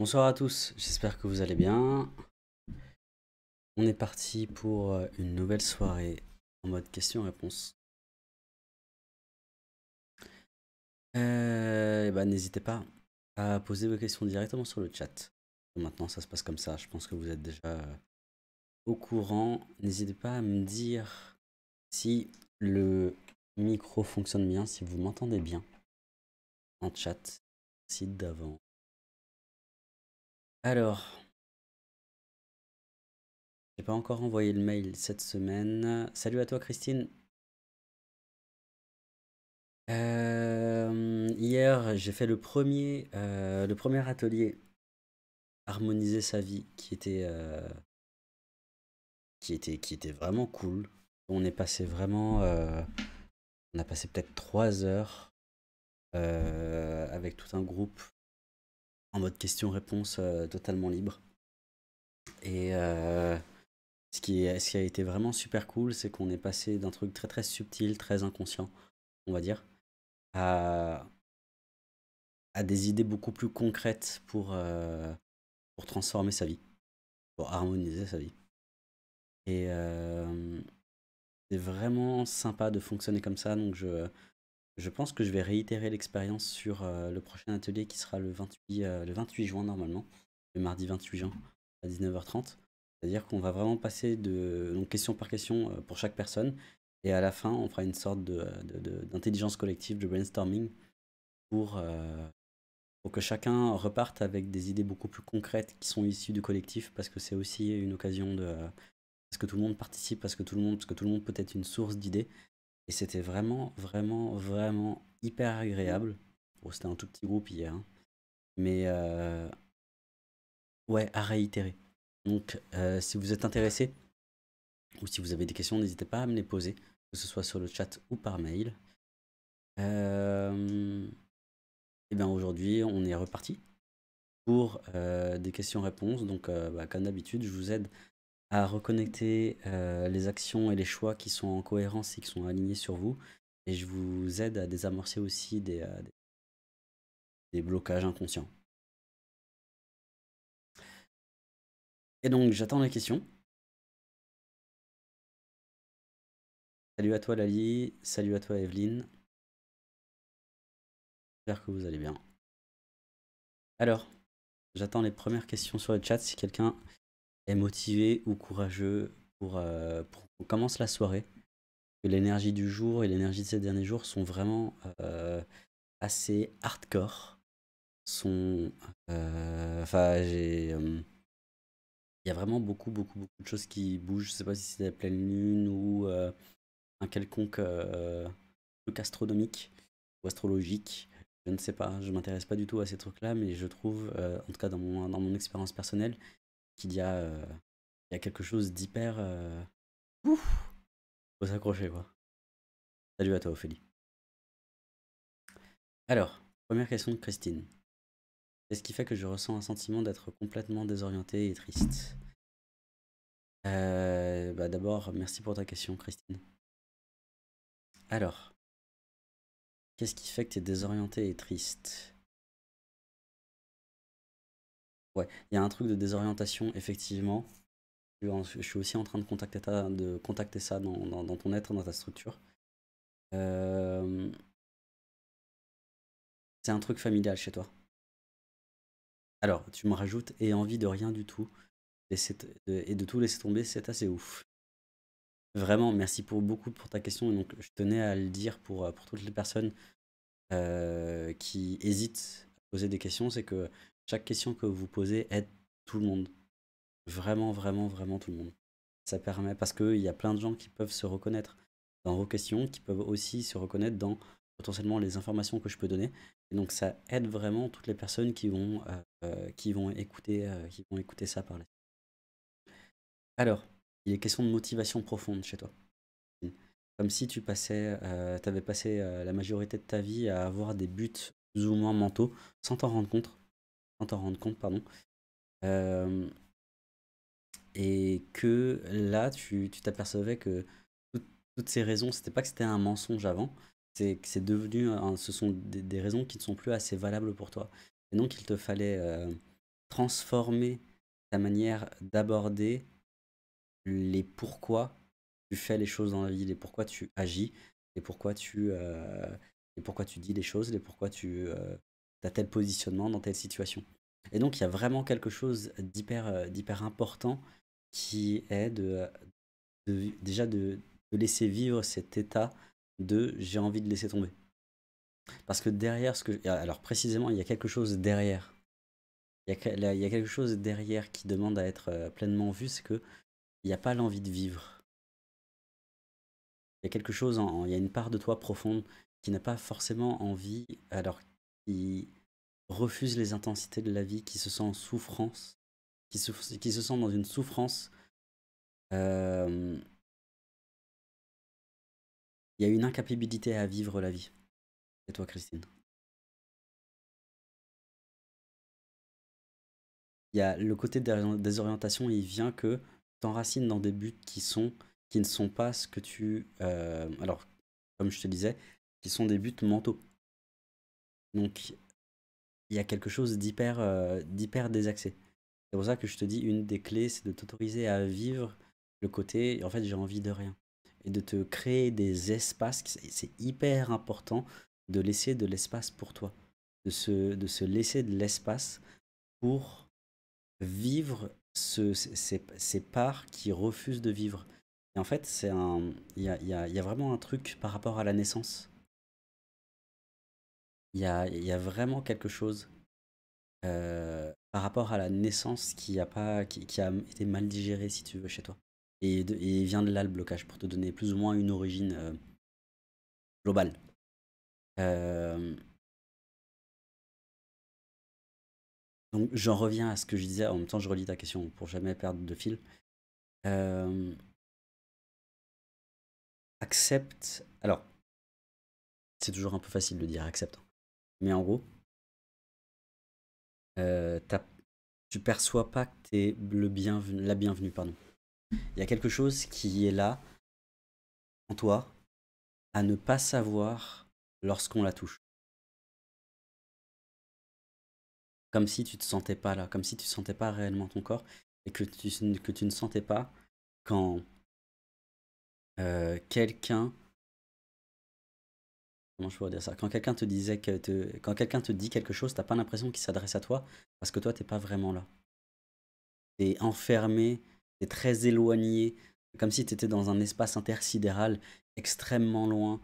Bonsoir à tous, j'espère que vous allez bien. On est parti pour euh, une nouvelle soirée en mode question-réponse. Euh, eh ben, n'hésitez pas à poser vos questions directement sur le chat. Maintenant, ça se passe comme ça. Je pense que vous êtes déjà euh, au courant. N'hésitez pas à me dire si le micro fonctionne bien, si vous m'entendez bien en chat. Site d'avant. Alors, j'ai pas encore envoyé le mail cette semaine. Salut à toi Christine. Euh, hier, j'ai fait le premier, euh, le premier atelier harmoniser sa vie qui était, euh, qui était, qui était vraiment cool. On est passé vraiment, on a passé peut-être trois heures avec tout un groupe en mode question-réponse euh, totalement libre. Et euh, ce, qui, ce, qui, a été vraiment super cool, c'est qu'on est passé d'un truc très très subtil, très inconscient, on va dire, à, à des idées beaucoup plus concrètes pour, euh, pour transformer sa vie, pour harmoniser sa vie. Et c'est vraiment sympa de fonctionner comme ça, donc je, je pense que je vais réitérer l'expérience sur euh, le prochain atelier qui sera le 28, euh, le 28 juin normalement, le mardi 28 juin à 19h30. C'est-à-dire qu'on va vraiment passer de question par question euh, pour chaque personne et à la fin on fera une sorte d'intelligence de, collective, de brainstorming pour, pour que chacun reparte avec des idées beaucoup plus concrètes qui sont issues du collectif parce que c'est aussi une occasion de... parce que tout le monde participe, parce que tout le monde, parce que tout le monde peut être une source d'idées et c'était vraiment, vraiment, vraiment hyper agréable. c'était un tout petit groupe hier. Hein. Mais euh, ouais, à réitérer. Donc, euh, si vous êtes intéressé ou si vous avez des questions, n'hésitez pas à me les poser, que ce soit sur le chat ou par mail. Euh, et bien aujourd'hui, on est reparti pour des questions-réponses. Donc, bah, comme d'habitude, je vous aide à reconnecter euh, les actions et les choix qui sont en cohérence et qui sont alignés sur vous. Et je vous aide à désamorcer aussi des, euh, des blocages inconscients. Et donc, j'attends les questions. Salut à toi Lali, salut à toi Evelyne. J'espère que vous allez bien. Alors, j'attends les premières questions sur le chat si quelqu'un est motivé ou courageux euh, pour, qu'on commence la soirée. Que l'énergie du jour et l'énergie de ces derniers jours sont vraiment euh, assez hardcore. Sont, euh, enfin, j'ai, il y a vraiment beaucoup, beaucoup, beaucoup de choses qui bougent. Je sais pas si c'est la pleine lune ou un quelconque truc astronomique ou astrologique je ne sais pas, je m'intéresse pas du tout à ces trucs-là, mais je trouve, en tout cas dans mon, dans mon expérience personnelle, qu'il y, a, il a quelque chose d'hyper. Euh... Ouf Faut s'accrocher, quoi. Salut à toi, Ophélie. Alors, première question de Christine. Qu'est-ce qui fait que je ressens un sentiment d'être complètement désorienté et triste euh, bah D'abord, merci pour ta question, Christine. Alors, qu'est-ce qui fait que tu es désorienté et triste Ouais, il y a un truc de désorientation, effectivement. Je suis aussi en train de contacter, de contacter ça dans, ton être, dans ta structure. Euh, c'est un truc familial chez toi. Alors, tu me rajoutes et envie de rien du tout euh, et, de tout laisser tomber, c'est assez ouf. Vraiment, merci pour beaucoup pour ta question. Et donc, je tenais à le dire pour, euh, pour toutes les personnes qui hésitent à poser des questions, c'est que chaque question que vous posez aide tout le monde. Vraiment, vraiment, vraiment tout le monde. Ça permet, parce qu'il y a plein de gens qui peuvent se reconnaître dans vos questions, qui peuvent aussi se reconnaître dans potentiellement les informations que je peux donner. Et donc ça aide vraiment toutes les personnes qui vont, euh, euh, qui vont, écouter, euh, qui vont écouter ça parler. Alors, il est question de motivation profonde chez toi. Comme si tu passais, avais passé la majorité de ta vie à avoir des buts plus ou moins mentaux sans t'en rendre compte t'en rendre compte, pardon. Euh, et que là, tu t'apercevais que toutes, ces raisons, c'était pas que c'était un mensonge avant, c'est que c'est devenu, ce sont des, raisons qui ne sont plus assez valables pour toi. Et donc, il te fallait euh, transformer ta manière d'aborder les pourquoi tu fais les choses dans la vie, les pourquoi tu agis, les pourquoi tu, euh, pourquoi tu dis les choses, les pourquoi tu, tel positionnement dans telle situation. Et donc, il y a vraiment quelque chose d'hyper, euh, d'hyper important qui est de, déjà de, de, laisser vivre cet état de j'ai envie de laisser tomber. Parce que derrière ce que. Alors, précisément, il y a quelque chose derrière. Il y, a, il quelque chose derrière qui demande à être euh, pleinement vu, c'est que il n'y a pas l'envie de vivre. Il y a quelque chose, en, il y a une part de toi profonde qui n'a pas forcément envie, alors qui refuse les intensités de la vie, qui se sent en souffrance, qui, se, sent dans une souffrance. Euh, il y a une incapacité à vivre la vie. c'est toi, Christine Il y a le côté des désorientation, il vient que t'enracines dans des buts qui sont qui ne sont pas ce que tu euh, alors comme je te disais, qui sont des buts mentaux. Donc, il y a quelque chose d'hyper euh, d'hyper désaxé. C'est pour ça que je te dis, une des clés, c'est de t'autoriser à vivre le côté, en fait, j'ai envie de rien. Et de te créer des espaces, c'est hyper important de laisser de l'espace pour toi. De se, de se laisser de l'espace pour vivre ce, ces, ces, parts qui refusent de vivre. Et en fait, il y a, y a vraiment un truc par rapport à la naissance il y a, vraiment quelque chose euh, par rapport à la naissance qui a, pas, qui, a été mal digérée, si tu veux, chez toi. Et, vient de là le blocage, pour te donner plus ou moins une origine euh, globale. Euh, donc j'en reviens à ce que je disais, en même temps je relis ta question pour jamais perdre de fil. Accepte. Alors, c'est toujours un peu facile de dire accepte. Hein. Mais en gros, euh, tu tu perçois pas que tu es le bienvenu, la bienvenue. pardon. Il y a quelque chose qui est là, en toi, à ne pas savoir lorsqu'on la touche. Comme si tu te sentais pas là, comme si tu sentais pas réellement ton corps et que tu, que tu ne sentais pas quand euh, quelqu'un Comment je pourrais dire ça Quand quelqu'un te disait que quand quelqu'un te dit quelque chose, t'as pas l'impression qu'il s'adresse à toi parce que toi t'es pas vraiment là. es enfermé, es très éloigné, comme si tu étais dans un espace intersidéral extrêmement loin,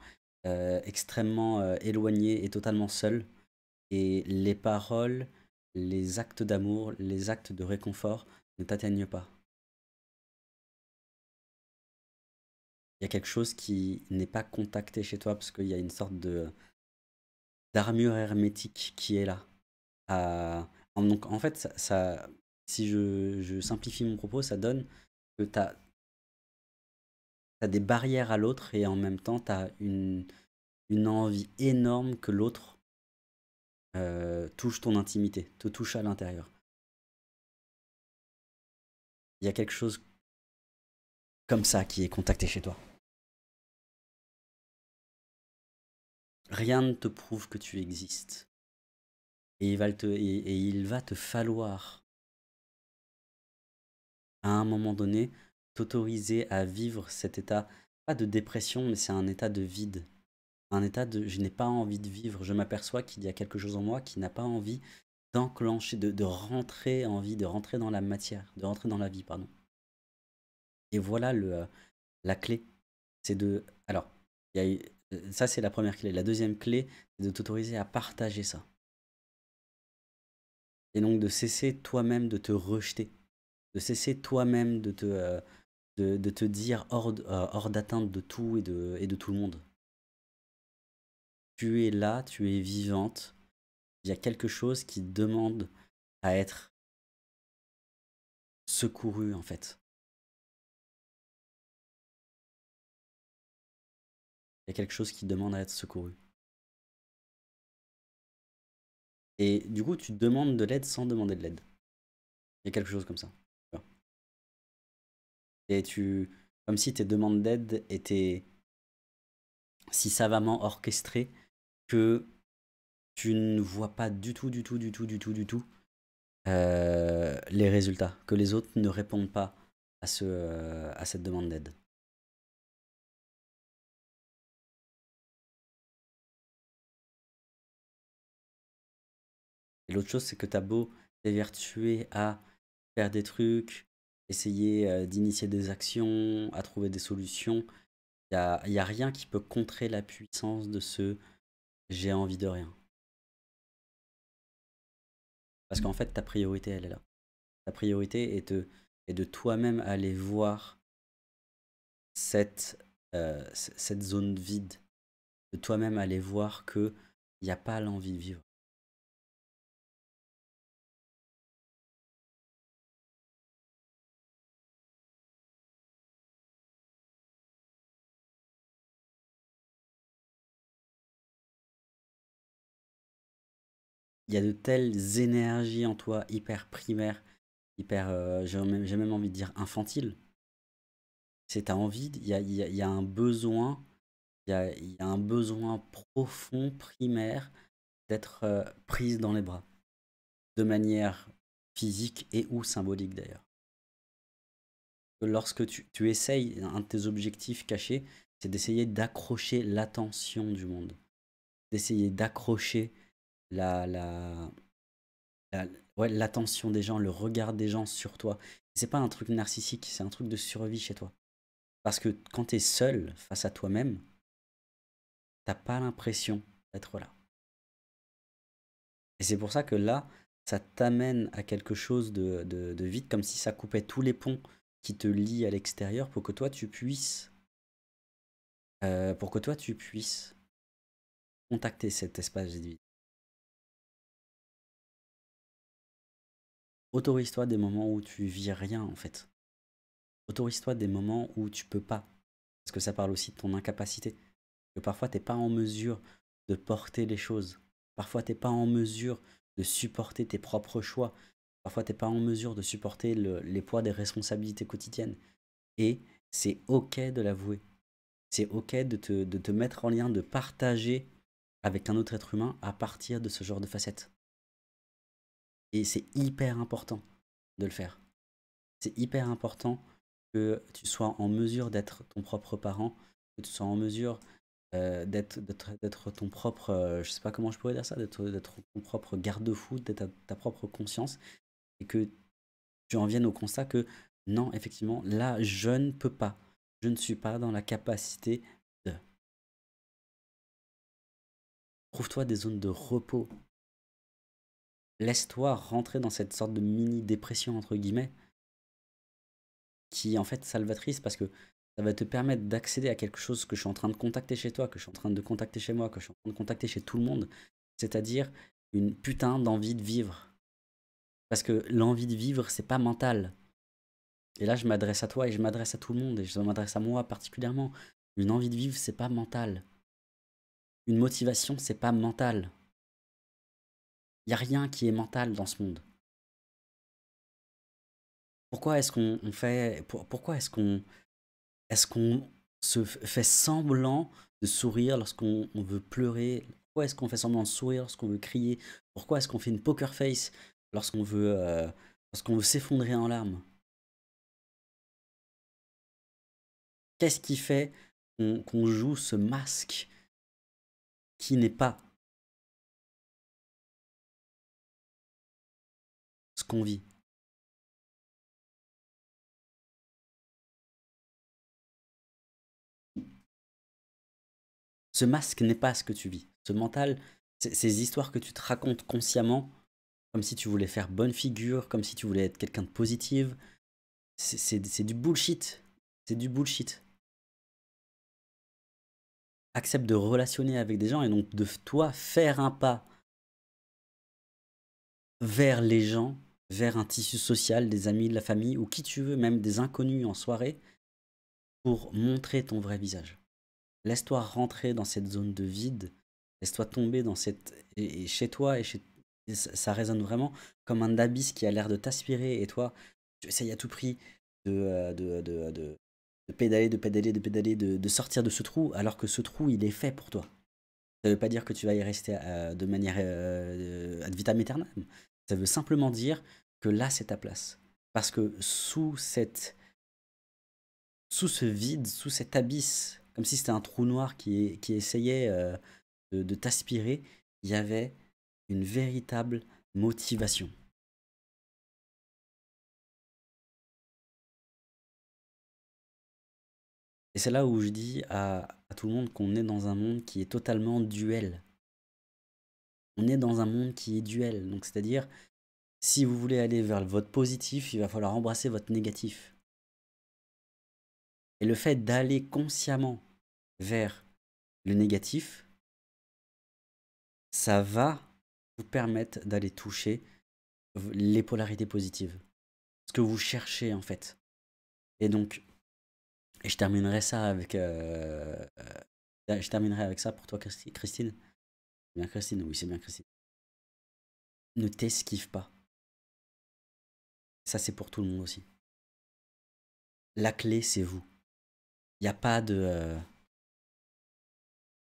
euh, extrêmement euh, éloigné et totalement seul. Et les paroles, les actes d'amour, les actes de réconfort ne t'atteignent pas. il y a quelque chose qui n'est pas contacté chez toi parce qu'il y a une sorte de d'armure hermétique qui est là. Euh, donc en fait, si je, simplifie mon propos, ça donne que tu as, des barrières à l'autre et en même temps, tu as une, envie énorme que l'autre euh, touche ton intimité, te touche à l'intérieur. Il y a quelque chose comme ça qui est contacté chez toi. Rien ne te prouve que tu existes. Et il va te, et, il va te falloir, à un moment donné, t'autoriser à vivre cet état, pas de dépression, mais c'est un état de vide. Un état de je n'ai pas envie de vivre. Je m'aperçois qu'il y a quelque chose en moi qui n'a pas envie d'enclencher, de, rentrer en vie, de rentrer dans la matière, de rentrer dans la vie, pardon. Et voilà le, euh, la clé. C'est de. Alors, il y a euh, ça, c'est la première clé. La deuxième clé, c'est de t'autoriser à partager ça. Et donc de cesser toi-même de te rejeter, de cesser toi-même de, te, euh, de, te dire euh, hors, d'atteinte de tout et de, et de tout le monde. Tu es là, tu es vivante. Il y a quelque chose qui demande à être secouru en fait. Il y a quelque chose qui demande à être secouru. Et du coup, tu demandes de l'aide sans demander de l'aide. Il y a quelque chose comme ça. Et tu. Comme si tes demandes d'aide étaient si savamment orchestrées que tu ne vois pas du tout, du tout, du tout, du tout, du tout euh, les résultats. Que les autres ne répondent pas à, ce, euh, à cette demande d'aide. Et l'autre chose, c'est que as beau t'évertuer à faire des trucs, essayer euh, d'initier des actions, à trouver des solutions, il n'y a, rien qui peut contrer la puissance de ce j'ai envie de rien. Parce qu'en fait, ta priorité, elle est là. Ta priorité est de, est de toi-même aller voir cette, euh, zone vide, de toi-même aller voir que n'y a pas l'envie de vivre. il y a de telles énergies en toi hyper primaires, hyper, euh, j'ai même envie de dire infantiles. C'est ta envie, il y a, un besoin, il y, a, un besoin profond, primaire, d'être euh, prise dans les bras, de manière physique et ou symbolique d'ailleurs. Lorsque tu, tu essayes, un de tes objectifs cachés, c'est d'essayer d'accrocher l'attention du monde, d'essayer d'accrocher la, l'attention des gens, le regard des gens sur toi. C'est pas un truc narcissique, c'est un truc de survie chez toi. Parce que quand tu es seul face à toi-même, t'as pas l'impression d'être là. Et c'est pour ça que là, ça t'amène à quelque chose de, de, vide, comme si ça coupait tous les ponts qui te lient à l'extérieur pour que toi tu puisses euh, pour que toi tu puisses contacter cet espace vide. Autorise-toi des moments où tu vis rien en fait. Autorise-toi des moments où tu peux pas. Parce que ça parle aussi de ton incapacité. Que parfois t'es pas en mesure de porter les choses. Parfois t'es pas en mesure de supporter tes propres choix. Parfois tu n'es pas en mesure de supporter les poids des responsabilités quotidiennes. Et c'est ok de l'avouer. C'est ok de te, de te mettre en lien, de partager avec un autre être humain à partir de ce genre de facettes. Et c'est hyper important de le faire. C'est hyper important que tu sois en mesure d'être ton propre parent, que tu sois en mesure euh, d'être, ton propre, euh, je sais pas comment je pourrais dire ça, d'être, ton propre garde-fou, d'être ta, ta, propre conscience, et que tu en viennes au constat que non, effectivement, là, je ne peux pas, je ne suis pas dans la capacité de. Trouve-toi des zones de repos laisse-toi rentrer dans cette sorte de mini-dépression, entre guillemets, qui est en fait salvatrice parce que ça va te permettre d'accéder à quelque chose que je suis en train de contacter chez toi, que je suis en train de contacter chez moi, que je suis en train de contacter chez tout le monde, c'est-à-dire une putain d'envie de vivre. Parce que l'envie de vivre, c'est pas mental. Et là, je m'adresse à toi et je m'adresse à tout le monde et je m'adresse à moi particulièrement. Une envie de vivre, c'est pas mental. Une motivation, c'est pas mental n'y a rien qui est mental dans ce monde. Pourquoi est-ce qu'on fait. pourquoi est-ce qu'on. Est-ce qu'on se fait semblant de sourire lorsqu'on veut pleurer Pourquoi est-ce qu'on fait semblant de sourire lorsqu'on veut crier Pourquoi est-ce qu'on fait une poker face lorsqu'on veut, euh, lorsqu'on veut s'effondrer en larmes Qu'est-ce qui fait qu'on joue ce masque qui n'est pas qu'on vit. Ce masque n'est pas ce que tu vis. Ce mental, ces histoires que tu te racontes consciemment, comme si tu voulais faire bonne figure, comme si tu voulais être quelqu'un de positif, c'est du bullshit. C'est du bullshit. Accepte de relationner avec des gens et donc de toi faire un pas vers les gens vers un tissu social, des amis, de la famille, ou qui tu veux, même des inconnus en soirée, pour montrer ton vrai visage. Laisse-toi rentrer dans cette zone de vide, laisse-toi tomber dans cette... Et, chez toi, et, chez... ça, résonne vraiment comme un abysse qui a l'air de t'aspirer, et toi, tu essayes à tout prix de, euh, de, de, de, pédaler, de pédaler, de pédaler, de, sortir de ce trou, alors que ce trou, il est fait pour toi. Ça ne veut pas dire que tu vas y rester euh, de manière euh, ad vitam aeternam. Ça veut simplement dire que là, c'est ta place. Parce que sous cette sous ce vide, sous cet abysse, comme si c'était un trou noir qui, qui essayait euh, de, t'aspirer, il y avait une véritable motivation. Et c'est là où je dis à, à tout le monde qu'on est dans un monde qui est totalement duel. On est dans un monde qui est duel. Donc c'est-à-dire, si vous voulez aller vers votre positif, il va falloir embrasser votre négatif. Et le fait d'aller consciemment vers le négatif, ça va vous permettre d'aller toucher les polarités positives, ce que vous cherchez en fait. Et donc, et je terminerai ça avec, euh, je terminerai avec ça pour toi, Christine. Bien Christine, oui, c'est bien Christine. Ne t'esquive pas. Ça, c'est pour tout le monde aussi. La clé, c'est vous. Il n'y a pas de. Il euh,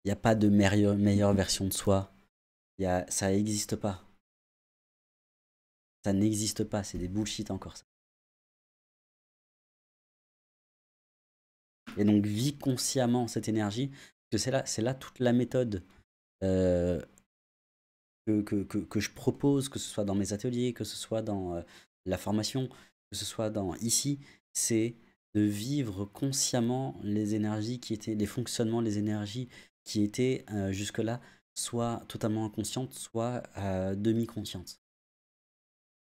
n'y a pas de meilleure, version de soi. a, ça n'existe pas. Ça n'existe pas. C'est des bullshit encore, Et donc, vis consciemment cette énergie. que c'est là, c'est là toute la méthode euh, que, que, je propose, que ce soit dans mes ateliers, que ce soit dans, euh, la formation, que ce soit dans ici, c'est de vivre consciemment les énergies qui étaient, les fonctionnements, les énergies qui étaient euh, jusque-là soit totalement inconscientes, soit euh, demi-conscientes.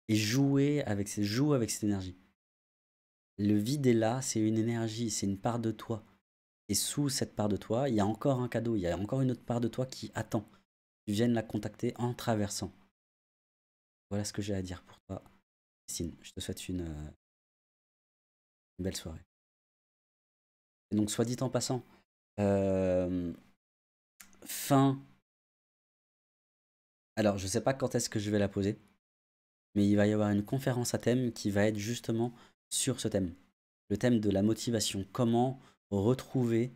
Et jouer avec, ces, jouer avec cette énergie. Le vide est là, c'est une énergie, c'est une part de toi. Et sous cette part de toi, il y a encore un cadeau, il y a encore une autre part de toi qui attend. Tu viennes la contacter en traversant. Voilà ce que j'ai à dire pour toi. Je te souhaite euh, une, belle soirée. Et donc, soit dit en passant, euh, fin. Alors, je ne sais pas quand est-ce que je vais la poser, mais il va y avoir une conférence à thème qui va être justement sur ce thème. Le thème de la motivation. Comment retrouver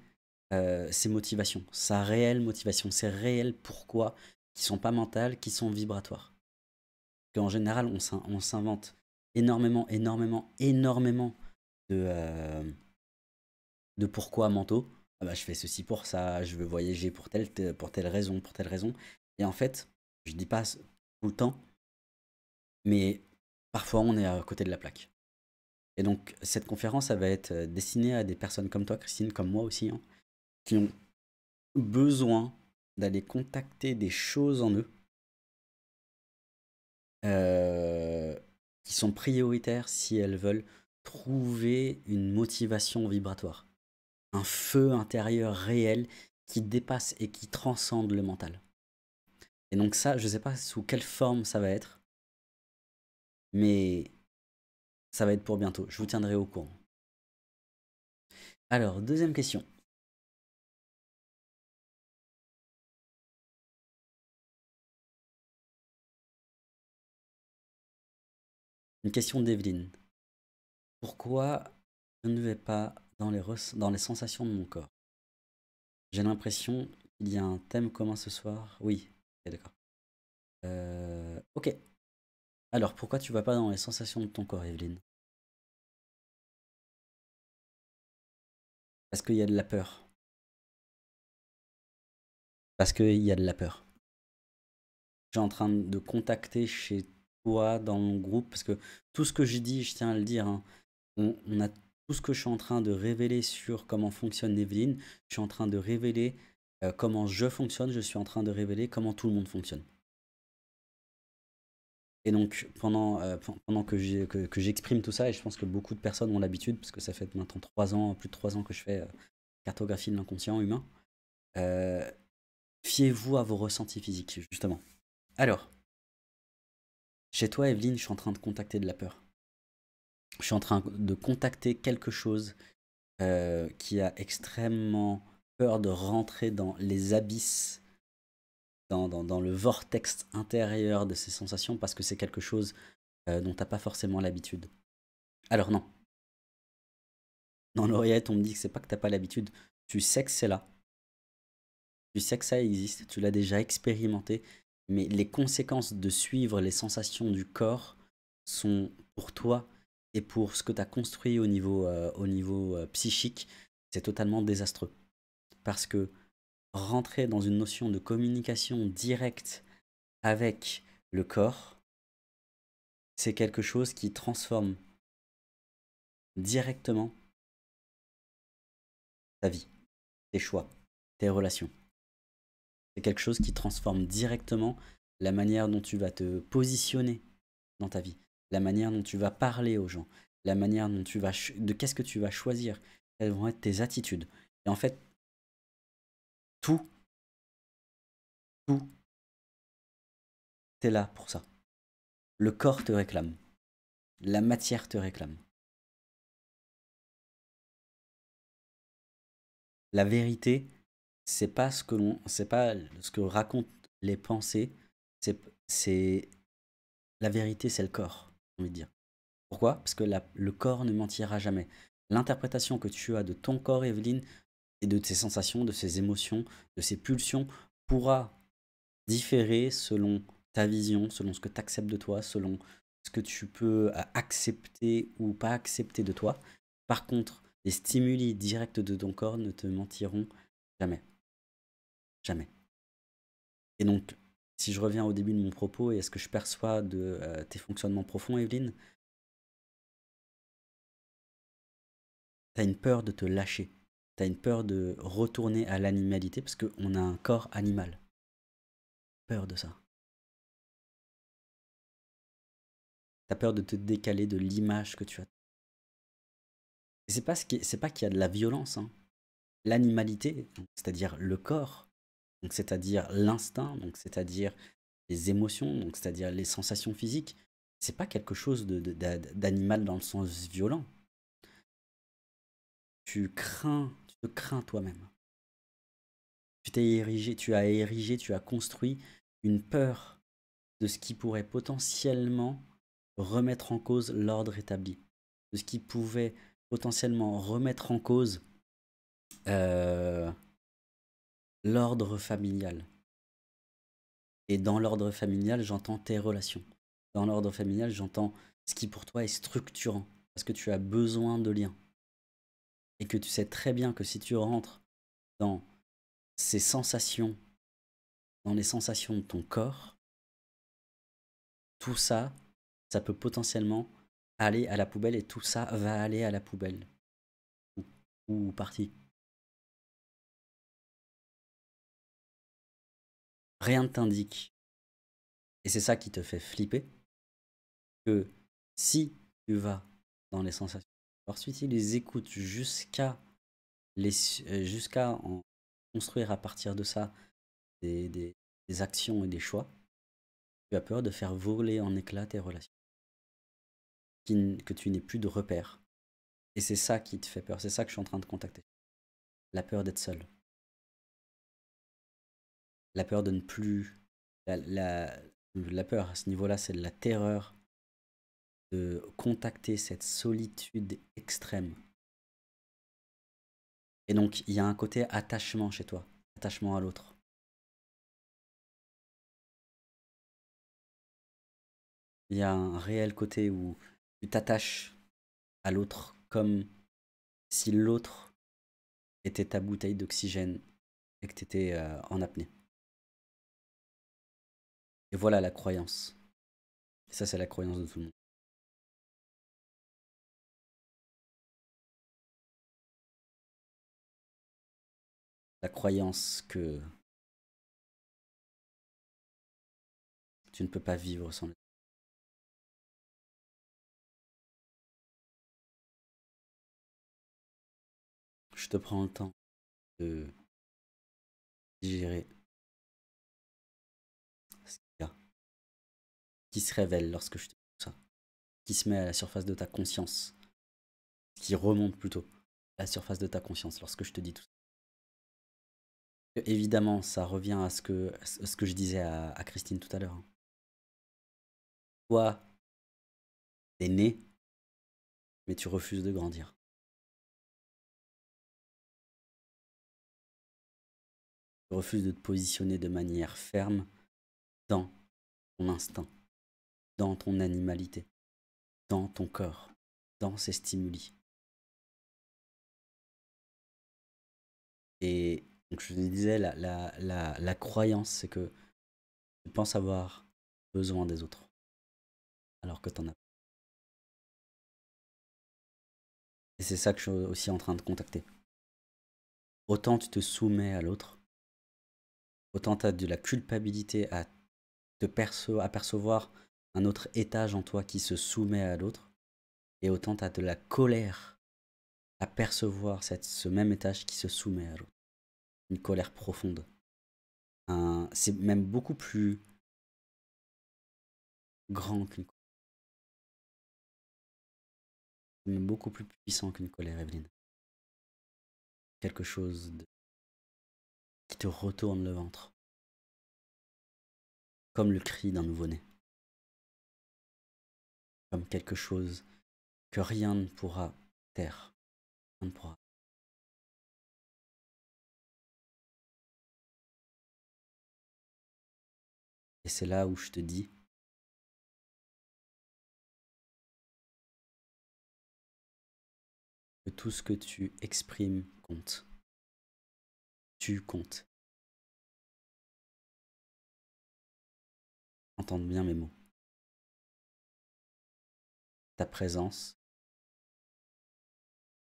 euh, ses motivations, sa réelle motivation, ses réels pourquoi qui sont pas mentales, qui sont vibratoires. en général, on s'invente énormément, énormément, énormément de, euh, de pourquoi mentaux. Ah bah, je fais ceci pour ça, je veux voyager pour telle, pour telle raison, pour telle raison. Et en fait, je dis pas tout le temps, mais parfois on est à côté de la plaque. Et donc, cette conférence, elle va être euh, destinée à des personnes comme toi, Christine, comme moi aussi, hein, qui ont besoin d'aller contacter des choses en eux. Euh, qui sont prioritaires si elles veulent trouver une motivation vibratoire, un feu intérieur réel qui dépasse et qui transcende le mental. Et donc ça, je ne sais pas sous quelle forme ça va être, mais ça va être pour bientôt, je vous tiendrai au courant. Alors, deuxième question. question d'Evelyne. Pourquoi je ne vais pas dans les, dans les sensations de mon corps J'ai l'impression qu'il y a un thème commun ce soir. Oui, okay, d'accord. Euh, ok. Alors, pourquoi tu vas pas dans les sensations de ton corps, Evelyne Parce qu'il y a de la peur. Parce qu'il y a de la peur. suis en train de contacter chez dans mon groupe, parce que tout ce que j'ai dit je tiens à le dire, hein, on, a tout ce que je suis en train de révéler sur comment fonctionne Evelyne, je suis en train de révéler euh, comment je fonctionne, je suis en train de révéler comment tout le monde fonctionne. Et donc, pendant, euh, pendant que j'exprime que, tout ça, et je pense que beaucoup de personnes ont l'habitude, parce que ça fait maintenant 3 ans, plus de 3 ans que je fais euh, cartographie de l'inconscient humain, fiez-vous à vos ressentis physiques, justement. Alors, chez toi, Evelyne, je suis en train de contacter de la peur. Je suis en train de contacter quelque chose euh, qui a extrêmement peur de rentrer dans les abysses, dans, le vortex intérieur de ces sensations, parce que c'est quelque chose euh, dont dont n'as pas forcément l'habitude. Alors non. Dans l'oreillette, on me dit que c'est pas que t'as pas l'habitude, tu sais que c'est là. Tu sais que ça existe, tu l'as déjà expérimenté, mais les conséquences de suivre les sensations du corps sont pour toi et pour ce que tu as construit au niveau, euh, euh, psychique, c'est totalement désastreux. Parce que rentrer dans une notion de communication directe avec le corps, c'est quelque chose qui transforme directement ta vie, tes choix, tes relations. C'est quelque chose qui transforme directement la manière dont tu vas te positionner dans ta vie, la manière dont tu vas parler aux gens, la manière dont tu vas de qu'est-ce que tu vas choisir, quelles vont être tes attitudes. Et en fait, tout, tout, c'est là pour ça. Le corps te réclame, la matière te réclame. La vérité, c'est pas ce que l'on, c'est pas ce que racontent les pensées, c'est, c'est la vérité, c'est le corps, j'ai envie de dire. Pourquoi Parce que la, le corps ne mentira jamais. L'interprétation que tu as de ton corps, Evelyne, et de ses sensations, de ses émotions, de ses pulsions, pourra différer selon ta vision, selon ce que tu acceptes de toi, selon ce que tu peux euh, accepter ou pas accepter de toi. Par contre, les stimuli directs de ton corps ne te mentiront jamais. Jamais. Et donc, si je reviens au début de mon propos et à ce que je perçois de euh, tes fonctionnements profonds, Evelyne, tu as une peur de te lâcher. Tu as une peur de retourner à l'animalité parce qu'on a un corps animal. Peur de ça. T'as peur de te décaler de l'image que tu as. Et c'est pas ce pas qu'il y a de la violence. Hein. L'animalité, c'est-à-dire le corps, c'est-à-dire l'instinct, donc c'est-à-dire les émotions, donc c'est-à-dire les sensations physiques, c'est pas quelque chose d'animal dans le sens violent. Tu crains, tu te crains toi-même. Tu t'es érigé, tu as érigé, tu as construit une peur de ce qui pourrait potentiellement remettre en cause l'ordre établi, de ce qui pouvait potentiellement remettre en cause euh, l'ordre familial. Et dans l'ordre familial, j'entends tes relations. Dans l'ordre familial, j'entends ce qui pour toi est structurant, parce que tu as besoin de liens. Et que tu sais très bien que si tu rentres dans ces sensations, dans les sensations de ton corps, tout ça, ça peut potentiellement aller à la poubelle et tout ça va aller à la poubelle. Ou, ou partie. rien ne t'indique, et c'est ça qui te fait flipper, que si tu vas dans les sensations, alors si tu les écoutes jusqu'à euh, jusqu'à en construire à partir de ça des, actions et des choix, tu as peur de faire voler en éclats tes relations, que tu n'aies plus de repères. Et c'est ça qui te fait peur, c'est ça que je suis en train de contacter. La peur d'être seul la peur de ne plus. La, peur à ce niveau-là, c'est de la terreur de contacter cette solitude extrême. Et donc, il y a un côté attachement chez toi, attachement à l'autre. Il y a un réel côté où tu t'attaches à l'autre comme si l'autre était ta bouteille d'oxygène et que tu étais euh, en apnée voilà la croyance. Et ça, c'est la croyance de tout le monde. La croyance que tu ne peux pas vivre sans Je te prends le temps de digérer se révèle lorsque je te dis ça, qui se met à la surface de ta conscience, qui remonte plutôt à la surface de ta conscience lorsque je te dis tout ça. Évidemment, ça revient à ce que, ce que je disais à, à Christine tout à l'heure. Hein. Toi, t'es né, mais tu refuses de grandir. Tu refuses de te positionner de manière ferme dans ton instinct dans ton animalité, dans ton corps, dans ses stimuli. Et je te disais, la, croyance, c'est que tu penses avoir besoin des autres, alors que tu en as Et c'est ça que je suis aussi en train de contacter. Autant tu te soumets à l'autre, autant tu as de la culpabilité à te percevoir un autre étage en toi qui se soumet à l'autre, et autant tu de la colère à percevoir cette, ce même étage qui se soumet à l'autre. Une colère profonde. Un, c'est même beaucoup plus grand qu'une colère. C'est même beaucoup plus puissant qu'une colère, Evelyne. Quelque chose de... qui te retourne le ventre. Comme le cri d'un nouveau-né quelque chose que rien ne pourra taire. Rien ne Et c'est là où je te dis, que tout ce que tu exprimes compte. Tu comptes. Entends bien mes mots ta présence.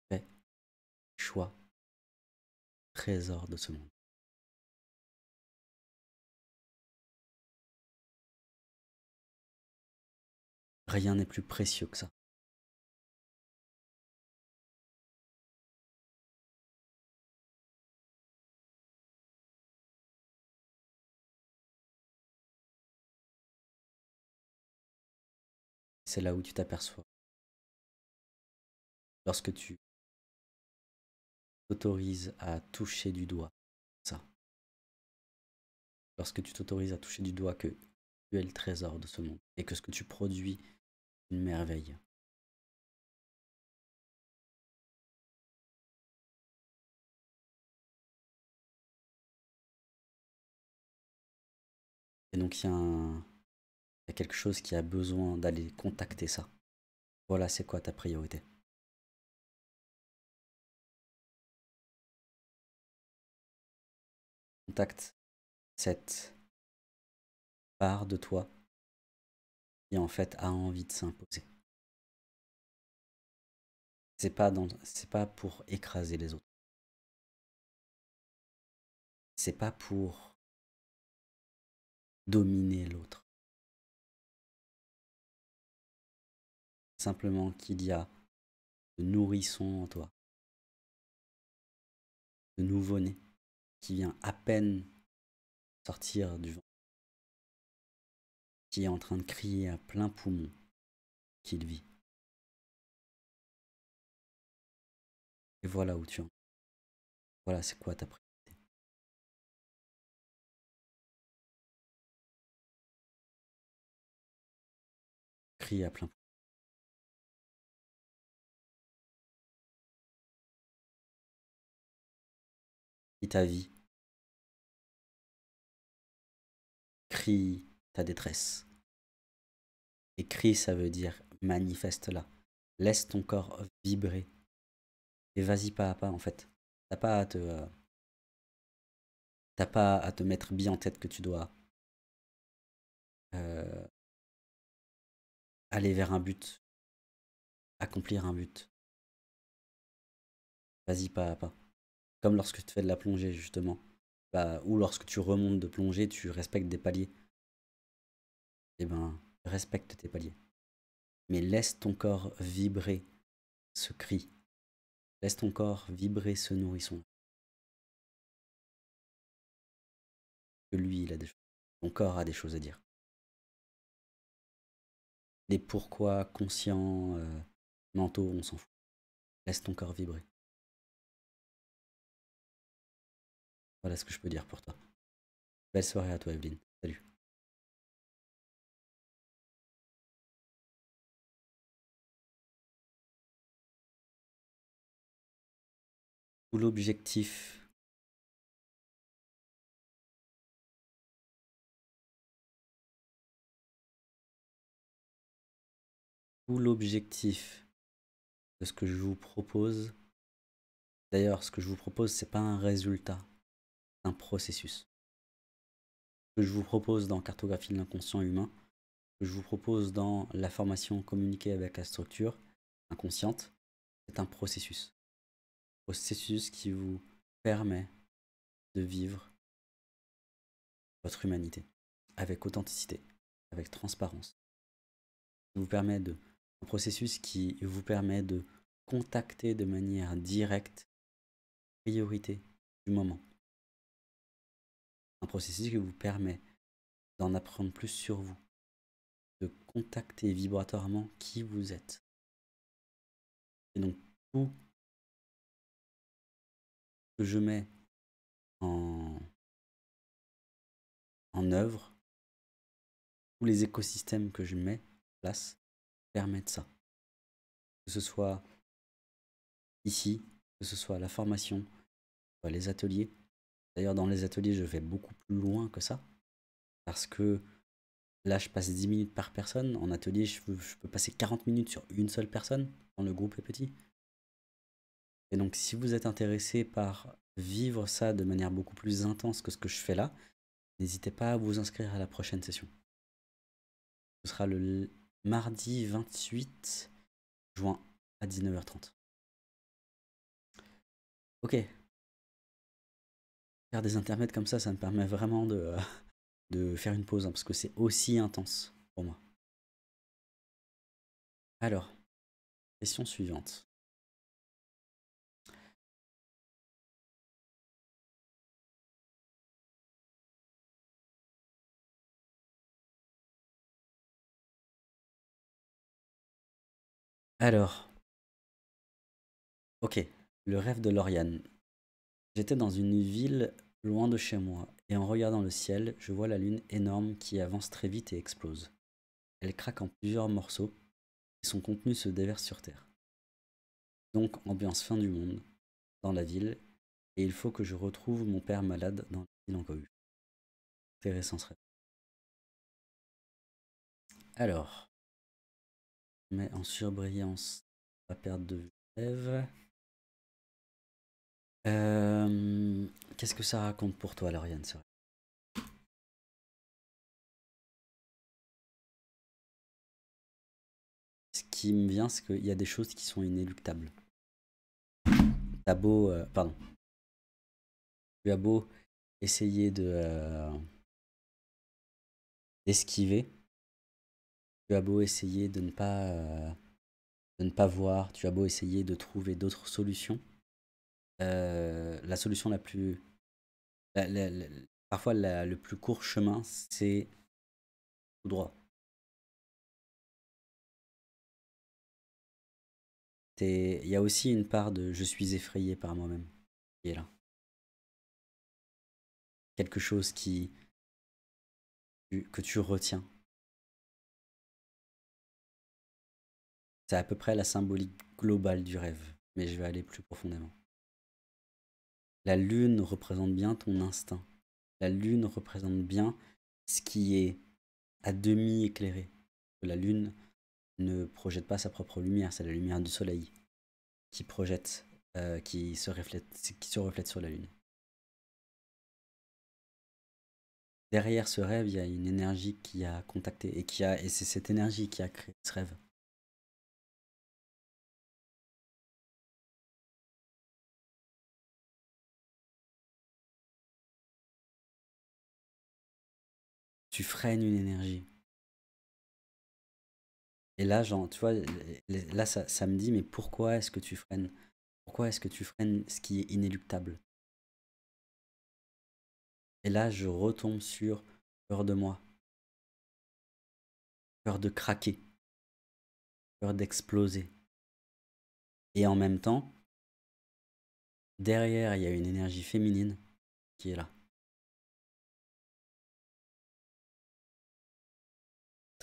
paix, choix, trésor de ce monde. Rien n'est plus précieux que ça. c'est là où tu t'aperçois. Lorsque tu t'autorises à toucher du doigt ça, lorsque tu t'autorises à toucher du doigt que tu es le trésor de ce monde et que ce que tu produis est une merveille. Et donc il y a un, y a quelque chose qui a besoin d'aller contacter ça. Voilà, c'est quoi ta priorité Contacte cette part de toi qui en fait a envie de s'imposer. C'est pas c'est pas pour écraser les autres. C'est pas pour dominer l'autre. simplement qu'il y a de nourrisson en toi, de nouveau-né, qui vient à peine sortir du vent. qui est en train de crier à plein poumon qu'il vit. Et voilà où tu en es. Voilà c'est quoi ta priorité. Crie à plein poumon. ta vie. Crie ta détresse. Et crie, ça veut dire manifeste-la. Laisse ton corps vibrer. Et vas-y pas à pas, en fait. T'as pas à te. Euh, t'as pas à te mettre bien en tête que tu dois. Euh, aller vers un but. Accomplir un but. Vas-y pas à pas. Comme lorsque tu fais de la plongée, justement. Bah, ou lorsque tu remontes de plongée, tu respectes des paliers. Eh ben, respecte tes paliers. Mais laisse ton corps vibrer ce cri. Laisse ton corps vibrer ce nourrisson. Que lui, il a des choses. Ton corps a des choses à dire. Les pourquoi conscients, euh, mentaux, on s'en fout. Laisse ton corps vibrer. Voilà ce que je peux dire pour toi. Belle soirée à toi, Evelyne. Salut. Ou l'objectif l'objectif de ce que je vous propose. D'ailleurs, ce que je vous propose, c'est pas un résultat un processus. Ce que je vous propose dans Cartographie de l'inconscient humain, ce que je vous propose dans la formation communiquée avec la structure inconsciente, c'est un processus. Processus qui vous permet de vivre votre humanité avec authenticité, avec transparence. Vous permet de, un processus qui vous permet de contacter de manière directe priorité du moment un processus qui vous permet d'en apprendre plus sur vous, de contacter vibratoirement qui vous êtes. Et donc tout que je mets en, en œuvre, tous les écosystèmes que je mets en place permettent ça. Que ce soit ici, que ce soit la formation, les ateliers, D'ailleurs, dans les ateliers, je vais beaucoup plus loin que ça. Parce que là, je passe 10 minutes par personne. En atelier, je, peux passer 40 minutes sur une seule personne quand le groupe est petit. Et donc, si vous êtes intéressé par vivre ça de manière beaucoup plus intense que ce que je fais là, n'hésitez pas à vous inscrire à la prochaine session. Ce sera le mardi 28 juin à 19h30. Ok, faire des intermèdes comme ça, ça me permet vraiment de, euh, de faire une pause, hein, parce que c'est aussi intense pour moi. Alors, question suivante. Alors, ok, le rêve de Lauriane. J'étais dans une ville loin de chez moi, et en regardant le ciel, je vois la lune énorme qui avance très vite et explose. Elle craque en plusieurs morceaux, et son contenu se déverse sur Terre. Donc ambiance fin du monde, dans la ville, et il faut que je retrouve mon père malade dans la ville en cohue. Intéressant serait. Alors, mais en surbrillance, pas perte de vue. Euh, qu'est-ce que ça raconte pour toi, Lauriane Ce qui me vient, c'est qu'il y a des choses qui sont inéluctables. T'as beau. Euh, pardon. Tu as beau essayer de. Euh, d'esquiver. Tu as beau essayer de ne pas. de ne pas voir. Tu as beau essayer de trouver d'autres solutions euh, la solution la plus. parfois, le plus court chemin, c'est tout droit. Il y a aussi une part de je suis effrayé par moi-même qui est là. Quelque chose qui que tu retiens. C'est à peu près la symbolique globale du rêve, mais je vais aller plus profondément. La lune représente bien ton instinct. La lune représente bien ce qui est à demi éclairé. La lune ne projette pas sa propre lumière, c'est la lumière du soleil qui projette, euh, qui, se reflète, qui se reflète sur la lune. Derrière ce rêve, il y a une énergie qui a contacté et qui a et c'est cette énergie qui a créé ce rêve. tu freines une énergie. Et là, genre, tu vois, là, ça, ça me dit, mais pourquoi est-ce que tu freines Pourquoi est-ce que tu freines ce qui est inéluctable Et là, je retombe sur peur de moi, peur de craquer, peur d'exploser. Et en même temps, derrière, il y a une énergie féminine qui est là.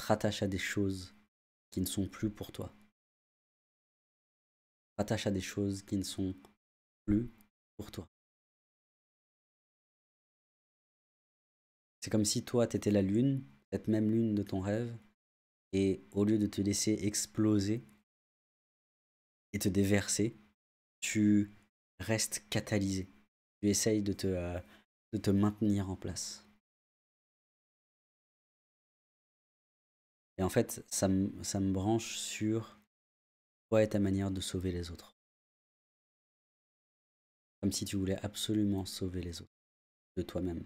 rattache à des choses qui ne sont plus pour toi. Rattache à des choses qui ne sont plus pour toi. C'est comme si toi, étais la lune, cette même lune de ton rêve, et au lieu de te laisser exploser et te déverser, tu restes catalysé. Tu essayes de te, euh, de te maintenir en place. Et en fait, ça, me branche sur quoi est ta manière de sauver les autres. Comme si tu voulais absolument sauver les autres de toi-même.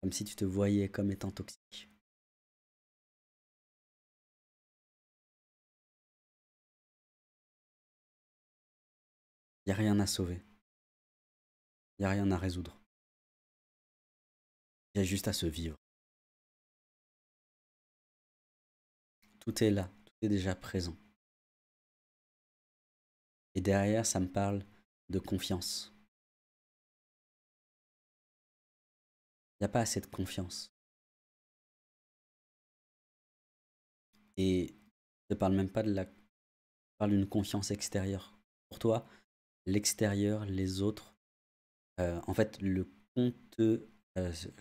Comme si tu te voyais comme étant toxique. Il n'y a rien à sauver. Il n'y a rien à résoudre. Il y a juste à se vivre. Tout est là, tout est déjà présent. Et derrière, ça me parle de confiance. Il n'y a pas assez de confiance. Et je ne parle même pas de la... parle d'une confiance extérieure. Pour toi, l'extérieur, les autres, euh, en fait, le conte, euh,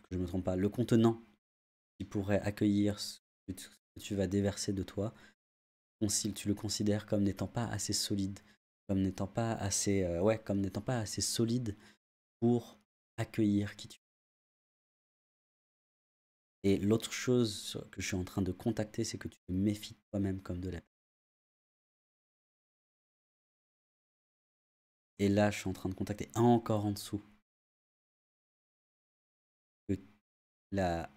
je me trompe pas, le contenant qui pourrait accueillir tu vas déverser de toi, tu le considères comme n'étant pas assez solide, comme n'étant pas assez, euh, ouais, comme n'étant pas assez solide pour accueillir qui tu es. Et l'autre chose que je suis en train de contacter, c'est que tu te méfies de toi-même comme de la Et là, je suis en train de contacter encore en dessous. Que la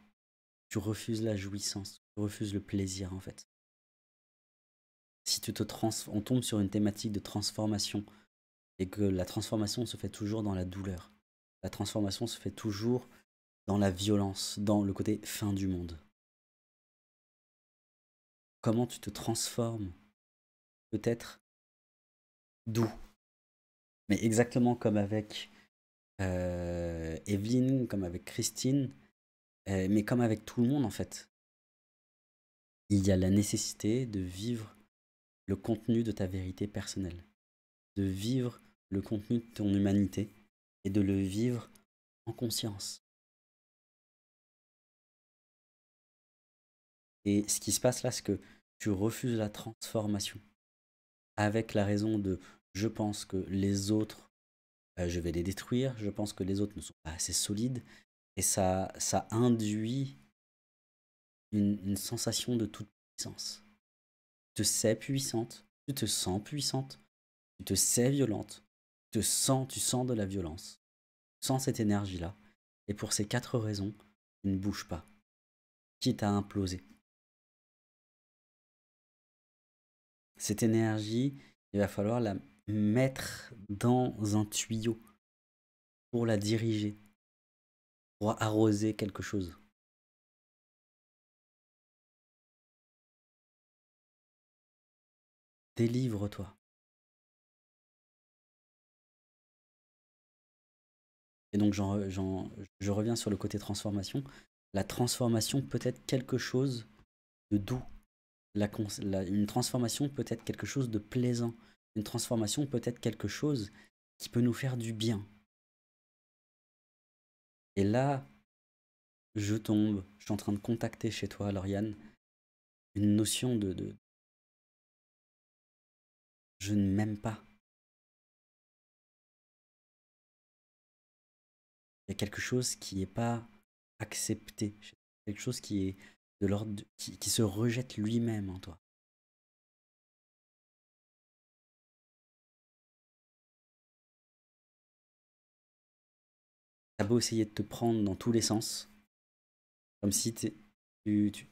tu refuses la jouissance, tu refuses le plaisir en fait. Si tu te trans on tombe sur une thématique de transformation et que la transformation se fait toujours dans la douleur. La transformation se fait toujours dans la violence, dans le côté fin du monde. Comment tu te transformes peut-être doux. Mais exactement comme avec euh, Evelyne, comme avec Christine, mais comme avec tout le monde, en fait, il y a la nécessité de vivre le contenu de ta vérité personnelle, de vivre le contenu de ton humanité et de le vivre en conscience. Et ce qui se passe là, c'est que tu refuses la transformation avec la raison de je pense que les autres, euh, je vais les détruire, je pense que les autres ne sont pas assez solides, et ça, induit une, sensation de toute puissance. Tu te sais puissante, tu te sens puissante, tu te sais violente, tu te sens, tu sens de la violence, tu sens cette énergie-là. Et pour ces quatre raisons, tu ne bouges pas, quitte à imploser. Cette énergie, il va falloir la mettre dans un tuyau pour la diriger, pour arroser quelque chose. Délivre-toi. Et donc, je reviens sur le côté transformation. La transformation peut être quelque chose de doux. une transformation peut être quelque chose de plaisant. Une transformation peut être quelque chose qui peut nous faire du bien. Et là, je tombe, je suis en train de contacter chez toi, Lauriane, une notion de, je ne m'aime pas. Il y a quelque chose qui n'est pas accepté, quelque chose qui est de l'ordre, qui se rejette lui-même en toi. t'as beau essayer de te prendre dans tous les sens, comme si tu,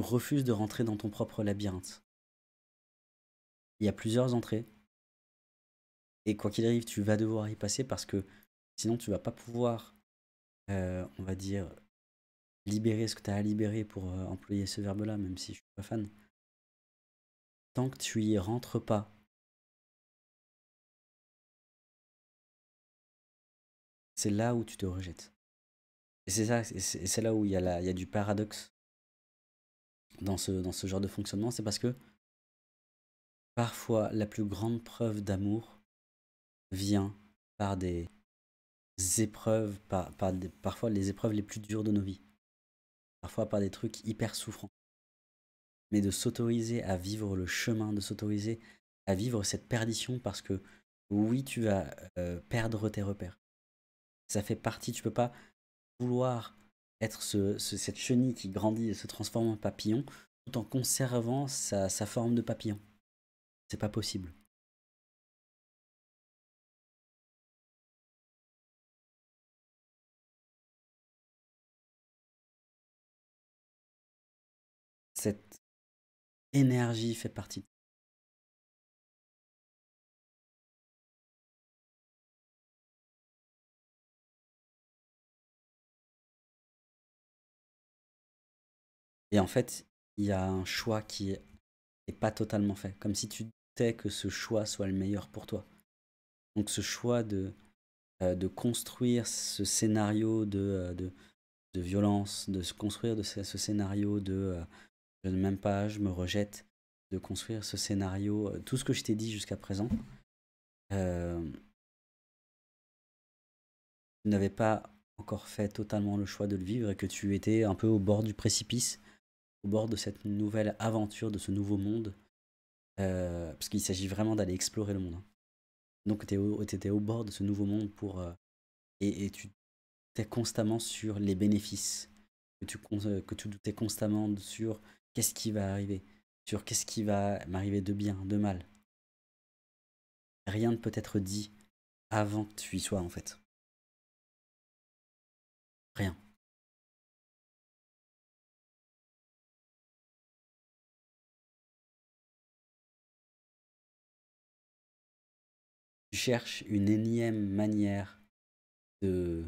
refuses de rentrer dans ton propre labyrinthe. Il y a plusieurs entrées, et quoi qu'il arrive, tu vas devoir y passer parce que sinon tu vas pas pouvoir, euh, on va dire, libérer ce que tu as à libérer pour euh, employer ce verbe-là, même si je suis pas fan. Tant que tu y rentres pas c'est là où tu te rejettes. Et c'est ça, c'est là où il y, a il y a du paradoxe dans ce, dans ce genre de fonctionnement, c'est parce que parfois la plus grande preuve d'amour vient par des épreuves, parfois les épreuves les plus dures de nos vies, parfois par des trucs hyper souffrants. Mais de s'autoriser à vivre le chemin, de s'autoriser à vivre cette perdition parce que oui, tu vas euh, perdre tes repères. Ça fait partie, tu peux pas vouloir être cette chenille qui grandit et se transforme en papillon tout en conservant sa, forme de papillon. C'est pas possible. Cette énergie fait partie de Et en fait, il y a un choix qui n'est pas totalement fait. Comme si tu doutais que ce choix soit le meilleur pour toi. Donc ce choix de, euh, construire ce scénario euh, de, violence, de se construire de ce, scénario de euh, je ne m'aime pas, je me rejette, de construire ce scénario, tout ce que je t'ai dit jusqu'à présent, tu n'avais pas encore fait totalement le choix de le vivre et que tu étais un peu au bord du précipice au bord de cette nouvelle aventure, de ce nouveau monde. Euh, parce qu'il s'agit vraiment d'aller explorer le monde. Hein. Donc tu étais au, bord de ce nouveau monde pour, euh, et, tu es constamment sur les bénéfices, que tu, euh, que tu doutais constamment sur qu'est-ce qui va arriver, sur qu'est-ce qui va m'arriver de bien, de mal. Rien ne peut être dit avant que tu y sois en fait. Rien. cherches une énième manière de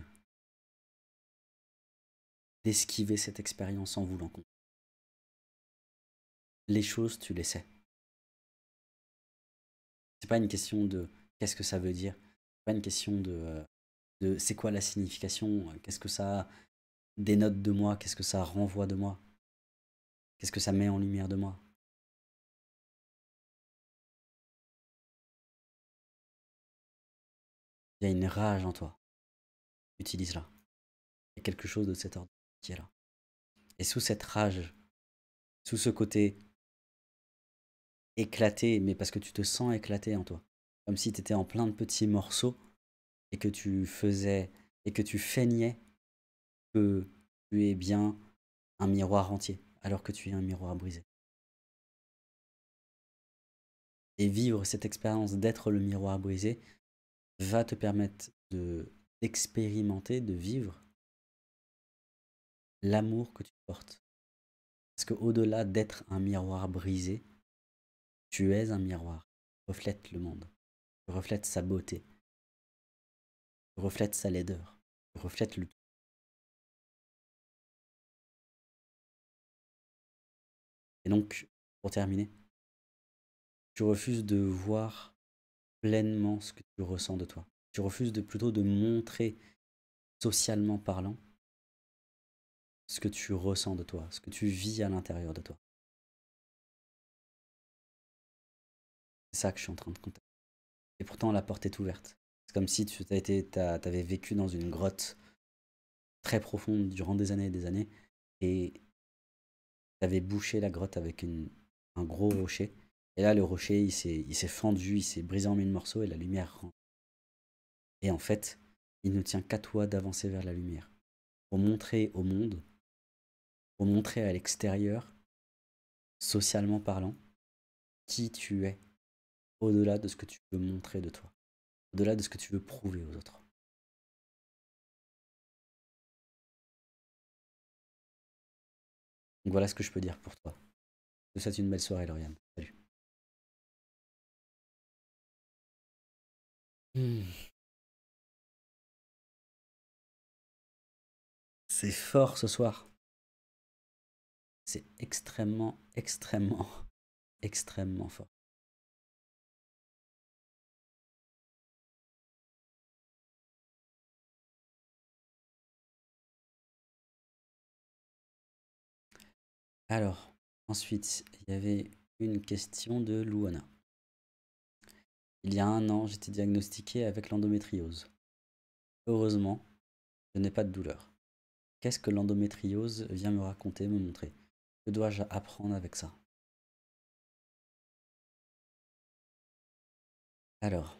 d'esquiver cette expérience en vous l'encontrant. Les choses, tu les sais. C'est pas une question de qu'est-ce que ça veut dire. C'est pas une question de, euh, de c'est quoi la signification, euh, qu'est-ce que ça dénote de moi, qu'est-ce que ça renvoie de moi, qu'est-ce que ça met en lumière de moi. Il y a une rage en toi. Utilise-la. Il y a quelque chose de cet ordre qui est là. Et sous cette rage, sous ce côté éclaté, mais parce que tu te sens éclaté en toi, comme si tu étais en plein de petits morceaux et que tu faisais et que tu feignais que tu es bien un miroir entier, alors que tu es un miroir brisé. Et vivre cette expérience d'être le miroir brisé, va te permettre de d'expérimenter, de vivre l'amour que tu portes. Parce qu'au-delà d'être un miroir brisé, tu es un miroir, Reflète le monde, tu reflètes sa beauté, tu reflètes sa laideur, tu reflètes le Et donc, pour terminer, tu refuses de voir pleinement ce que tu ressens de toi. Tu refuses de, plutôt de montrer, socialement parlant, ce que tu ressens de toi, ce que tu vis à l'intérieur de toi. C'est ça que je suis en train de compter. Et pourtant, la porte est ouverte. C'est comme si tu avais vécu dans une grotte très profonde durant des années et des années et tu avais bouché la grotte avec un gros rocher et là, le rocher, il s'est fendu, il s'est brisé en mille morceaux et la lumière rentre. Et en fait, il ne tient qu'à toi d'avancer vers la lumière. Pour montrer au monde, pour montrer à l'extérieur, socialement parlant, qui tu es, au-delà de ce que tu veux montrer de toi, au-delà de ce que tu veux prouver aux autres. voilà ce que je peux dire pour toi. Je te une belle soirée, Lauriane. Hmm. C'est fort ce soir. C'est extrêmement, extrêmement, extrêmement fort. Alors, ensuite, il y avait une question de Louana. Il y a un an, j'étais diagnostiqué avec l'endométriose. Heureusement, je n'ai pas de douleur. Qu'est-ce que l'endométriose vient me raconter, me montrer Que dois-je apprendre avec ça Alors,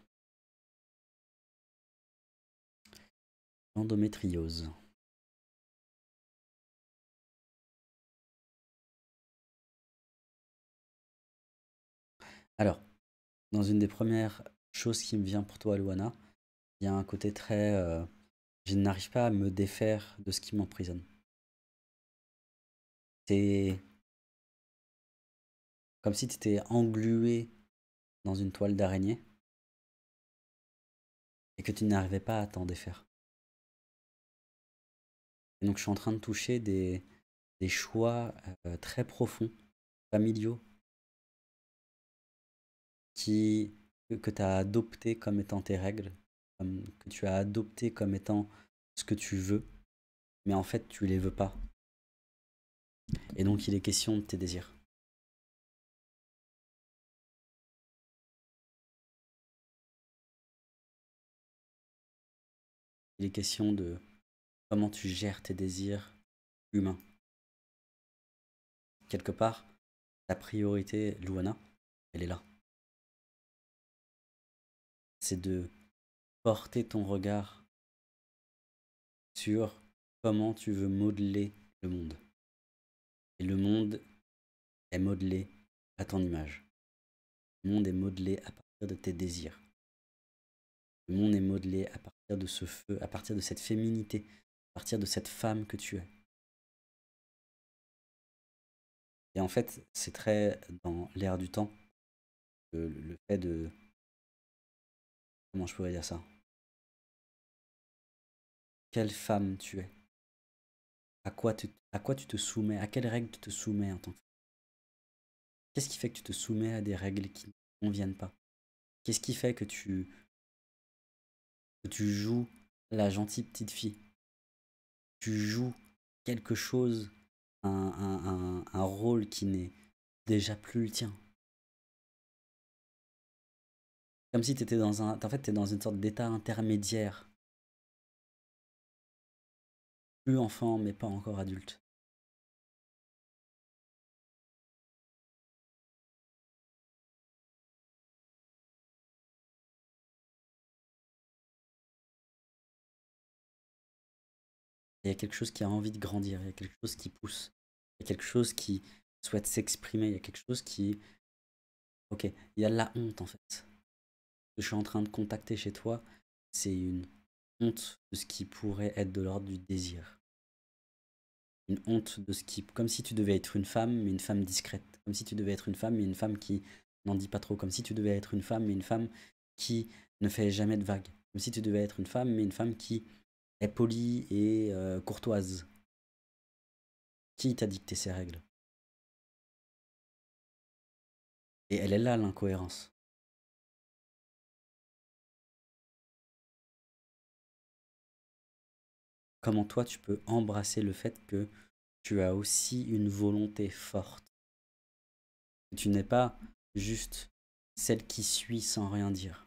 l'endométriose. Alors, dans une des premières choses qui me vient pour toi, Luana, il y a un côté très. Euh, je n'arrive pas à me défaire de ce qui m'emprisonne. C'est comme si tu étais englué dans une toile d'araignée et que tu n'arrivais pas à t'en défaire. Et donc je suis en train de toucher des, choix euh, très profonds, familiaux, qui, que tu as adopté comme étant tes règles, que tu as adopté comme étant ce que tu veux, mais en fait tu les veux pas. Et donc il est question de tes désirs. Il est question de comment tu gères tes désirs humains. Quelque part, ta priorité, Luana, elle est là c'est de porter ton regard sur comment tu veux modeler le monde. Et le monde est modelé à ton image. Le monde est modelé à partir de tes désirs. Le monde est modelé à partir de ce feu, à partir de cette féminité, à partir de cette femme que tu es. Et en fait, c'est très dans l'air du temps, que le fait de Comment je pourrais dire ça Quelle femme tu es à quoi, tu, à quoi tu te soumets À quelles règles tu te soumets en tant que femme Qu'est-ce qui fait que tu te soumets à des règles qui ne conviennent pas Qu'est-ce qui fait que tu, que tu joues la gentille petite fille Tu joues quelque chose, un rôle qui n'est déjà plus le tien. Comme si tu étais dans un. En fait, tu dans une sorte d'état intermédiaire. Plus enfant, mais pas encore adulte. Il y a quelque chose qui a envie de grandir, il y a quelque chose qui pousse, il y a quelque chose qui souhaite s'exprimer, il y a quelque chose qui... Ok, il y a la honte en fait je suis en train de contacter chez toi, c'est une honte de ce qui pourrait être de l'ordre du désir. Une honte de ce qui... Comme si tu devais être une femme, mais une femme discrète. Comme si tu devais être une femme, mais une femme qui n'en dit pas trop. Comme si tu devais être une femme, mais une femme qui ne fait jamais de vagues. Comme si tu devais être une femme, mais une femme qui est polie et euh, courtoise. Qui t'a dicté ces règles Et elle est là l'incohérence. comment toi tu peux embrasser le fait que tu as aussi une volonté forte. Tu n'es pas juste celle qui suit sans rien dire.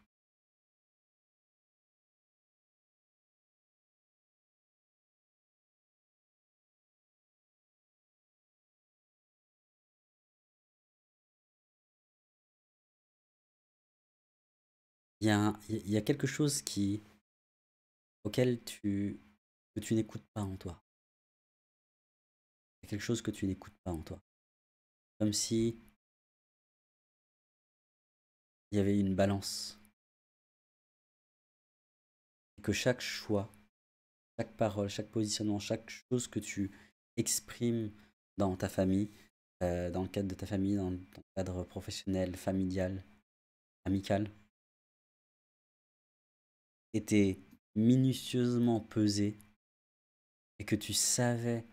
Il y, a, quelque chose qui, auquel tu que tu n'écoutes pas en toi. quelque chose que tu n'écoutes pas en toi. Comme si il y avait une balance. Et que chaque choix, chaque parole, chaque positionnement, chaque chose que tu exprimes dans ta famille, euh, dans le cadre de ta famille, dans ton cadre professionnel, familial, amical, était minutieusement pesé et que tu savais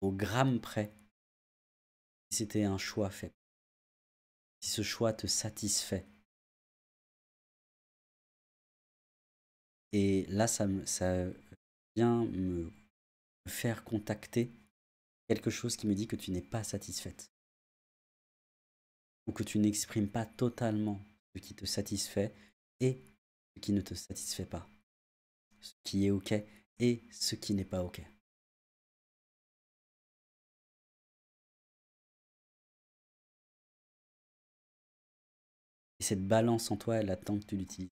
au gramme près si c'était un choix fait, si ce choix te satisfait. Et là, ça, me, ça vient me faire contacter quelque chose qui me dit que tu n'es pas satisfaite ou que tu n'exprimes pas totalement ce qui te satisfait et ce qui ne te satisfait pas, ce qui est OK et ce qui n'est pas OK. cette balance en toi, elle attend que tu l'utilises.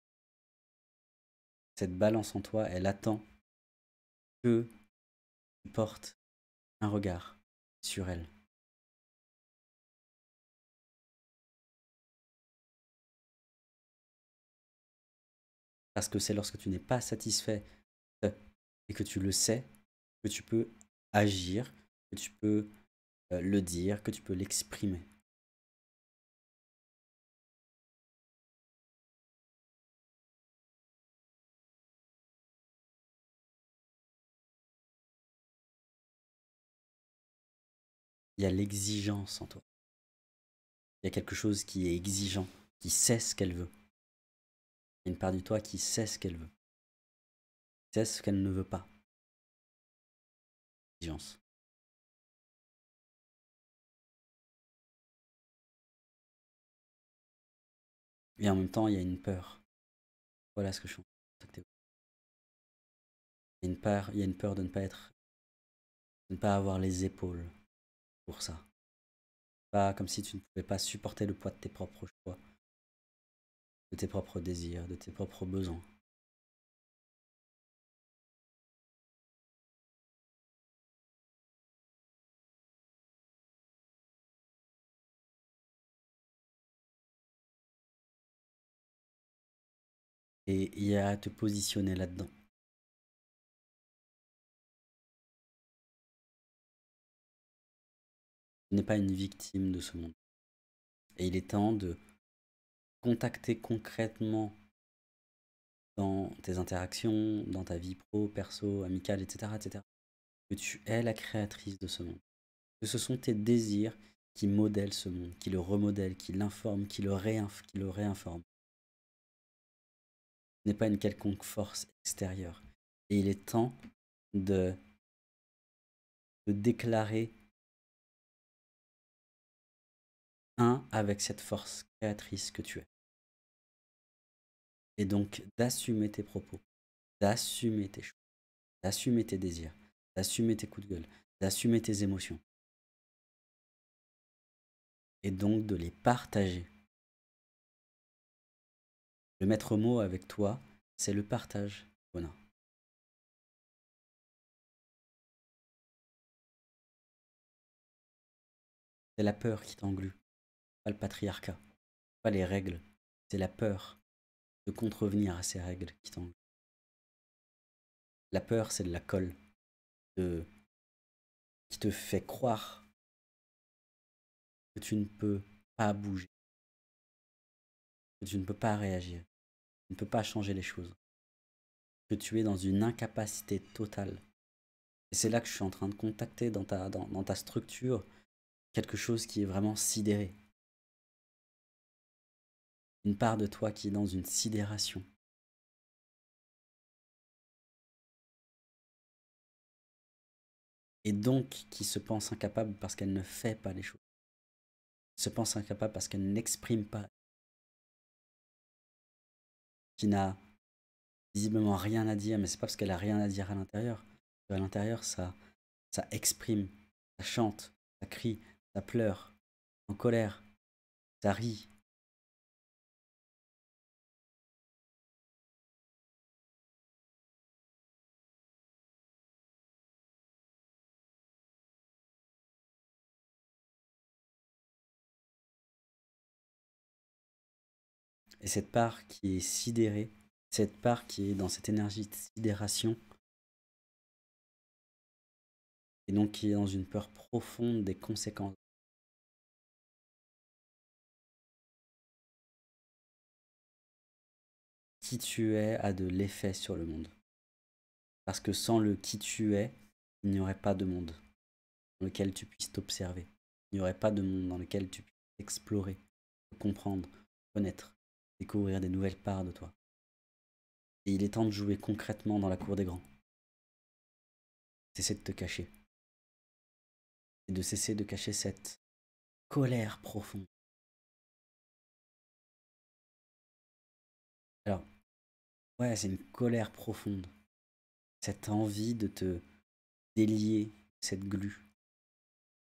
Cette balance en toi, elle attend que tu portes un regard sur elle. Parce que c'est lorsque tu n'es pas satisfait et que tu le sais que tu peux agir, que tu peux euh, le dire, que tu peux l'exprimer. il y a l'exigence en toi. Il y a quelque chose qui est exigeant, qui sait ce qu'elle veut. Il y a une part de toi qui sait ce qu'elle veut. Qui sait ce qu'elle ne veut pas. Exigence. Et en même temps, il y a une peur. Voilà ce que je sens. une peur, il y a une peur de ne pas être, de ne pas avoir les épaules pour ça. Pas comme si tu ne pouvais pas supporter le poids de tes propres choix, de tes propres désirs, de tes propres besoins. Et il y a à te positionner là-dedans. n'est pas une victime de ce monde. Et il est temps de contacter concrètement dans tes interactions, dans ta vie pro, perso, amicale, etc., etc., que tu es la créatrice de ce monde. Que ce sont tes désirs qui modèlent ce monde, qui le remodèlent, qui l'informent, qui, le qui le réinforment. Ce n'est pas une quelconque force extérieure. Et il est temps de, de déclarer un avec cette force créatrice que tu es. Et donc d'assumer tes propos, d'assumer tes choix, d'assumer tes désirs, d'assumer tes coups de gueule, d'assumer tes émotions. Et donc de les partager. Le maître mot avec toi, c'est le partage, Bonin. C'est la peur qui t'englue pas le patriarcat, pas les règles, c'est la peur de contrevenir à ces règles qui t'engagent. La peur, c'est de la colle qui te fait croire que tu ne peux pas bouger, que tu ne peux pas réagir, que tu ne peux pas changer les choses, que tu es dans une incapacité totale. Et c'est là que je suis en train de contacter dans ta structure quelque chose qui est vraiment sidéré, une part de toi qui est dans une sidération. Et donc qui se pense incapable parce qu'elle ne fait pas les choses. Se pense incapable parce qu'elle n'exprime pas. Qui n'a visiblement rien à dire, mais c'est pas parce qu'elle a rien à dire à l'intérieur. À l'intérieur, ça, ça exprime, ça chante, ça crie, ça pleure, en colère, ça rit, Et cette part qui est sidérée, cette part qui est dans cette énergie de sidération, et donc qui est dans une peur profonde des conséquences. Qui tu es a de l'effet sur le monde. Parce que sans le qui tu es, il n'y aurait pas de monde dans lequel tu puisses t'observer. Il n'y aurait pas de monde dans lequel tu puisses explorer, comprendre, connaître découvrir des nouvelles parts de toi. Et il est temps de jouer concrètement dans la cour des grands. Cesser de te cacher. Et de cesser de cacher cette colère profonde. Alors, ouais, c'est une colère profonde. Cette envie de te délier cette glu,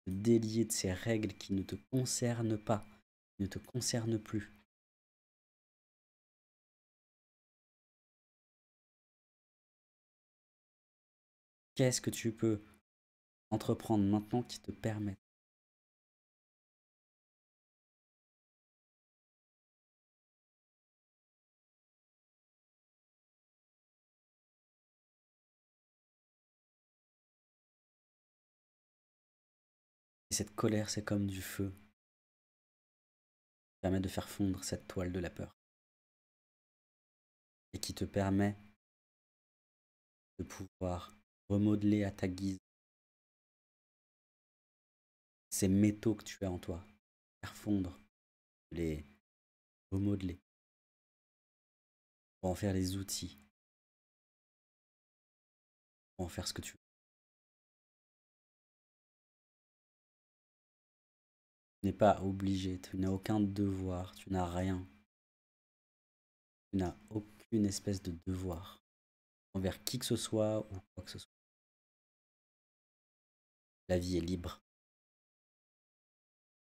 de délier de ces règles qui ne te concernent pas, qui ne te concernent plus. Qu'est-ce que tu peux entreprendre maintenant qui te permet Et cette colère, c'est comme du feu qui permet de faire fondre cette toile de la peur et qui te permet de pouvoir remodeler à ta guise ces métaux que tu as en toi, faire fondre, les remodeler pour en faire les outils, pour en faire ce que tu veux. Tu n'es pas obligé, tu n'as aucun devoir, tu n'as rien. Tu n'as aucune espèce de devoir envers qui que ce soit ou quoi que ce soit. La vie est libre.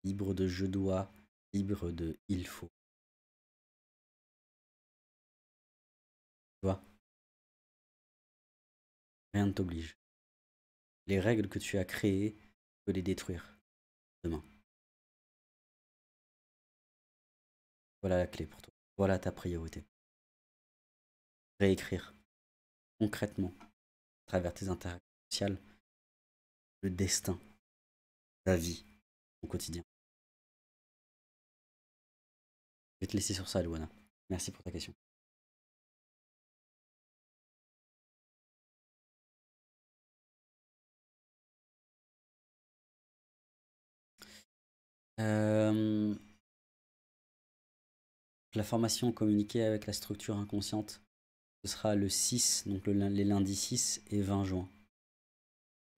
Libre de je dois, libre de il faut. Tu vois Rien ne t'oblige. Les règles que tu as créées, tu peux les détruire demain. Voilà la clé pour toi. Voilà ta priorité. Réécrire concrètement à travers tes interactions sociales le destin, la vie, au quotidien Je vais te laisser sur ça, Luana. Merci pour ta question. Euh, la formation communiquée avec la structure inconsciente, ce sera le 6, donc les lundis 6 et 20 juin.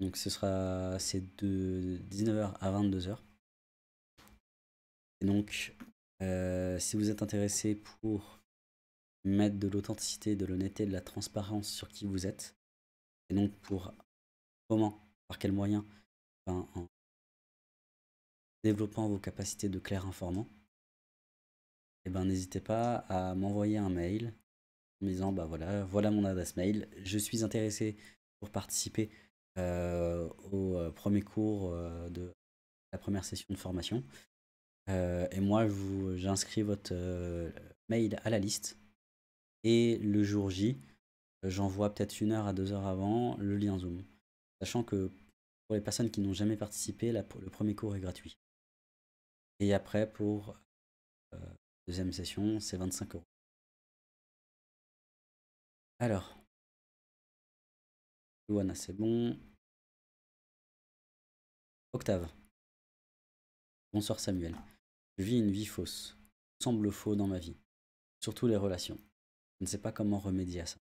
Donc ce sera de 19h à 22h. Et donc euh, si vous êtes intéressé pour mettre de l'authenticité, de l'honnêteté, de la transparence sur qui vous êtes, et donc pour comment, par quels moyens, en développant vos capacités de clair informant, et eh ben n'hésitez pas à m'envoyer un mail en me disant bah voilà, voilà mon adresse mail, je suis intéressé pour participer euh, au euh, premier cours euh, de la première session de formation. et moi, j'inscris votre mail à la liste. Et le jour J, j'envoie peut-être une heure à deux heures avant le lien Zoom. Sachant que pour les personnes qui n'ont jamais participé, la, le premier cours est gratuit. Et après, pour deuxième session, c'est 25 euros. Alors, Luana, ah, c'est bon. Octave. Bonsoir Samuel. Je vis une vie fausse. Tout semble faux dans ma vie. Surtout les relations. Je ne sais pas comment remédier à ça.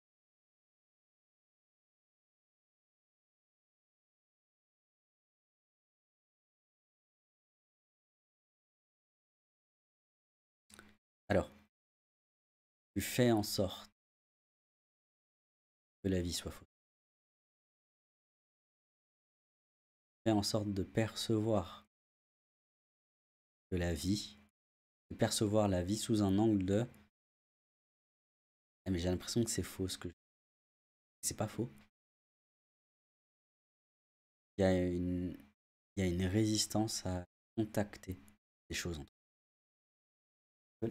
Alors, tu fais en sorte que la vie soit fausse. en sorte de percevoir de la vie, de percevoir la vie sous un angle de ah, mais j'ai l'impression que c'est faux ce que c'est pas faux. Il y a une résistance à contacter les choses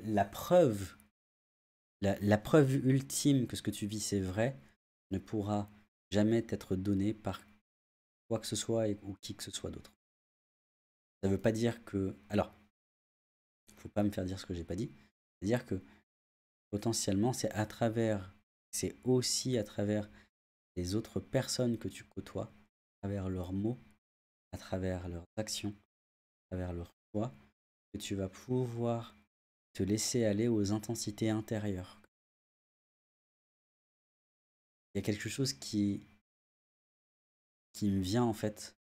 la preuve la, la preuve ultime que ce que tu vis c'est vrai ne pourra jamais être donnée par quoi que ce soit et, ou qui que ce soit d'autre. Ça ne veut pas dire que. Alors, il ne faut pas me faire dire ce que je j'ai pas dit. C'est-à-dire que potentiellement, c'est à travers, c'est aussi à travers les autres personnes que tu côtoies, à travers leurs mots, à travers leurs actions, à travers leurs choix, que tu vas pouvoir te laisser aller aux intensités intérieures. Il y a quelque chose qui qui me vient en fait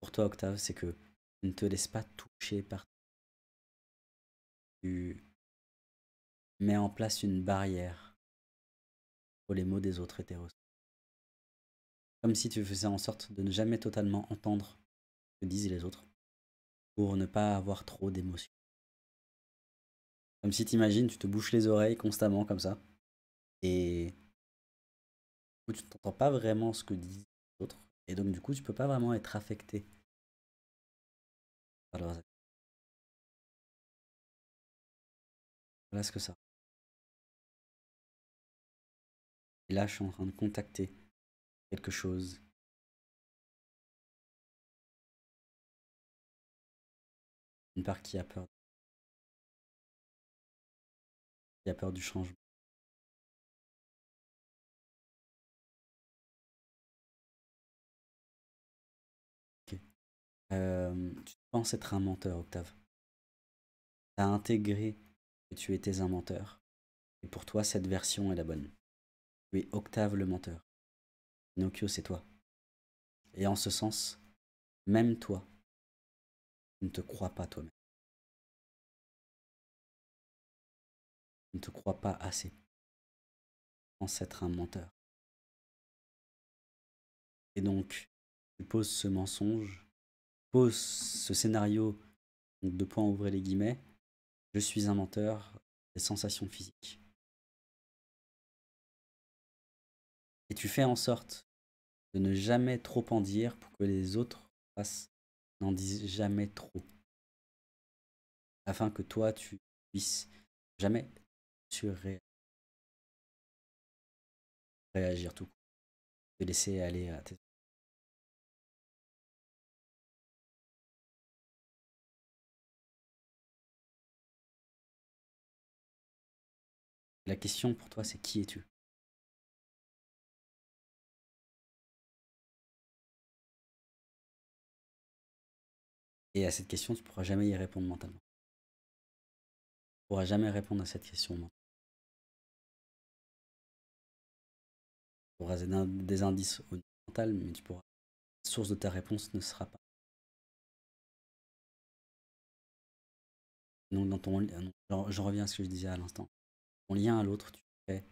pour toi, Octave, c'est que ne te laisse pas toucher par. Tu mets en place une barrière pour les mots des autres hétéros. Comme si tu faisais en sorte de ne jamais totalement entendre ce que disent les autres pour ne pas avoir trop d'émotions. Comme si t'imagines, tu te bouches les oreilles constamment comme ça et où tu t'entends pas vraiment ce que disent et donc, du coup, tu peux pas vraiment être affecté par leurs Voilà ce que ça. Et là, je suis en train de contacter quelque chose. Une part qui a peur. Qui a peur du changement. Euh, tu penses être un menteur, Octave. Tu as intégré que tu étais un menteur. Et pour toi, cette version est la bonne. Tu es Octave le menteur. Pinocchio, c'est toi. Et en ce sens, même toi, tu ne te crois pas toi-même. Tu ne te crois pas assez. Tu penses être un menteur. Et donc, tu poses ce mensonge pose ce scénario, de point ouvrez les guillemets, je suis un menteur, des sensations physiques. Et tu fais en sorte de ne jamais trop en dire pour que les autres n'en disent jamais trop. Afin que toi, tu puisses jamais surréagir. Réagir tout court. Te laisser aller à tes La question pour toi, c'est qui es-tu Et à cette question, tu ne pourras jamais y répondre mentalement. Tu ne pourras jamais répondre à cette question mentalement. Tu auras des indices au niveau mental, mais tu pourras... la source de ta réponse ne sera pas. Donc dans ton, euh, reviens à ce que je disais à l'instant. En lien à l'autre, tu fais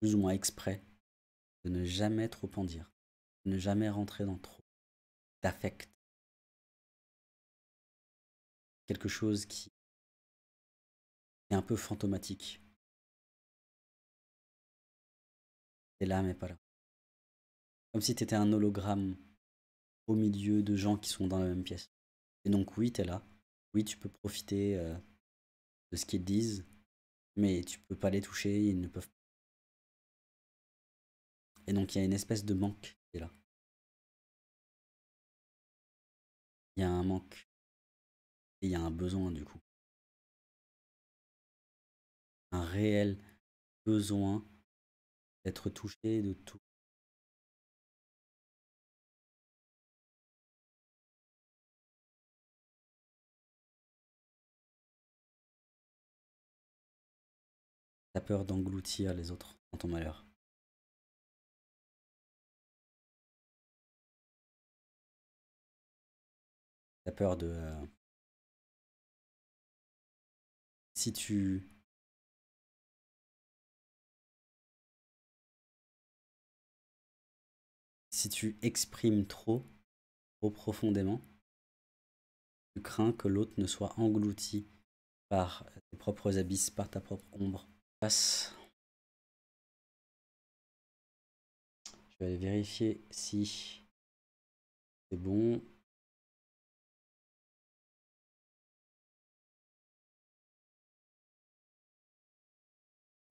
plus ou moins exprès de ne jamais trop en dire, de ne jamais rentrer dans trop d'affect. Quelque chose qui est un peu fantomatique. T'es là, mais pas là. Comme si t'étais un hologramme au milieu de gens qui sont dans la même pièce. Et donc oui, t'es là. Oui, tu peux profiter. Euh, ce qu'ils disent, mais tu peux pas les toucher, ils ne peuvent pas. Et donc il y a une espèce de manque qui est là. Il y a un manque. Et il y a un besoin du coup. Un réel besoin d'être touché, de tout T'as peur d'engloutir les autres dans ton malheur. T'as peur de... Euh, si tu... Si tu exprimes trop, trop profondément, tu crains que l'autre ne soit englouti par tes propres abysses, par ta propre ombre. Je vais aller vérifier si c'est bon.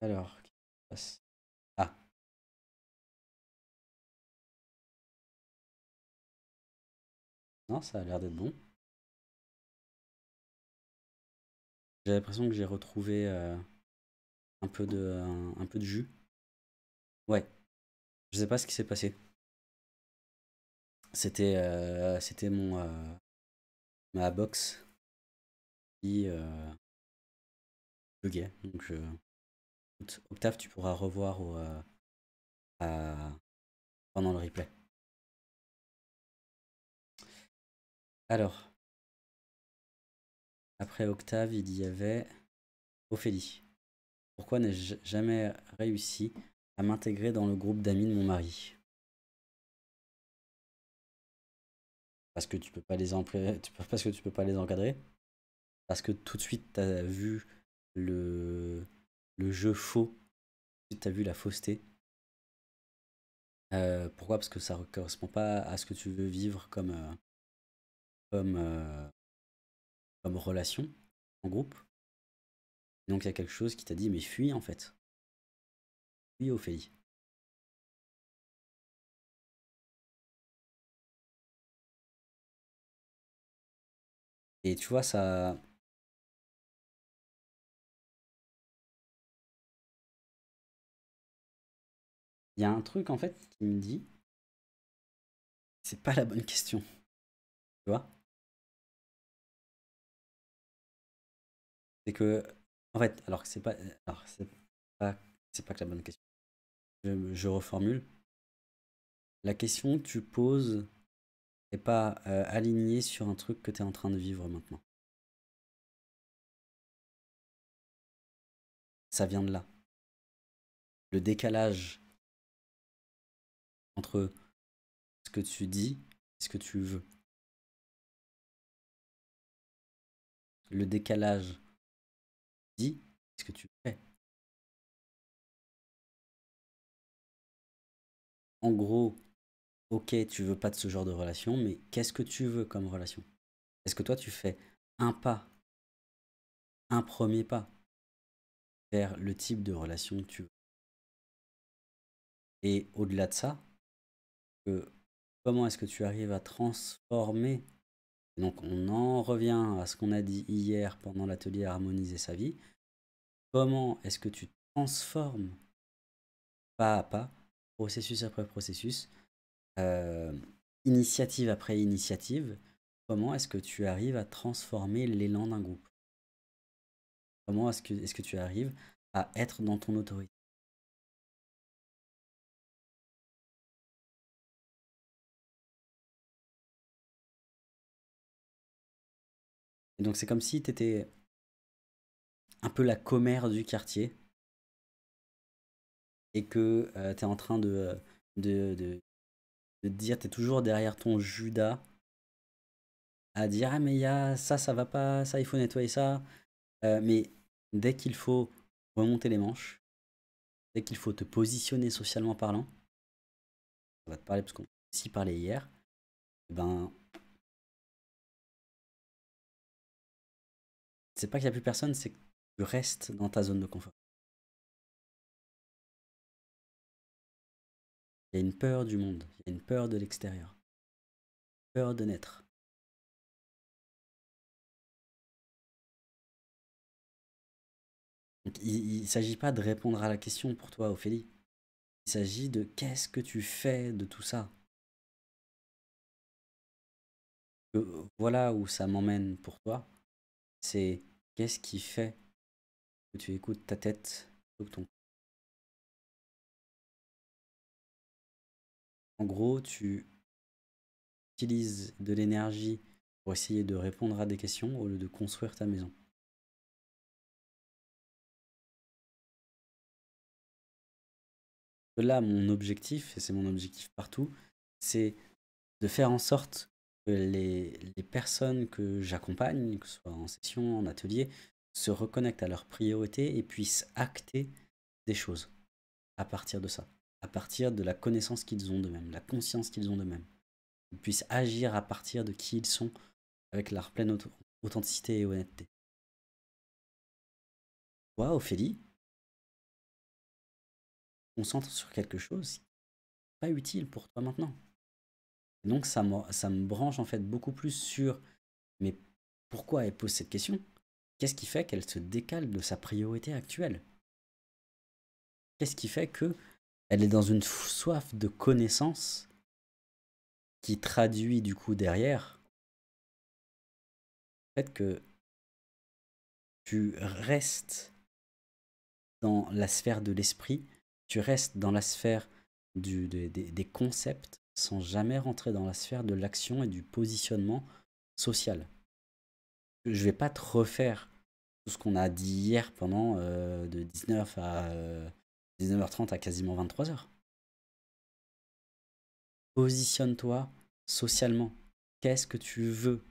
Alors, passe Ah. Non, ça a l'air d'être bon. J'ai l'impression que j'ai retrouvé... Euh, un peu de, euh, un, peu de jus. Ouais. Je sais pas ce qui s'est passé. C'était euh, c'était mon euh, ma box qui buguait. Donc je... Octave, tu pourras revoir à... pendant le replay. Alors, après Octave, il y avait Ophélie. Pourquoi n'ai-je jamais réussi à m'intégrer dans le groupe d'amis de mon mari Parce que tu peux pas les peux, que tu peux pas les encadrer. Parce que tout de suite tu as vu le, jeu faux. Tu as vu la fausseté. Euh, pourquoi Parce que ça ne correspond pas à ce que tu veux vivre comme, euh, euh, comme relation en groupe. Donc il y a quelque chose qui t'a dit, mais fuis en fait. Fuis Ophélie. Et tu vois, ça... Il y a un truc en fait qui me dit, c'est pas la bonne question. Tu vois C'est que en fait, alors que c'est pas, alors c'est pas, que la bonne question. Je, reformule. La question que tu poses n'est pas euh, alignée sur un truc que tu es en train de vivre maintenant. Ça vient de là. Le décalage entre ce que tu dis et ce que tu veux. Le décalage dis ce que tu fais. En gros, ok, tu veux pas de ce genre de relation, mais qu'est-ce que tu veux comme relation Est-ce que toi, tu fais un pas, un premier pas vers le type de relation que tu veux Et au-delà de ça, comment est-ce que tu arrives à transformer donc on en revient à ce qu'on a dit hier pendant l'atelier Harmoniser sa vie. Comment est-ce que tu transformes pas à pas, processus après processus, euh, initiative après initiative, comment est-ce que tu arrives à transformer l'élan d'un groupe Comment est-ce que, est -ce que tu arrives à être dans ton autorité Donc c'est comme si tu étais un peu la commère du quartier et que euh, tu es en train de, euh, de, de, dire, tu es toujours derrière ton Judas à dire Ah, mais il y a ça, ça va pas, ça, il faut nettoyer ça. Euh, mais dès qu'il faut remonter les manches, dès qu'il faut te positionner socialement parlant, on va te parler parce qu'on s'y parlait hier, eh ben, c'est pas qu'il n'y a plus personne, c'est que tu restes dans ta zone de confort. Il y a une peur du monde, il y a une peur de l'extérieur, peur de naître. Donc, il ne s'agit pas de répondre à la question pour toi, Ophélie. Il s'agit de qu'est-ce que tu fais de tout ça Voilà où ça m'emmène pour toi. C'est Qu'est-ce qui fait que tu écoutes ta tête plutôt ton En gros, tu utilises de l'énergie pour essayer de répondre à des questions au lieu de construire ta maison. Là, mon objectif, et c'est mon objectif partout, c'est de faire en sorte les, les personnes que j'accompagne, que ce soit en session, en atelier, se reconnectent à leurs priorités et puissent acter des choses à partir de ça, à partir de la connaissance qu'ils ont d'eux-mêmes, la conscience qu'ils ont d'eux-mêmes. Ils puissent agir à partir de qui ils sont avec leur pleine authenticité et honnêteté. Toi, Ophélie, concentre sur quelque chose qui n'est pas utile pour toi maintenant. Donc ça me, branche en fait beaucoup plus sur mais pourquoi elle pose cette question Qu'est-ce qui fait qu'elle se décale de sa priorité actuelle Qu'est-ce qui fait que est dans une soif de connaissance qui traduit du coup derrière le fait que tu restes dans la sphère de l'esprit, tu restes dans la sphère du, des concepts, sans jamais rentrer dans la sphère de l'action et du positionnement social. Je ne vais pas te refaire tout ce qu'on a dit hier pendant euh, de 19 à 19h30 euh, à quasiment 23h. Positionne-toi socialement. Qu'est-ce que tu veux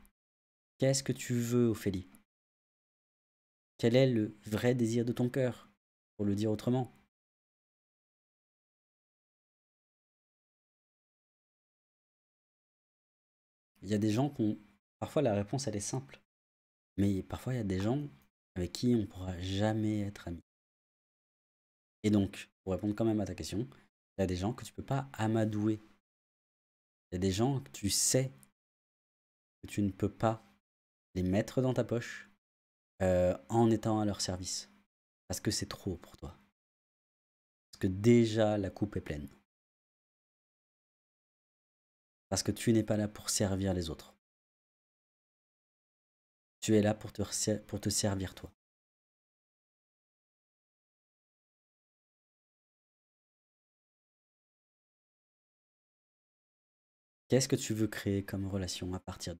Qu'est-ce que tu veux, Ophélie Quel est le vrai désir de ton cœur Pour le dire autrement, Il y a des gens qui ont... Parfois la réponse elle est simple. Mais parfois il y a des gens avec qui on ne pourra jamais être ami. Et donc, pour répondre quand même à ta question, il y a des gens que tu ne peux pas amadouer. Il y a des gens que tu sais que tu ne peux pas les mettre dans ta poche euh, en étant à leur service. Parce que c'est trop pour toi. Parce que déjà la coupe est pleine. Parce que tu n'es pas là pour servir les autres. Tu es là pour te, pour te servir toi. Qu'est-ce que tu veux créer comme relation à partir de...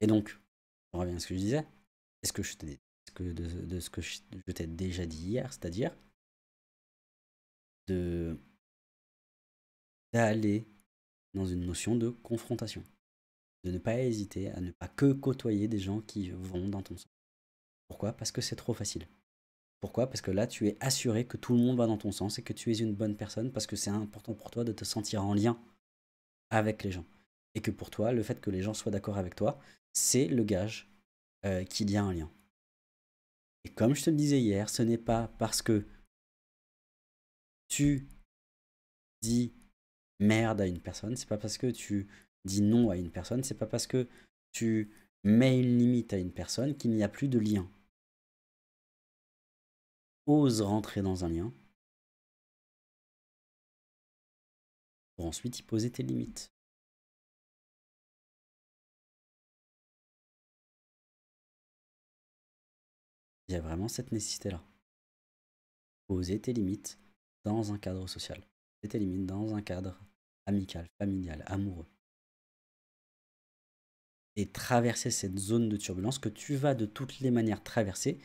Et donc, on revient à ce que je disais, est-ce que je t'ai de, de, ce que je, t'ai déjà dit hier, c'est-à-dire de d'aller dans une notion de confrontation. De ne pas hésiter à ne pas que côtoyer des gens qui vont dans ton sens. Pourquoi Parce que c'est trop facile. Pourquoi Parce que là, tu es assuré que tout le monde va dans ton sens et que tu es une bonne personne parce que c'est important pour toi de te sentir en lien avec les gens. Et que pour toi, le fait que les gens soient d'accord avec toi, c'est le gage qu'il y a un lien. Et comme je te le disais hier, ce n'est pas parce que tu dis merde à une personne, c'est pas parce que tu dis non à une personne, c'est pas parce que tu mets une limite à une personne qu'il n'y a plus de lien. Ose rentrer dans un lien pour ensuite y poser tes limites. Il y a vraiment cette nécessité-là. Poser tes limites dans un cadre social t'élimines dans un cadre amical, familial, amoureux. Et traverser cette zone de turbulence que tu vas de toutes les manières traverser,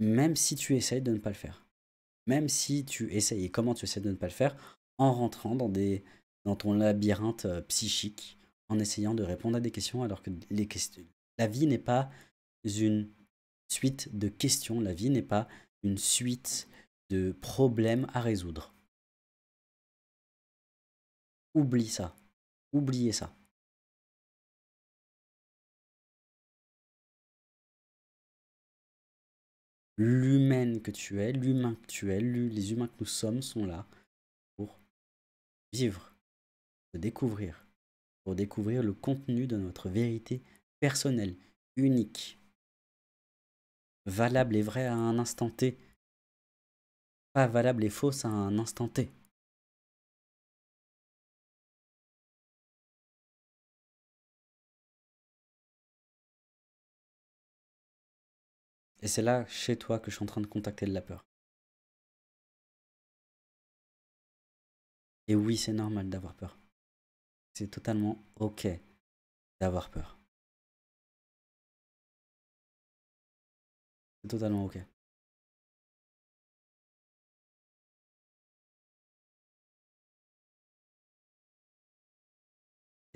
même si tu essayes de ne pas le faire. Même si tu essayes, et comment tu essayes de ne pas le faire, en rentrant dans, des, dans ton labyrinthe euh, psychique, en essayant de répondre à des questions, alors que les questions, la vie n'est pas une suite de questions, la vie n'est pas une suite de problèmes à résoudre. Oublie ça. Oubliez ça. L'humaine que tu es, l'humain que tu es, les humains que nous sommes sont là pour vivre, se découvrir, pour découvrir le contenu de notre vérité personnelle, unique, valable et vraie à un instant T, pas valable et fausse à un instant T. Et c'est là, chez toi, que je suis en train de contacter de la peur. Et oui, c'est normal d'avoir peur. C'est totalement OK d'avoir peur. C'est totalement OK. Et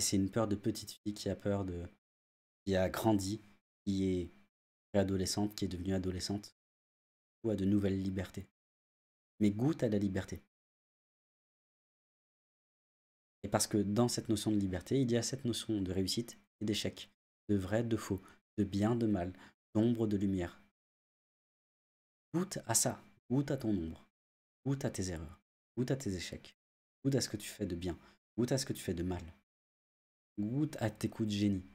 c'est une peur de petite fille qui a peur de qui a grandi qui est Adolescente qui est devenue adolescente, ou à de nouvelles libertés. Mais goûte à la liberté. Et parce que dans cette notion de liberté, il y a cette notion de réussite et d'échec, de vrai, de faux, de bien, de mal, d'ombre, de lumière. Goûte à ça, goûte à ton ombre, goûte à tes erreurs, goûte à tes échecs, goûte à ce que tu fais de bien, goûte à ce que tu fais de mal, goûte à tes coups de génie,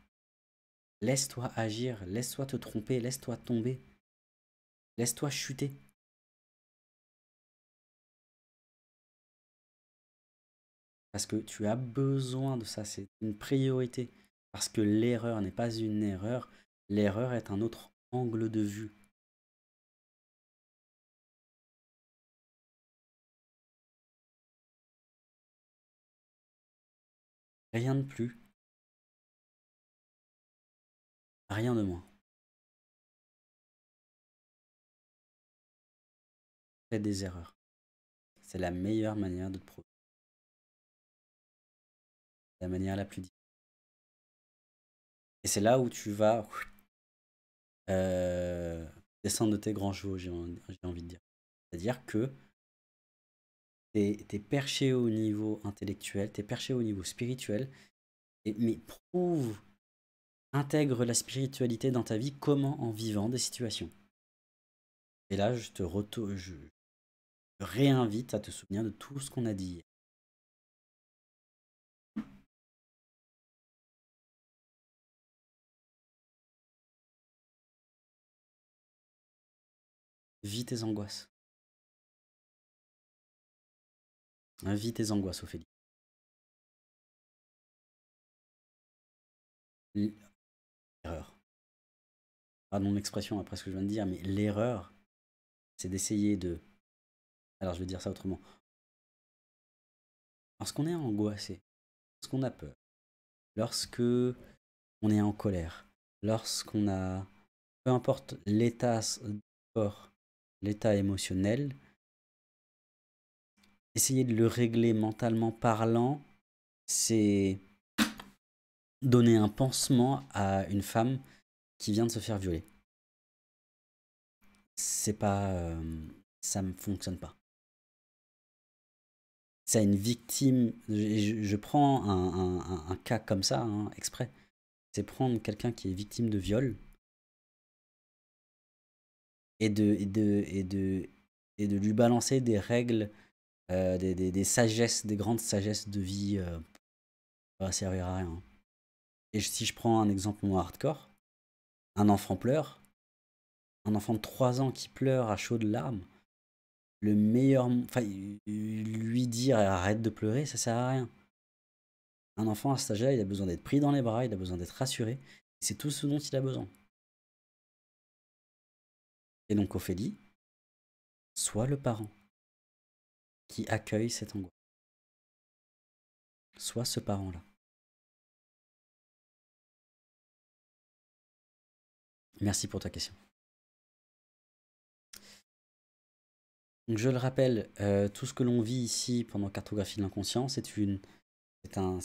Laisse-toi agir, laisse-toi te tromper, laisse-toi tomber, laisse-toi chuter. Parce que tu as besoin de ça, c'est une priorité. Parce que l'erreur n'est pas une erreur, l'erreur est un autre angle de vue. Rien de plus, Rien de moins. Fais des erreurs. C'est la meilleure manière de te prouver. La manière la plus difficile. Et c'est là où tu vas euh, descendre de tes grands chevaux, j'ai envie de dire. C'est-à-dire que tu es perché au niveau intellectuel, t'es perché au niveau spirituel, mais prouve intègre la spiritualité dans ta vie, comment en vivant des situations. Et là, je te, je réinvite à te souvenir de tout ce qu'on a dit hier. Vis tes angoisses. Hein, vis tes angoisses, Ophélie mon expression après ce que je viens de dire, mais l'erreur, c'est d'essayer de. Alors je vais dire ça autrement. Lorsqu'on est angoissé, lorsqu'on a peur, lorsque on est en colère, lorsqu'on a. Peu importe l'état corps, l'état émotionnel, essayer de le régler mentalement parlant, c'est donner un pansement à une femme qui vient de se faire violer. C'est pas. Euh, ça ne fonctionne pas. C'est une victime. Je, prends un, cas comme ça, hein, exprès. C'est prendre quelqu'un qui est victime de viol et de, et de, et de, et de lui balancer des règles, euh, des, des, sagesses, des grandes sagesses de vie. Euh, ça servira à rien. Et si je prends un exemple moins hardcore, un enfant pleure. Un enfant de 3 ans qui pleure à chaudes larmes. Le meilleur. Enfin, lui dire arrête de pleurer, ça sert à rien. Un enfant à cet âge-là, il a besoin d'être pris dans les bras, il a besoin d'être rassuré. C'est tout ce dont il a besoin. Et donc, Ophélie, soit le parent qui accueille cette angoisse. Soit ce parent-là. Merci pour ta question. je le rappelle, euh, tout ce que l'on vit ici pendant Cartographie de l'inconscient, c'est une, c'est un,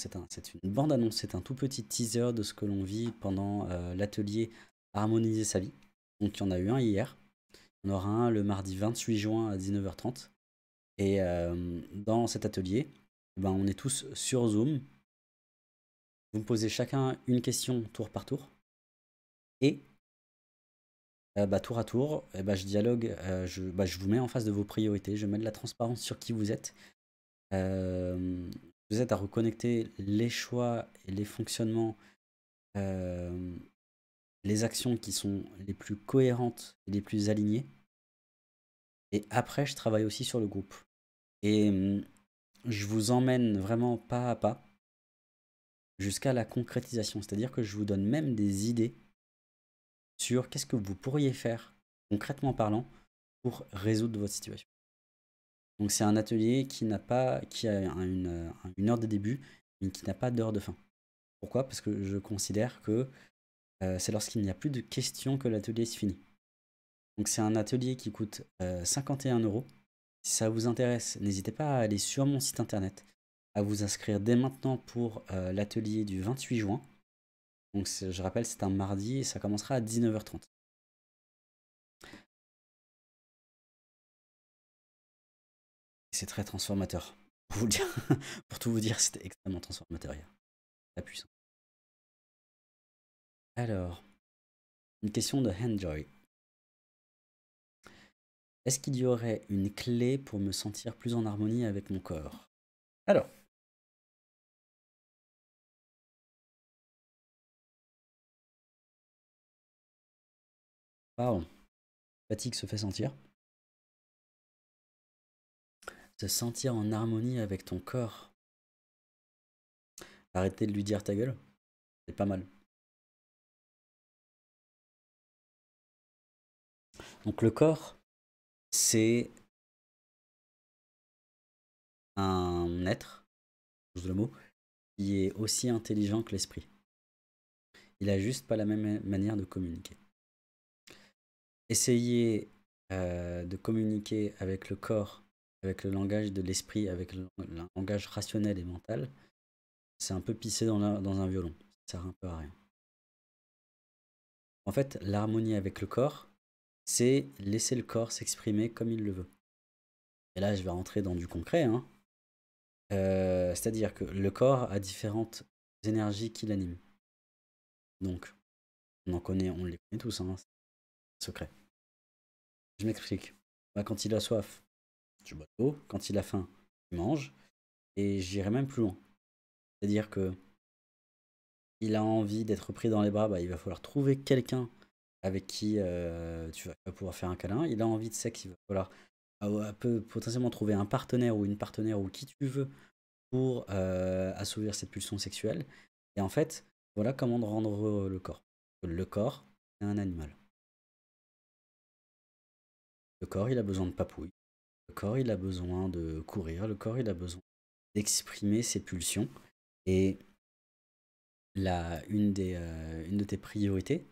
une bande-annonce, c'est un tout petit teaser de ce que l'on vit pendant euh, l'atelier Harmoniser sa vie. Donc il y en a eu un hier, On aura un le mardi 28 juin à 19h30. Et euh, dans cet atelier, eh ben, on est tous sur Zoom. Vous me posez chacun une question tour par tour. Et euh, bah, tour à tour, et eh bah, je dialogue, euh, bah, je, vous mets en face de vos priorités, je mets de la transparence sur qui vous êtes. Euh, vous êtes à reconnecter les choix et les fonctionnements, les actions qui sont les plus cohérentes et les plus alignées. Et après, je travaille aussi sur le groupe. Et mm, je vous emmène vraiment pas à pas jusqu'à la concrétisation. C'est-à-dire que je vous donne même des idées sur qu'est-ce que vous pourriez faire, concrètement parlant, pour résoudre votre situation. Donc c'est un atelier qui n'a pas, qui a une, heure de début, mais qui n'a pas d'heure de fin. Pourquoi Parce que je considère que euh, c'est lorsqu'il n'y a plus de questions que l'atelier se finit. Donc c'est un atelier qui coûte 51 euh, euros. Si ça vous intéresse, n'hésitez pas à aller sur mon site internet, à vous inscrire dès maintenant pour euh, l'atelier du 28 juin. Donc je rappelle, c'est un mardi et ça commencera à 19h30. C'est très transformateur. Pour, vous pour tout vous dire, c'était extrêmement transformateur hier. La puissance. Alors, une question de Handjoy. Est-ce qu'il y aurait une clé pour me sentir plus en harmonie avec mon corps Alors, Fatigue se fait sentir. Se sentir en harmonie avec ton corps. Arrêter de lui dire ta gueule, c'est pas mal. Donc le corps, c'est un être, le mot, qui est aussi intelligent que l'esprit. Il a juste pas la même manière de communiquer essayer euh, de communiquer avec le corps, avec le langage de l'esprit, avec le, langage rationnel et mental, c'est un peu pisser dans, un violon. Ça sert un peu à rien. En fait, l'harmonie avec le corps, c'est laisser le corps s'exprimer comme il le veut. Et là, je vais rentrer dans du concret. Hein. Euh, c'est-à-dire que le corps a différentes énergies qui l'animent. Donc, on en connaît, on les connaît tous. Hein secret. Je m'explique. Bah, quand il a soif, tu bois de l'eau. Quand il a faim, tu manges. Et j'irai même plus loin. C'est-à-dire que il a envie d'être pris dans les bras, bah, il va falloir trouver quelqu'un avec qui euh, tu vas pouvoir faire un câlin. Il a envie de sexe, il va falloir ah potentiellement trouver un partenaire ou une partenaire ou qui tu veux pour euh, assouvir cette pulsion sexuelle. Et en fait, voilà comment rendre le corps. Le corps, c'est un animal. Le corps, il a besoin de papouille. Le corps, il a besoin de courir. Le corps, il a besoin d'exprimer ses pulsions. Et la, une, des, euh, une de tes priorités,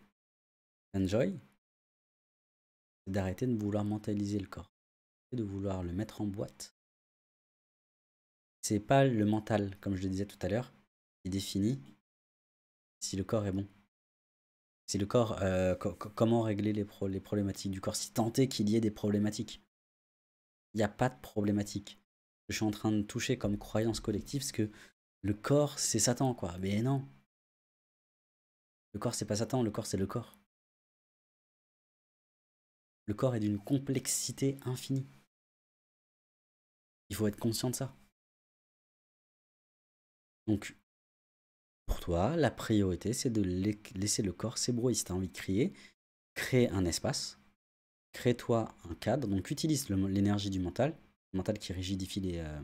Enjoy, c'est d'arrêter de vouloir mentaliser le corps, de vouloir le mettre en boîte. C'est pas le mental, comme je le disais tout à l'heure, qui définit si le corps est bon. C'est le corps, euh, comment régler les, problématiques du corps, si tant est qu'il y ait des problématiques. Il n'y a pas de problématique. Je suis en train de toucher comme croyance collective ce que le corps, c'est Satan, quoi. Mais non. Le corps, c'est pas Satan, le corps, c'est le corps. Le corps est d'une complexité infinie. Il faut être conscient de ça. Donc, pour toi, la priorité, c'est de laisser le corps s'ébrouiller. Si tu as envie de crier, crée un espace, crée-toi un cadre. Donc, utilise l'énergie du mental, le mental qui rigidifie euh,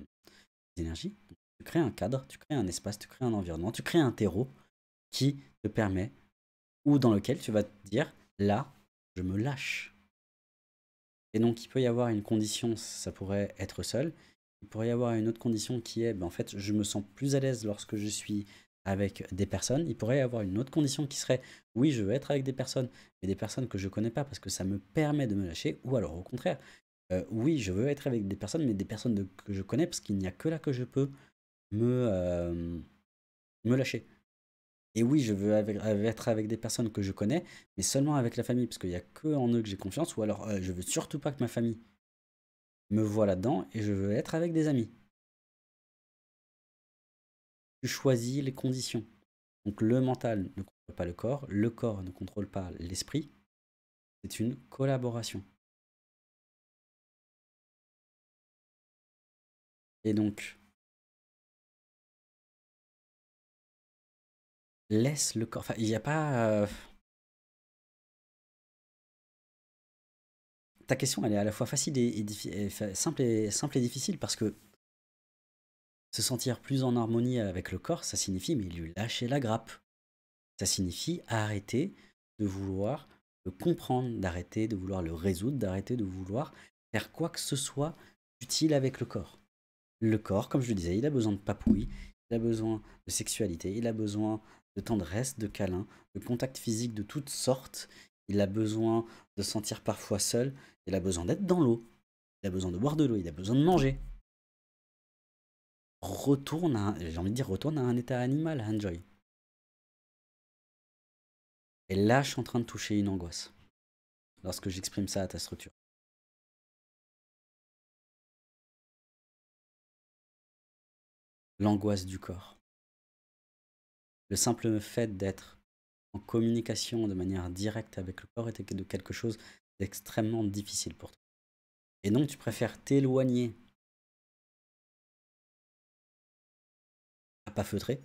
les, énergies. tu crées un cadre, tu crées un espace, tu crées un environnement, tu crées un terreau qui te permet, ou dans lequel tu vas te dire, là, je me lâche. Et donc, il peut y avoir une condition, ça pourrait être seul. Il pourrait y avoir une autre condition qui est, ben, en fait, je me sens plus à l'aise lorsque je suis avec des personnes, il pourrait y avoir une autre condition qui serait oui, je veux être avec des personnes, mais des personnes que je ne connais pas parce que ça me permet de me lâcher, ou alors au contraire, euh, oui, je veux être avec des personnes, mais des personnes que je connais parce qu'il n'y a que là que je peux me, euh, me lâcher. Et oui, je veux être avec des personnes que je connais, mais seulement avec la famille, parce qu'il n'y a que en eux que j'ai confiance, ou alors euh, je veux surtout pas que ma famille me voit là-dedans, et je veux être avec des amis tu choisis les conditions. Donc le mental ne contrôle pas le corps, le corps ne contrôle pas l'esprit. C'est une collaboration. Et donc, laisse le corps. Enfin, il n'y a pas. Euh, ta question, elle est à la fois facile et simple, et simple et difficile parce que se sentir plus en harmonie avec le corps, ça signifie mais lui lâcher la grappe. Ça signifie arrêter de vouloir le comprendre, d'arrêter de vouloir le résoudre, d'arrêter de vouloir faire quoi que ce soit utile avec le corps. Le corps, comme je le disais, il a besoin de papouille il a besoin de sexualité, il a besoin de tendresse, de câlins, de contact physique de toutes sortes, il a besoin de sentir parfois seul, il a besoin d'être dans l'eau, il a besoin de boire de l'eau, il a besoin de manger retourne à, j'ai envie de dire, retourne à un état animal, à Enjoy. Et là, je suis en train de toucher une angoisse lorsque j'exprime ça à ta structure. L'angoisse du corps. Le simple fait d'être en communication de manière directe avec le corps était quelque chose d'extrêmement difficile pour toi. Et donc tu préfères t'éloigner pas feutré.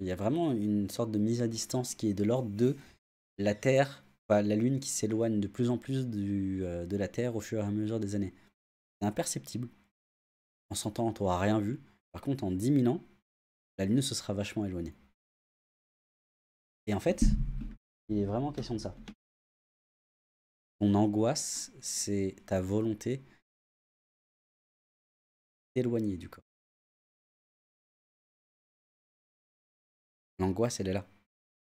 Il y a vraiment une sorte de mise à distance qui est de l'ordre de la Terre, la Lune qui s'éloigne de plus en plus euh, de la Terre au fur et à mesure des années. C'est imperceptible. En 100 ans, tu n'auras rien vu. Par contre, en 10 000 ans, la Lune se sera vachement éloignée. Et en fait, il est vraiment question de ça. Ton angoisse, c'est ta volonté d'éloigner du corps. L'angoisse, elle est là.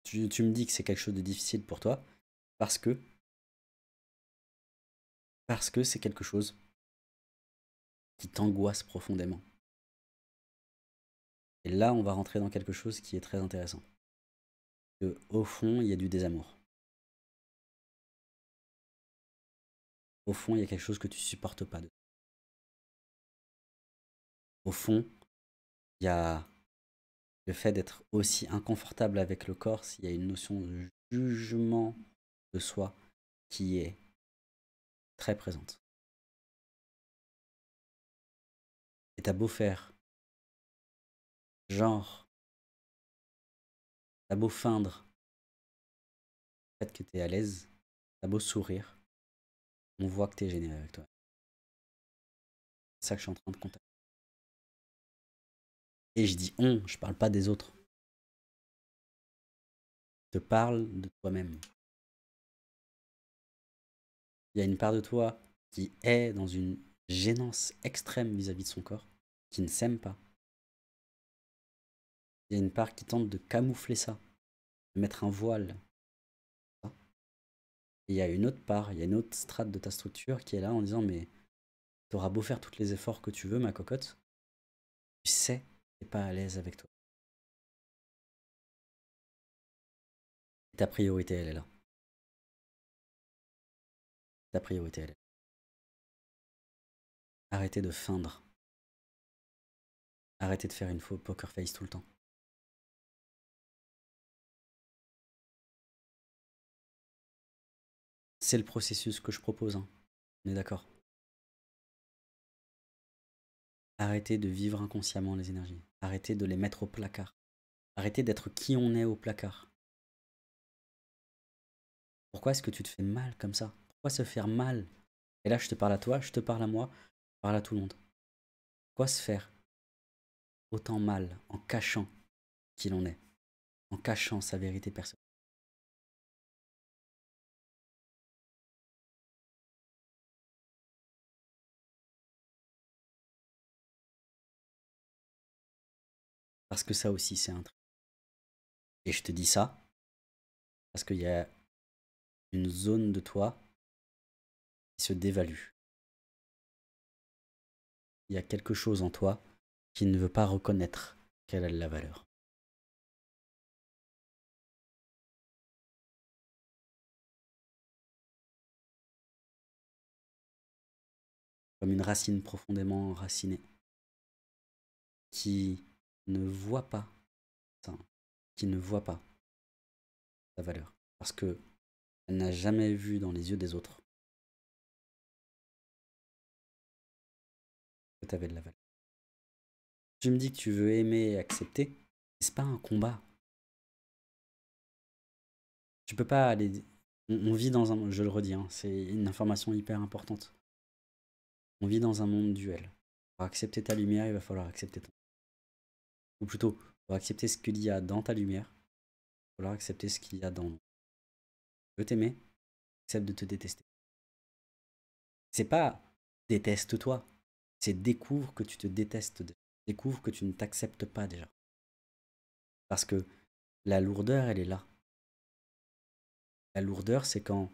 Tu, me dis que c'est quelque chose de difficile pour toi parce que parce que c'est quelque chose qui t'angoisse profondément. Et là, on va rentrer dans quelque chose qui est très intéressant. Que, au fond, il y a du désamour. Au fond, il y a quelque chose que tu supportes pas. De... Au fond, il y a le fait d'être aussi inconfortable avec le corps, s'il y a une notion de jugement de soi qui est très présente. Et t'as beau faire, genre, t'as beau feindre, le fait que t'es à l'aise, t'as beau sourire, on voit que t'es gêné avec toi. C'est ça que je suis en train de contacter. Et je dis on, je parle pas des autres. Je te parle de toi-même. Il y a une part de toi qui est dans une gênance extrême vis-à-vis de son corps, qui ne s'aime pas. Il y a une part qui tente de camoufler ça, de mettre un voile. Et il y a une autre part, il y a une autre strate de ta structure qui est là en disant mais t'auras beau faire tous les efforts que tu veux, ma cocotte, tu sais pas à l'aise avec toi. Ta priorité, elle est là. Ta priorité, elle est là. Arrêtez de feindre. Arrêtez de faire une faux poker face tout le temps. C'est le processus que je propose, hein. on est d'accord. Arrêtez de vivre inconsciemment les énergies. Arrêtez de les mettre au placard. Arrêtez d'être qui on est au placard. Pourquoi est-ce que tu te fais mal comme ça Pourquoi se faire mal Et là, je te parle à toi, je te parle à moi, je parle à tout le monde. Pourquoi se faire autant mal en cachant qui l'on est, en cachant sa vérité personnelle Parce que ça aussi, c'est un truc. Et je te dis ça parce qu'il y a une zone de toi qui se dévalue. Il y a quelque chose en toi qui ne veut pas reconnaître qu'elle a la valeur. Comme une racine profondément enracinée qui ne voit pas ça, qui ne voit pas sa valeur, parce que elle n'a jamais vu dans les yeux des autres que tu avais de la valeur. Tu me dis que tu veux aimer et accepter, c'est pas un combat. Tu peux pas aller. On, vit dans un. Je le redis, hein, c'est une information hyper importante. On vit dans un monde duel. Pour accepter ta lumière, il va falloir accepter ton. Ou plutôt, pour accepter ce qu'il y a dans ta lumière. Il accepter ce qu'il y a dans Je veux t'aimer, accepte de te détester. C'est pas déteste-toi, c'est découvre que tu te détestes Découvre que tu ne t'acceptes pas déjà. Parce que la lourdeur, elle est là. La lourdeur, c'est quand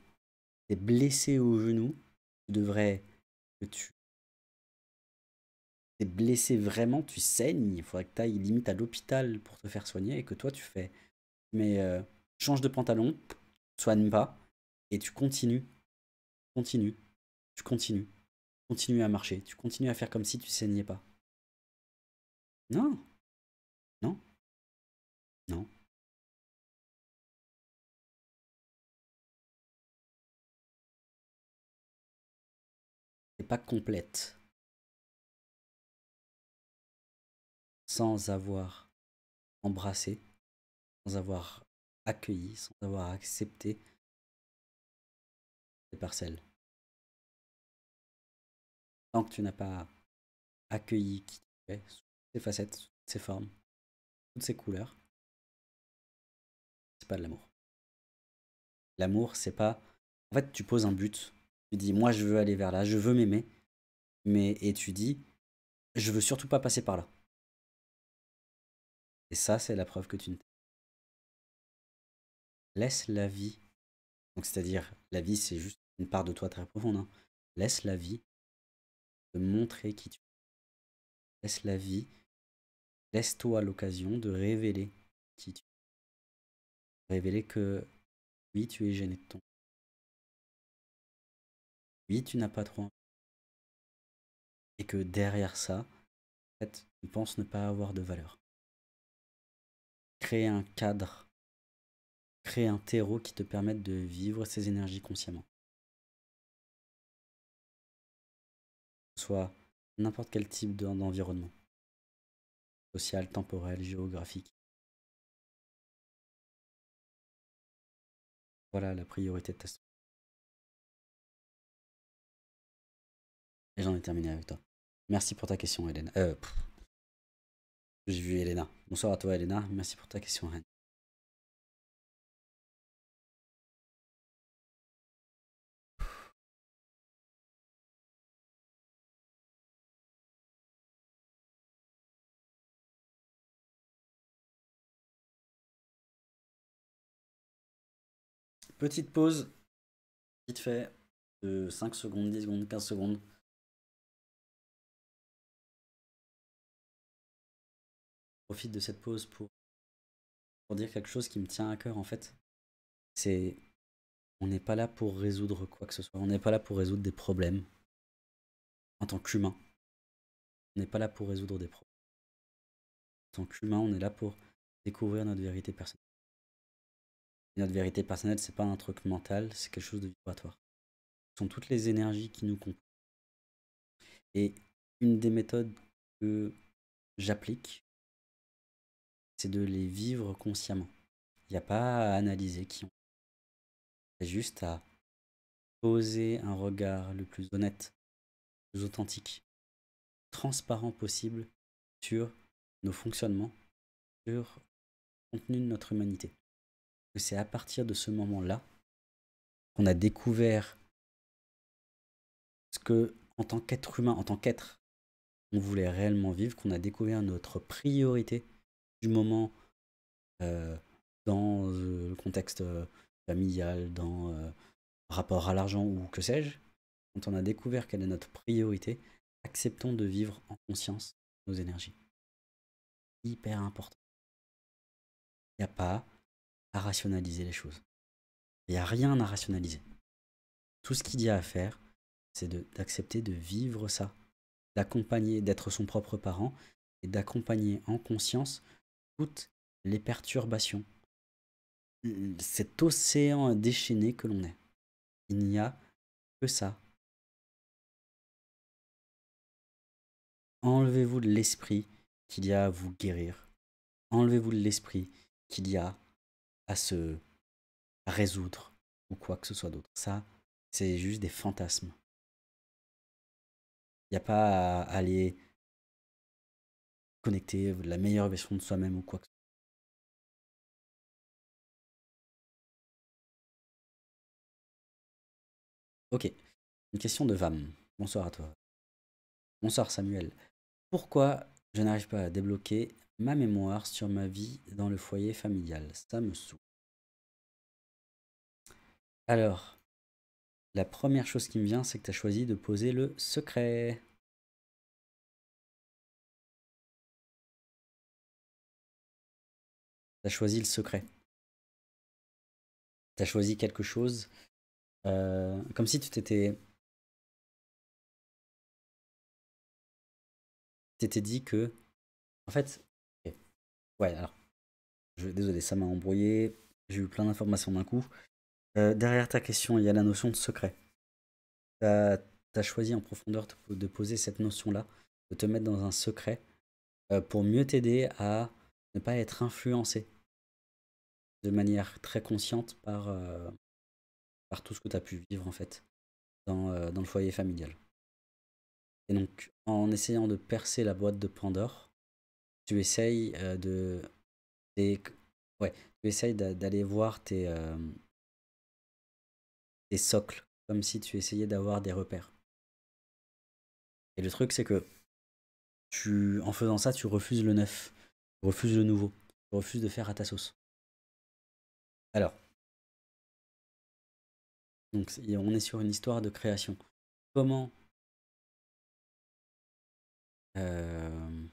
tu es blessé au genou, tu devrais que tu t'es blessé vraiment, tu saignes, il faudrait que tu ailles limite à l'hôpital pour te faire soigner et que toi tu fais. Mais euh, change de pantalon, soigne pas, et tu continues, continue, tu continues, continues à marcher, tu continues à faire comme si tu saignais pas. Non, non, non. C'est pas complète. sans avoir embrassé, sans avoir accueilli, sans avoir accepté les parcelles. Tant que tu n'as pas accueilli qui tu es, ses facettes, sous ses formes, toutes ses couleurs, c'est pas de l'amour. L'amour, c'est pas. En fait, tu poses un but. Tu dis, moi, je veux aller vers là, je veux m'aimer. Mais, et tu dis, je veux surtout pas passer par là. Et ça, c'est la preuve que tu ne laisse la vie. Donc c'est-à-dire, la vie, c'est juste une part de toi très profonde. Hein. Laisse la vie te montrer qui tu es. Laisse la vie, laisse-toi l'occasion de révéler qui tu es. Révéler que oui, tu es gêné de ton. Oui, tu n'as pas trop Et que derrière ça, tu penses ne pas avoir de valeur créer un cadre, créer un terreau qui te permette de vivre ces énergies consciemment. Soit n'importe quel type d'environnement, social, temporel, géographique. Voilà la priorité de ta Et j'en ai terminé avec toi. Merci pour ta question, Hélène. Euh, j'ai vu Elena. Bonsoir à toi Elena, merci pour ta question. Anne. Petite pause, vite fait, de 5 secondes, 10 secondes, 15 secondes. profite de cette pause pour, pour dire quelque chose qui me tient à cœur en fait. C'est on n'est pas là pour résoudre quoi que ce soit. On n'est pas là pour résoudre des problèmes en tant qu'humain. On n'est pas là pour résoudre des problèmes. En tant qu'humain, on est là pour découvrir notre vérité personnelle. notre vérité personnelle, c'est pas un truc mental, c'est quelque chose de vibratoire. Ce sont toutes les énergies qui nous composent. Et une des méthodes que j'applique c'est de les vivre consciemment. Il n'y a pas à analyser qui on juste à poser un regard le plus honnête, le plus authentique, le plus transparent possible sur nos fonctionnements, sur le contenu de notre humanité. C'est à partir de ce moment-là qu'on a découvert ce que, en tant qu'être humain, en tant qu'être, on voulait réellement vivre, qu'on a découvert notre priorité moment euh, dans euh, le contexte euh, familial, dans rapport à l'argent ou que sais-je, quand on a découvert quelle est notre priorité, acceptons de vivre en conscience nos énergies. Hyper important. Il n'y a pas à rationaliser les choses. Il n'y a rien à rationaliser. Tout ce qu'il y a à faire, c'est d'accepter de vivre ça, d'accompagner, d'être son propre parent et d'accompagner en conscience toutes les perturbations, mmh, mmh. cet océan déchaîné que l'on est. Il n'y a que ça. Enlevez-vous de l'esprit qu'il y a à vous guérir. Enlevez-vous de l'esprit qu'il y a à se résoudre ou quoi que ce soit d'autre. Ça, c'est juste des fantasmes. Il n'y a pas à aller connecter, la meilleure version de soi-même ou quoi que ce soit. Ok, une question de Vam. Bonsoir à toi. Bonsoir Samuel. Pourquoi je n'arrive pas à débloquer ma mémoire sur ma vie dans le foyer familial Ça me saoule. Alors, la première chose qui me vient, c'est que tu as choisi de poser le secret. T'as choisi le secret. as choisi quelque chose. Euh, comme si tu t'étais. T'étais dit que. En fait. Ouais, alors. Je, désolé, ça m'a embrouillé. J'ai eu plein d'informations d'un coup. Euh, derrière ta question, il y a la notion de secret. Tu as choisi en profondeur de, poser cette notion-là, de te mettre dans un secret euh, pour mieux t'aider à ne pas être influencé de manière très consciente par, euh, par tout ce que tu as pu vivre en fait euh, dans, le foyer familial. Et donc en essayant de percer la boîte de Pandore, tu essayes euh, de, ouais, tu d'aller voir tes, tes socles, comme si tu essayais d'avoir des repères. Et le truc c'est que tu, en faisant ça, tu refuses le neuf, tu refuses le nouveau, tu refuses de faire à ta sauce. Alors, on est sur une histoire de création. Comment euh,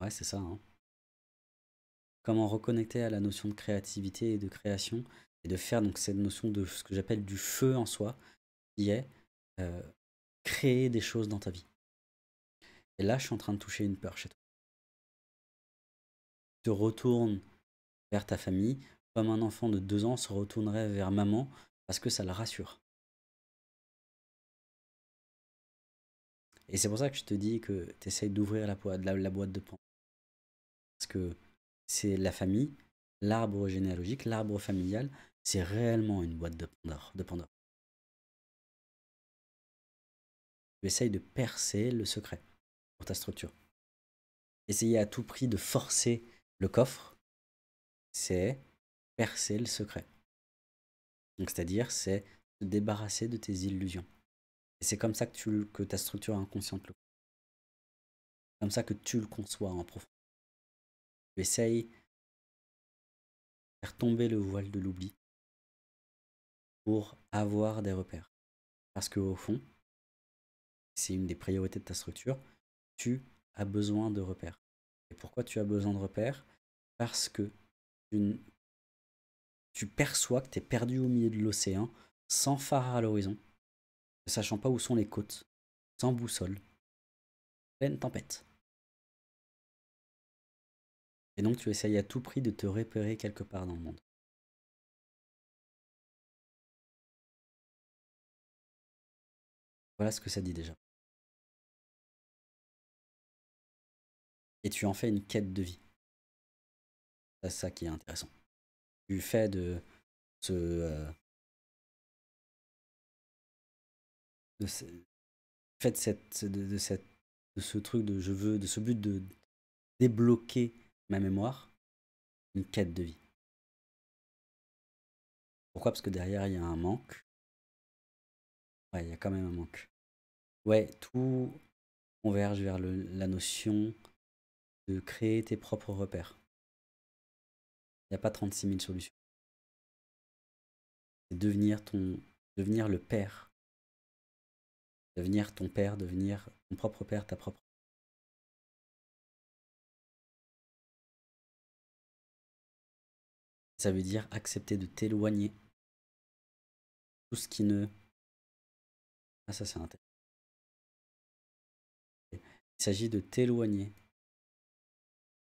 Ouais, c'est ça. Hein. Comment reconnecter à la notion de créativité et de création et de faire donc cette notion de ce que j'appelle du feu en soi, qui est euh, créer des choses dans ta vie. Et là, je suis en train de toucher une peur chez toi. tu te retourne vers ta famille, comme un enfant de deux ans se retournerait vers maman parce que ça le rassure. Et c'est pour ça que je te dis que tu essayes d'ouvrir la, boîte de Pandore, Parce que c'est la famille, l'arbre généalogique, l'arbre familial, c'est réellement une boîte de Pandore. De Pandore. Tu essayes de percer le secret pour ta structure. Essayez à tout prix de forcer le coffre c'est percer le secret. Donc, c'est-à-dire, c'est se débarrasser de tes illusions. Et c'est comme ça que, tu, ta structure inconsciente le comme ça que tu le conçois en profondeur. Tu essayes de faire tomber le voile de l'oubli pour avoir des repères. Parce que au fond, c'est une des priorités de ta structure, tu as besoin de repères. Et pourquoi tu as besoin de repères Parce que tu perçois que tu es perdu au milieu de l'océan, sans phare à l'horizon, ne sachant pas où sont les côtes, sans boussole, pleine tempête. Et donc tu essayes à tout prix de te repérer quelque part dans le monde. Voilà ce que ça dit déjà. Et tu en fais une quête de vie. C'est ça qui est intéressant. Du fait de ce. Euh, fait de, de ce truc de je veux, de ce but de débloquer ma mémoire, une quête de vie. Pourquoi Parce que derrière, il y a un manque. Ouais, il y a quand même un manque. Ouais, tout converge vers la notion de créer tes propres repères. Il n'y a pas 36 000 solutions. C'est devenir, ton, devenir le père. Devenir ton père, devenir ton propre père, ta propre. Ça veut dire accepter de t'éloigner. Tout ce qui ne. Ah, ça, c'est intéressant. Il s'agit de t'éloigner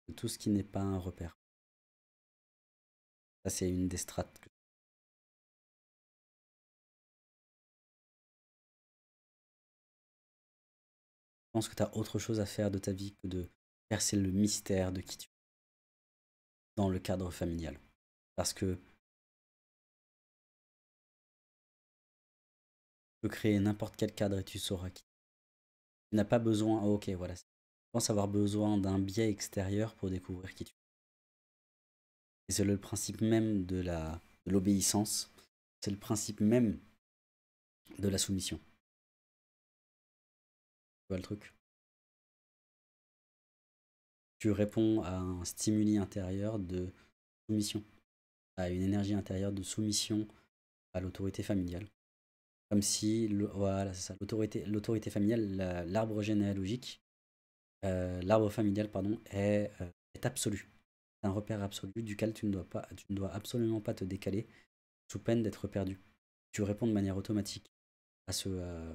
de tout ce qui n'est pas un repère c'est une des strates. Je pense que tu as autre chose à faire de ta vie que de percer le mystère de qui tu es dans le cadre familial. Parce que tu peux créer n'importe quel cadre et tu sauras qui. Tu n'as pas besoin, ah, ok, voilà. Je pense avoir besoin d'un biais extérieur pour découvrir qui tu es. Et c'est le principe même de l'obéissance, c'est le principe même de la soumission. Tu vois le truc Tu réponds à un stimuli intérieur de soumission, à une énergie intérieure de soumission à l'autorité familiale. Comme si, voilà, l'autorité, familiale, l'arbre généalogique, euh, l'arbre familial, pardon, est euh, absolu un repère absolu duquel tu ne dois, pas, tu ne dois absolument pas te décaler sous peine d'être perdu. Tu réponds de manière automatique à ce, euh,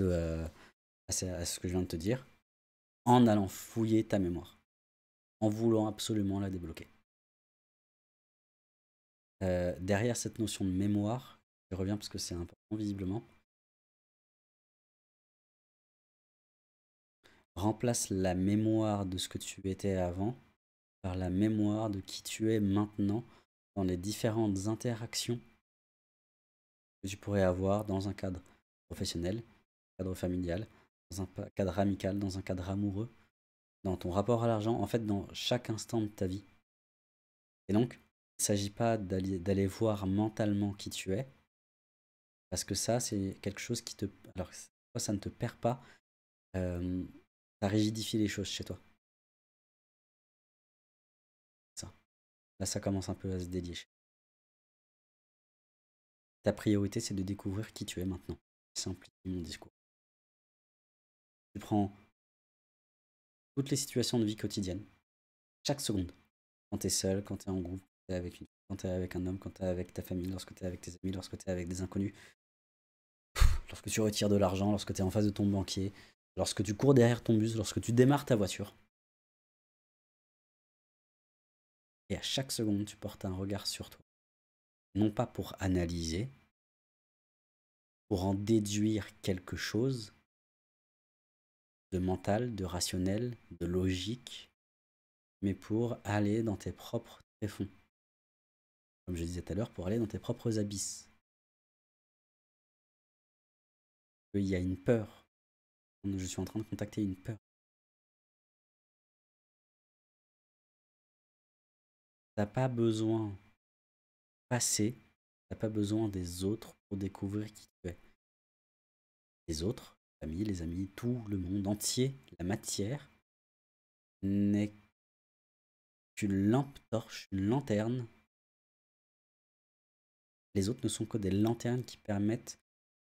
euh, à, ce, à, ce, que je viens de te dire en allant fouiller ta mémoire, en voulant absolument la débloquer. Euh, derrière cette notion de mémoire, je reviens parce que c'est important visiblement, remplace la mémoire de ce que tu étais avant par la mémoire de qui tu es maintenant dans les différentes interactions que tu pourrais avoir dans un cadre professionnel, cadre familial, dans un cadre amical, dans un cadre amoureux, dans ton rapport à l'argent, en fait dans chaque instant de ta vie. Et donc, il ne s'agit pas d'aller voir mentalement qui tu es, parce que ça, c'est quelque chose qui te... Alors, ça ne te perd pas, euh, ça rigidifie les choses chez toi. Ça. Là, ça commence un peu à se délier. Ta priorité, c'est de découvrir qui tu es maintenant. Simplifie mon discours. Tu prends toutes les situations de vie quotidienne, chaque seconde. Quand t'es seul, quand t'es en groupe, quand avec une quand t'es avec un homme, quand t'es avec ta famille, lorsque es avec tes amis, lorsque t'es avec des inconnus, lorsque tu retires de l'argent, lorsque tu es en face de ton banquier, lorsque tu cours derrière ton bus, lorsque tu démarres ta voiture. Et à chaque seconde, tu portes un regard sur toi. Non pas pour analyser, pour en déduire quelque chose de mental, de rationnel, de logique, mais pour aller dans tes propres tréfonds. Comme je disais tout à l'heure, pour aller dans tes propres abysses. Il y a une peur je suis en train de contacter une peur. T'as pas besoin passer, t'as pas besoin des autres pour découvrir qui tu es. Les autres, la famille, les amis, tout le monde entier, la matière, n'est qu'une lampe torche, une lanterne. Les autres ne sont que des lanternes qui permettent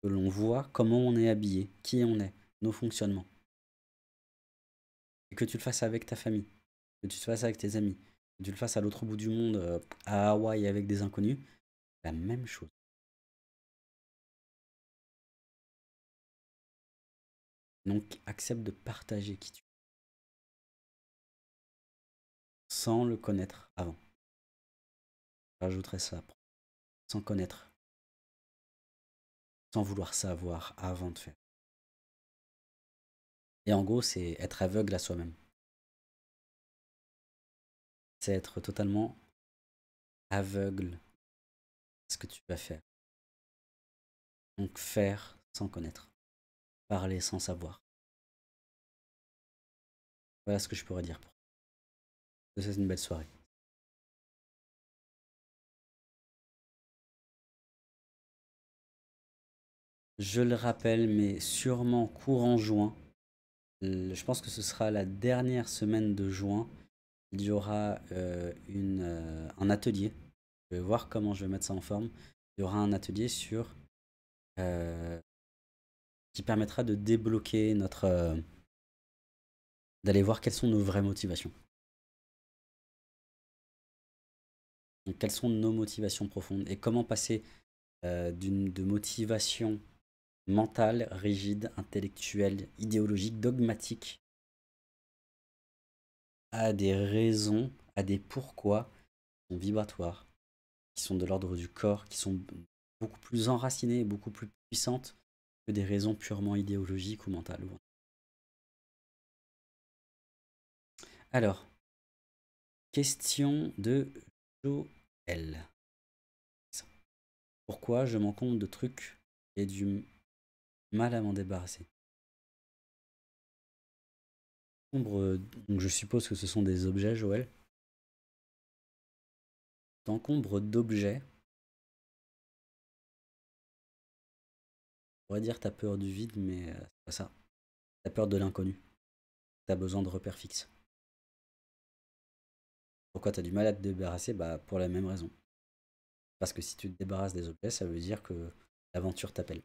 que l'on voit comment on est habillé, qui on est nos fonctionnements. Et que tu le fasses avec ta famille, que tu le fasses avec tes amis, que tu le fasses à l'autre bout du monde, euh, à Hawaï avec des inconnus, la même chose. Donc accepte de partager qui tu es sans le connaître avant. Je ça sans connaître, sans vouloir savoir avant de faire. Et en gros, c'est être aveugle à soi-même. C'est être totalement aveugle à ce que tu vas faire. Donc faire sans connaître. Parler sans savoir. Voilà ce que je pourrais dire pour. Je C'est une belle soirée. Je le rappelle, mais sûrement courant juin, je pense que ce sera la dernière semaine de juin. Il y aura euh, euh, un atelier. Je vais voir comment je vais mettre ça en forme. Il y aura un atelier sur euh, qui permettra de débloquer notre d'aller voir quelles sont nos vraies motivations. quelles sont nos motivations profondes et comment passer d'une de motivation mentale, rigide, intellectuelle, idéologique, dogmatique, à des raisons, à des pourquoi qui sont vibratoires, qui sont de l'ordre du corps, qui sont beaucoup plus enracinées beaucoup plus puissantes que des raisons purement idéologiques ou mentales. Alors, question de Joël. Pourquoi je m'en compte de trucs et du mal à m'en débarrasser. Euh, je suppose que ce sont des objets, Joël. T'encombre d'objets. On pourrait dire t'as peur du vide, mais euh, c'est pas ça. T'as peur de l'inconnu. T'as besoin de repères fixes. Pourquoi t'as du mal à te débarrasser Bah pour la même raison. Parce que si tu te débarrasses des objets, ça veut dire que l'aventure t'appelle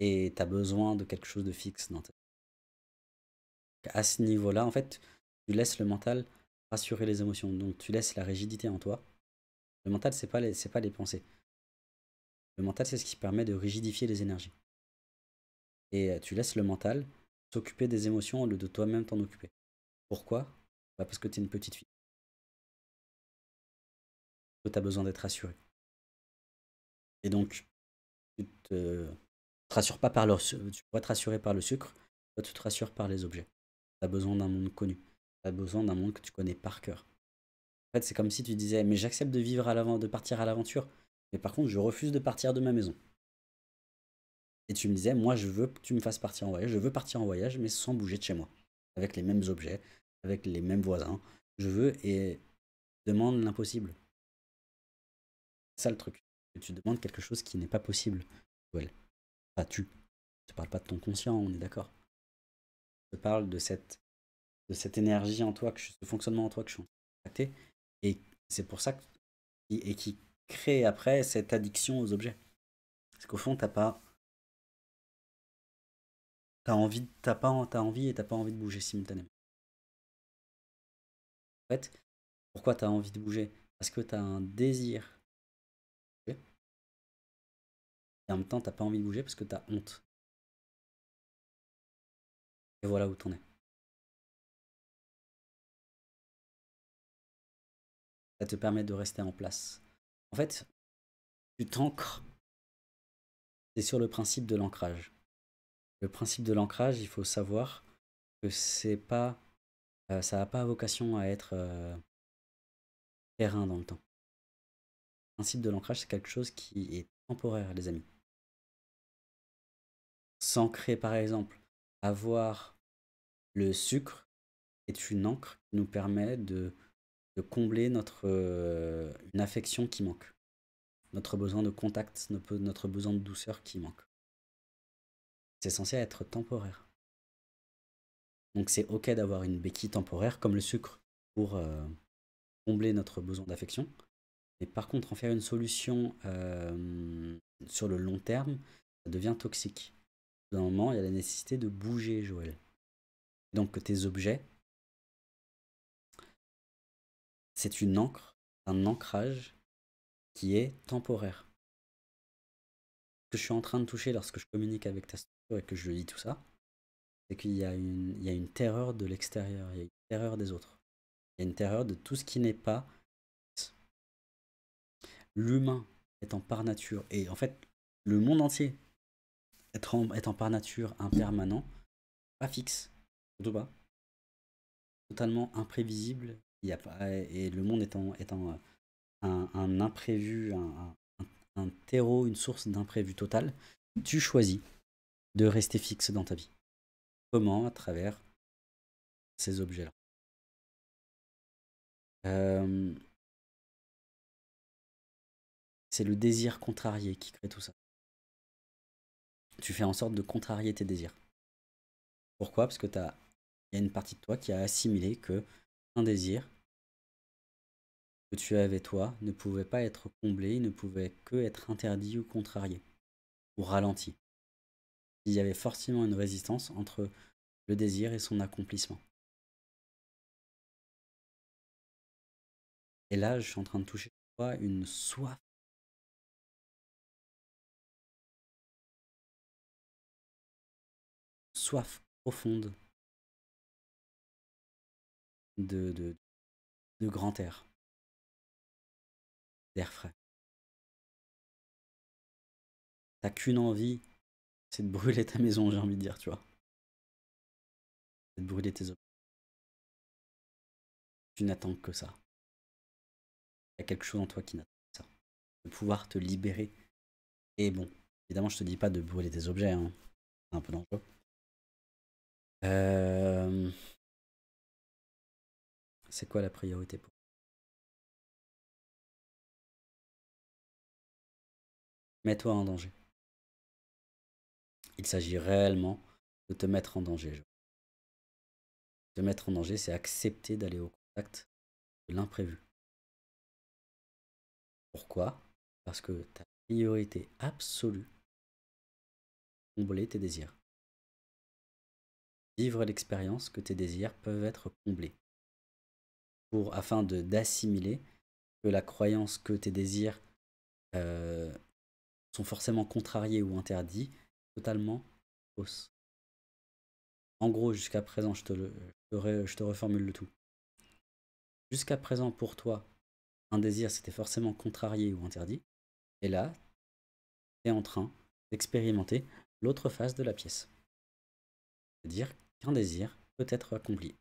et tu as besoin de quelque chose de fixe dans ta vie. À ce niveau-là, en fait, tu laisses le mental rassurer les émotions, donc tu laisses la rigidité en toi. Le mental, c'est pas pas les pensées. Le mental, c'est ce qui permet de rigidifier les énergies. Et euh, tu laisses le mental s'occuper des émotions au lieu de toi-même t'en occuper. Pourquoi bah, Parce que tu es une petite fille. Que tu as besoin d'être rassuré. Et donc, tu te te rassures pas par tu te rassurer par le sucre, toi tu te rassures par les objets. Tu as besoin d'un monde connu. Tu as besoin d'un monde que tu connais par cœur. En fait, c'est comme si tu disais, mais j'accepte de vivre à l'avant, de partir à l'aventure, mais par contre, je refuse de partir de ma maison. Et tu me disais, moi, je veux que tu me fasses partir en voyage, je veux partir en voyage, mais sans bouger de chez moi, avec les mêmes objets, avec les mêmes voisins. Je veux et demande l'impossible. C'est ça le truc. Tu demandes quelque chose qui n'est pas possible tu. ne te parle pas de ton conscient, on est d'accord. Je te parle de cette, de cette énergie en toi, que ce fonctionnement en toi que je suis en Et c'est pour ça que, et qui crée après cette addiction aux objets. Parce qu'au fond, t'as pas. envie, pas, envie et t'as pas envie de bouger simultanément. En fait, pourquoi tu as envie de bouger Parce que tu as un désir Et en même temps, t'as pas envie de bouger parce que t'as honte. Et voilà où t'en es. Ça te permet de rester en place. En fait, tu t'ancres. C'est sur le principe de l'ancrage. Le principe de l'ancrage, il faut savoir que c'est pas, euh, ça n'a pas vocation à être euh, terrain dans le temps. Le principe de l'ancrage, c'est quelque chose qui est temporaire, les amis. S'ancrer, par exemple, avoir le sucre est une encre qui nous permet de, combler notre euh, une affection qui manque, notre besoin de contact, notre besoin de douceur qui manque. C'est censé être temporaire. Donc c'est ok d'avoir une béquille temporaire comme le sucre pour euh, combler notre besoin d'affection. Mais par contre, en faire une solution euh, sur le long terme, ça devient toxique d'un moment, il y a la nécessité de bouger, Joël. Donc tes objets, c'est une encre, un ancrage qui est temporaire. Ce que je suis en train de toucher lorsque je communique avec ta structure et que je lis dis tout ça, c'est qu'il y, y, a une terreur de l'extérieur, il y a une terreur des autres. Il y a une terreur de tout ce qui n'est pas l'humain étant par nature, et en fait le monde entier étant, par nature impermanent, pas fixe, tout bas, totalement imprévisible, y a pas, et le monde étant, étant euh, un, imprévu, un, terreau, une source d'imprévu total, tu choisis de rester fixe dans ta vie. Comment À travers ces objets-là. Euh, c'est le désir contrarié qui crée tout ça tu fais en sorte de contrarier tes désirs. Pourquoi Parce que il y a une partie de toi qui a assimilé que un désir que tu avais toi ne pouvait pas être comblé, ne pouvait que être interdit ou contrarié, ou ralenti. Il y avait forcément une résistance entre le désir et son accomplissement. Et là, je suis en train de toucher toi une soif soif profonde de, de, grand air, d'air frais. T'as qu'une envie, c'est de brûler ta maison, j'ai envie de dire, tu vois. C'est de brûler tes objets. Tu n'attends que ça. Il y a quelque chose en toi qui n'attend que ça. De pouvoir te libérer. Et bon, évidemment, je te dis pas de brûler tes objets, hein. c'est un peu dangereux. Euh, c'est quoi la priorité pour Mets-toi en danger. Il s'agit réellement de te mettre en danger. Te mettre en danger, c'est accepter d'aller au contact de l'imprévu. Pourquoi Parce que ta priorité absolue, combler tes désirs vivre l'expérience que tes désirs peuvent être comblés. Pour, afin d'assimiler que la croyance que tes désirs euh, sont forcément contrariés ou interdits, totalement fausse. En gros, jusqu'à présent, je te, reformule le tout. Jusqu'à présent, pour toi, un désir, c'était forcément contrarié ou interdit. Et là, tu es en train d'expérimenter l'autre face de la pièce. C'est-à-dire qu'un désir peut être accompli.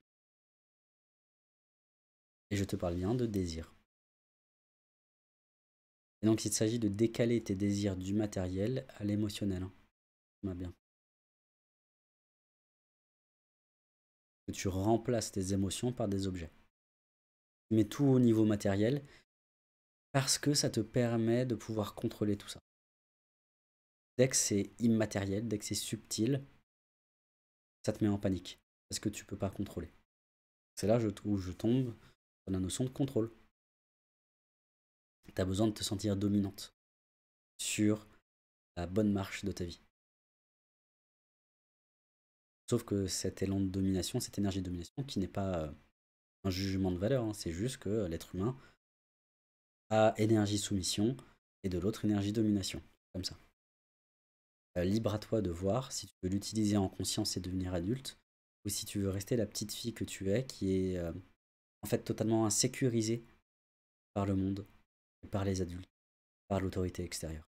Et je te parle bien de désir. Et donc il s'agit de décaler tes désirs du matériel à l'émotionnel. Hein. bien. Que tu remplaces tes émotions par des objets. Tu mets tout au niveau matériel parce que ça te permet de pouvoir contrôler tout ça. Dès que c'est immatériel, dès que c'est subtil, ça te met en panique. Parce que tu peux pas contrôler. C'est là où je tombe dans la notion de contrôle. Tu as besoin de te sentir dominante sur la bonne marche de ta vie. Sauf que cet élan de domination, cette énergie de domination, qui n'est pas euh, un jugement de valeur, hein, c'est juste que l'être humain a énergie soumission et de l'autre énergie domination, comme ça. Euh, libre à toi de voir si tu veux l'utiliser en conscience et devenir adulte, ou si tu veux rester la petite fille que tu es, qui est euh, en fait totalement insécurisée par le monde, et par les adultes, par l'autorité extérieure.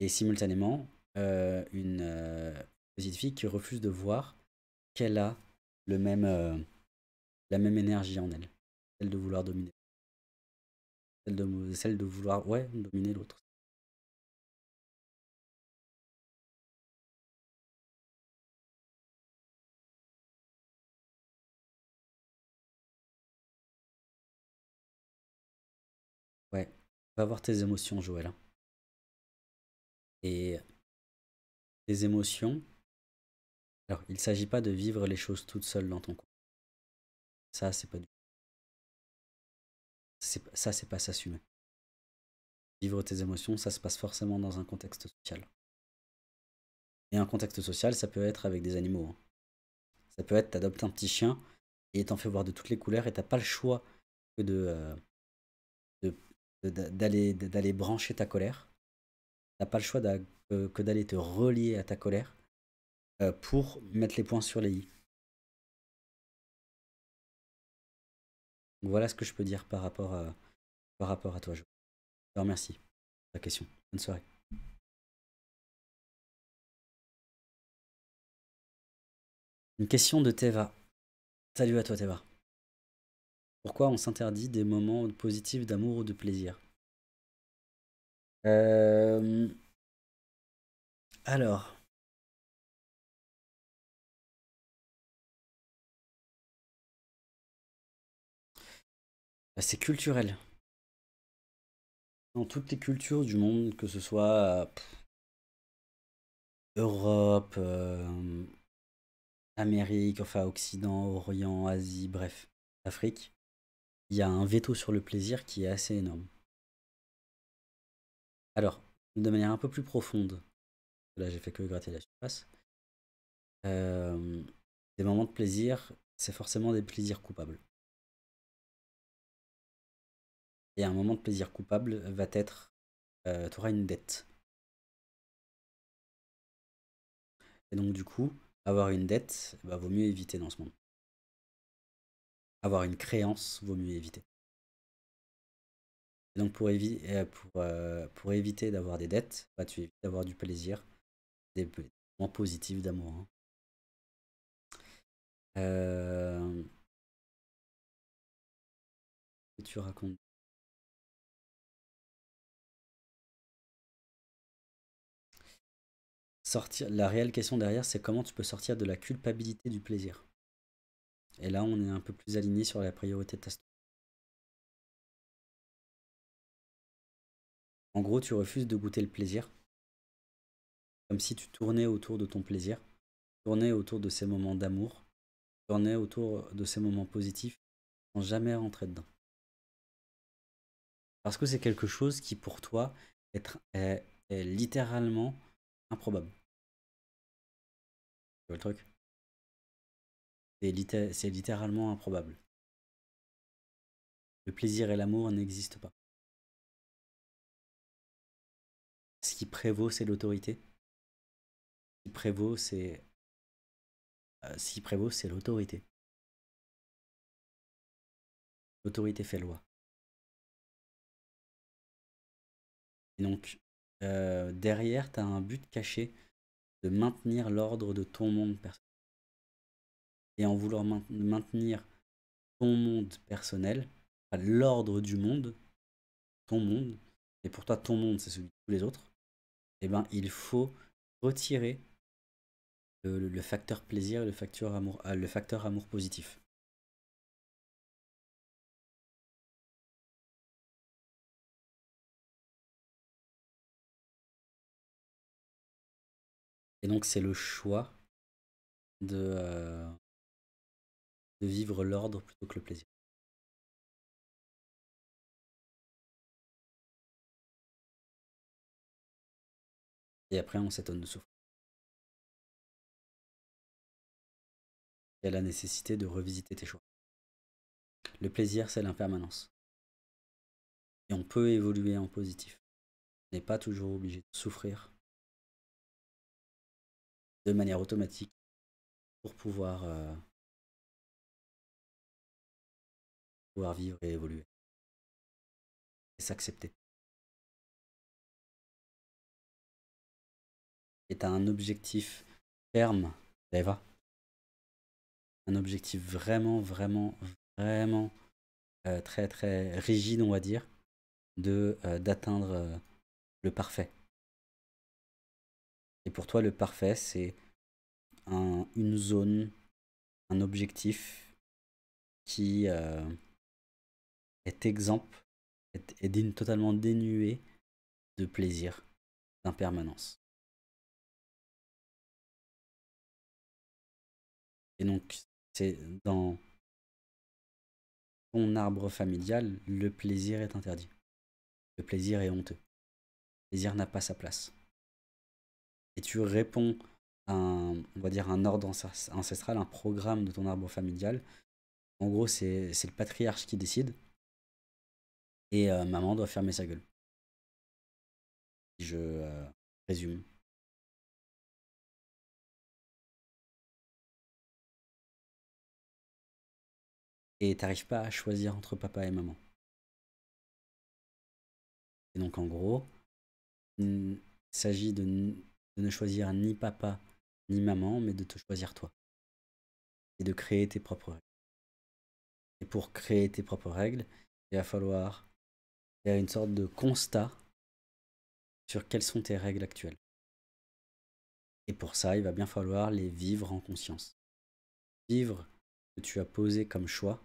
Et simultanément, euh, une petite fille qui refuse de voir qu'elle a le même, la même énergie en elle, celle de vouloir dominer, celle de, celle de vouloir ouais, dominer l'autre va voir tes émotions, Joël. Hein. Et tes émotions, alors il ne s'agit pas de vivre les choses toutes seules dans ton coin. Ça, c'est pas du ça, c'est pas s'assumer. Vivre tes émotions, ça se passe forcément dans un contexte social. Et un contexte social, ça peut être avec des animaux. Hein. Ça peut être, t'adoptes un petit chien et t'en fais voir de toutes les couleurs et t'as pas le choix que de, euh, d'aller brancher ta colère. T'as pas le choix que d'aller te relier à ta colère euh, pour mettre les points sur les i. voilà ce que je peux dire par rapport à, par rapport à toi. Je te remercie pour ta question. Bonne soirée. Une question de Teva. Salut à toi Teva. Pourquoi on s'interdit des moments positifs d'amour ou de plaisir euh, Alors. Bah, c'est culturel. Dans toutes les cultures du monde, que ce soit Europe, euh, Amérique, enfin Occident, Orient, Asie, bref, Afrique, il y a un veto sur le plaisir qui est assez énorme. Alors, de manière un peu plus profonde, là j'ai fait que gratter la surface, euh, des moments de plaisir, c'est forcément des plaisirs coupables. Et un moment de plaisir coupable va être, euh, tu auras une dette. Et donc du coup, avoir une dette, bah, vaut mieux éviter dans ce monde avoir une créance, vaut mieux éviter. donc pour, euh, euh, pour, éviter d'avoir des dettes, bah, tu évites d'avoir du plaisir, des moments positifs d'amour. Hein. Euh, tu racontes sortir la réelle question derrière c'est comment tu peux sortir de la culpabilité du plaisir et là, on est un peu plus aligné sur la priorité de ta structure. En gros, tu refuses de goûter le plaisir. Comme si tu tournais autour de ton plaisir, tournais autour de ces moments d'amour, tournais autour de ces moments positifs, sans jamais rentrer dedans. Parce que c'est quelque chose qui, pour toi, est, littéralement improbable. Tu vois le truc c'est littéralement improbable. Le plaisir et l'amour n'existent pas. Ce qui prévaut, c'est l'autorité. Ce qui prévaut, c'est. Euh, prévaut, c'est l'autorité. L'autorité fait loi. Et donc, euh, derrière, tu as un but caché de maintenir l'ordre de ton monde personnel et en vouloir maintenir ton monde personnel, l'ordre du monde, ton monde, et pour toi ton monde c'est celui de tous les autres, et eh ben, il faut retirer le, facteur plaisir et le facteur amour, euh, le facteur amour positif. Et donc c'est le choix de, euh, de vivre l'ordre plutôt que le plaisir. Et après, on s'étonne de souffrir. Il y a la nécessité de revisiter tes choix. Le plaisir, c'est l'impermanence. Et on peut évoluer en positif. On n'est pas toujours obligé de souffrir de manière automatique pour pouvoir euh, vivre et évoluer. Et s'accepter. Et tu as un objectif ferme, va, Un objectif vraiment, vraiment, vraiment euh, très, très rigide, on va dire, de euh, d'atteindre euh, le parfait. Et pour toi, le parfait, c'est un, une zone, un objectif qui est exempte, est, totalement dénué de plaisir, d'impermanence. Et donc, c'est dans ton arbre familial, le plaisir est interdit. Le plaisir est honteux. Le plaisir n'a pas sa place. Et tu réponds à on va dire, un ordre ancestral, un programme de ton arbre familial. En gros, c'est le patriarche qui décide. Et euh, maman doit fermer sa gueule. Je euh, résume. Et t'arrives pas à choisir entre papa et maman. Et donc en gros, il s'agit de ne choisir ni papa ni maman, mais de te choisir toi. Et de créer tes propres règles. Et pour créer tes propres règles, il va falloir cest à une sorte de constat sur quelles sont tes règles actuelles. Et pour ça, il va bien falloir les vivre en conscience. Vivre ce que tu as posé comme choix.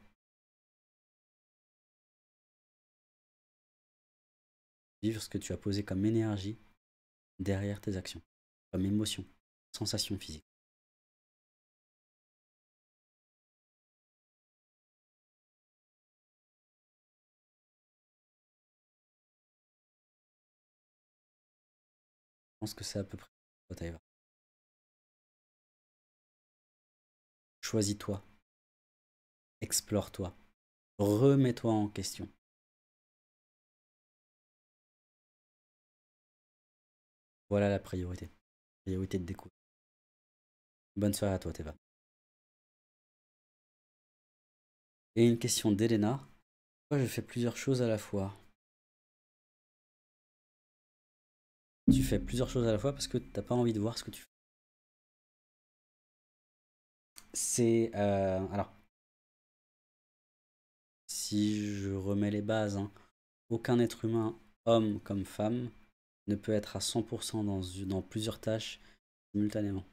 Vivre ce que tu as posé comme énergie derrière tes actions, comme émotion, sensation physique. Je pense que c'est à peu près Taïva. Choisis-toi. Explore-toi. Remets-toi en question. Voilà la priorité. Priorité de découvrir. Bonne soirée à toi, Teva. Et une question d'Elena. Pourquoi je fais plusieurs choses à la fois tu fais plusieurs choses à la fois parce que tu t'as pas envie de voir ce que tu fais. C'est. Euh, alors. Si je remets les bases, hein, aucun être humain, homme comme femme, ne peut être à 100% dans, plusieurs tâches simultanément.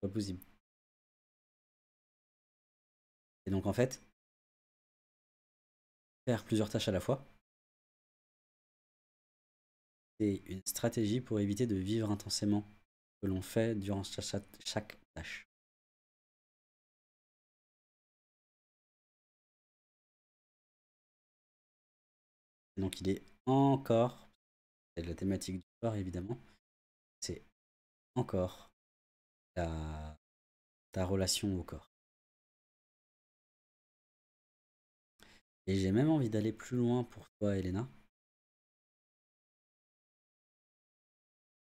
C'est Pas possible. Et donc en fait, faire plusieurs tâches à la fois, c'est une stratégie pour éviter de vivre intensément ce que l'on fait durant chaque tâche. Donc il est encore, c'est la thématique du corps évidemment, c'est encore ta, ta relation au corps. Et j'ai même envie d'aller plus loin pour toi, Elena.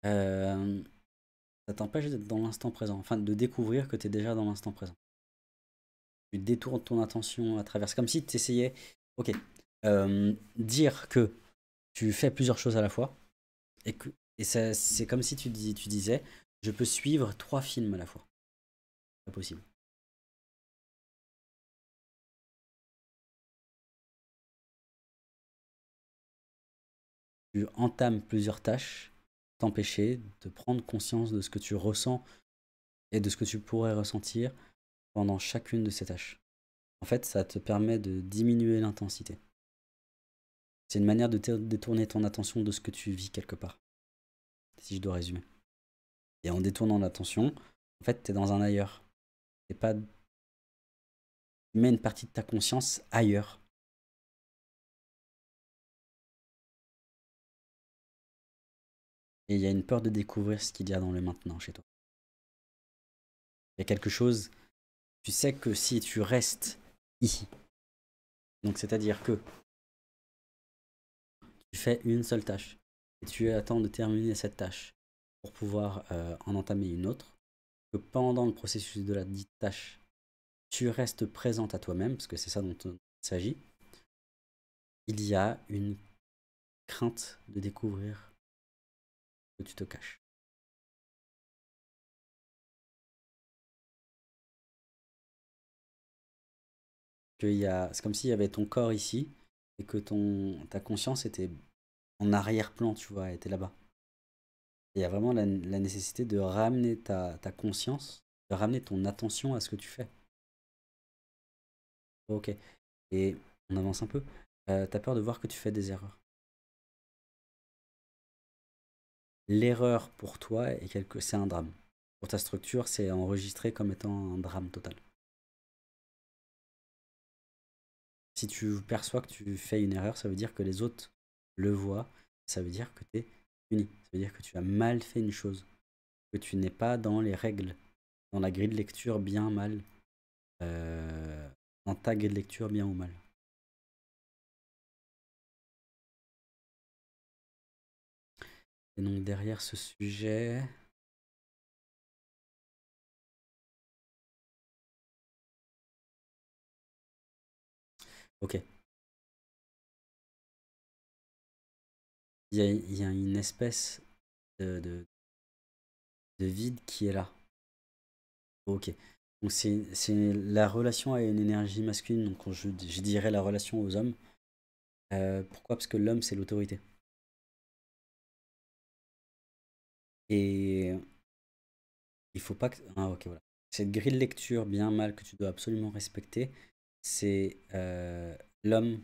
Euh, ça t'empêche d'être dans l'instant présent, enfin de découvrir que tu es déjà dans l'instant présent. Tu détournes ton attention à travers. C'est comme si tu essayais, ok, euh, dire que tu fais plusieurs choses à la fois, et, que, et c'est comme si tu, dis, tu disais, je peux suivre trois films à la fois. Pas possible. tu entames plusieurs tâches empêcher de prendre conscience de ce que tu ressens et de ce que tu pourrais ressentir pendant chacune de ces tâches. En fait, ça te permet de diminuer l'intensité. C'est une manière de détourner ton attention de ce que tu vis quelque part, si je dois résumer. Et en détournant l'attention, en fait, tu es dans un ailleurs. pas... Tu mets une partie de ta conscience ailleurs. Et il y a une peur de découvrir ce qu'il y a dans le maintenant chez toi. Il y a quelque chose, tu sais que si tu restes ici, donc c'est-à-dire que tu fais une seule tâche et tu attends de terminer cette tâche pour pouvoir euh, en entamer une autre, que pendant le processus de la dite tâche, tu restes présente à toi-même, parce que c'est ça dont il s'agit, il y a une crainte de découvrir tu te caches. C'est comme s'il y avait ton corps ici et que ton, ta conscience était en arrière-plan, tu vois, était là-bas. Il y a vraiment la, nécessité de ramener ta, conscience, de ramener ton attention à ce que tu fais. Ok. Et on avance un peu. Euh, t'as peur de voir que tu fais des erreurs. l'erreur pour toi est quelque, c'est un drame. Pour ta structure, c'est enregistré comme étant un drame total. Si tu perçois que tu fais une erreur, ça veut dire que les autres le voient, ça veut dire que tu es puni, ça veut dire que tu as mal fait une chose, que tu n'es pas dans les règles, dans la grille de lecture bien mal, euh, dans ta grille de lecture bien ou mal. Et donc derrière ce sujet, Ok. Il y, a, une espèce de, vide qui est là. Ok. Donc c'est la relation à une énergie masculine, donc je, dirais la relation aux hommes. Euh, pourquoi Parce que l'homme, c'est l'autorité. Et il faut pas que. Ah, ok, voilà. Cette grille de lecture, bien mal, que tu dois absolument respecter, c'est l'homme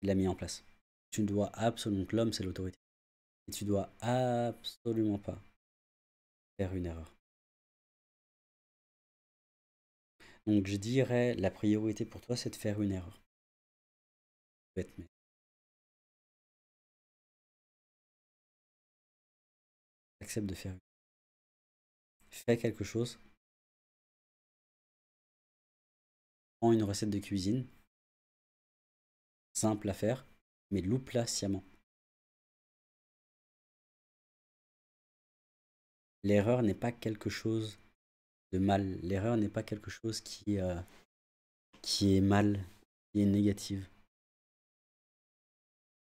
qui l'a mis en place. Tu dois absolument. L'homme, c'est l'autorité. Et tu dois absolument pas faire une erreur. Donc, je dirais, la priorité pour toi, c'est de faire une erreur. mais accepte de faire. Fais quelque chose. Prends une recette de cuisine. Simple à faire, mais loupe-la sciemment. L'erreur n'est pas quelque chose de mal. L'erreur n'est pas quelque chose qui, euh, qui est mal, qui est négative.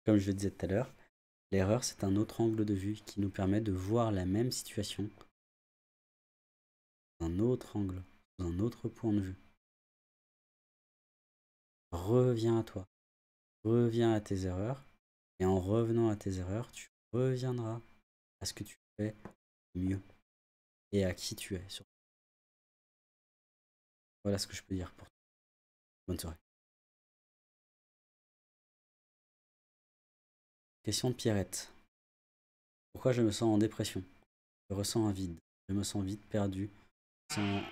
Comme je le disais tout à l'heure, L'erreur, c'est un autre angle de vue qui nous permet de voir la même situation d'un autre angle, un autre point de vue. Reviens à toi, reviens à tes erreurs, et en revenant à tes erreurs, tu reviendras à ce que tu fais mieux et à qui tu es. Voilà ce que je peux dire pour toi. Bonne soirée. Question de Pierrette. Pourquoi je me sens en dépression Je ressens un vide. Je me sens vide, perdu, sans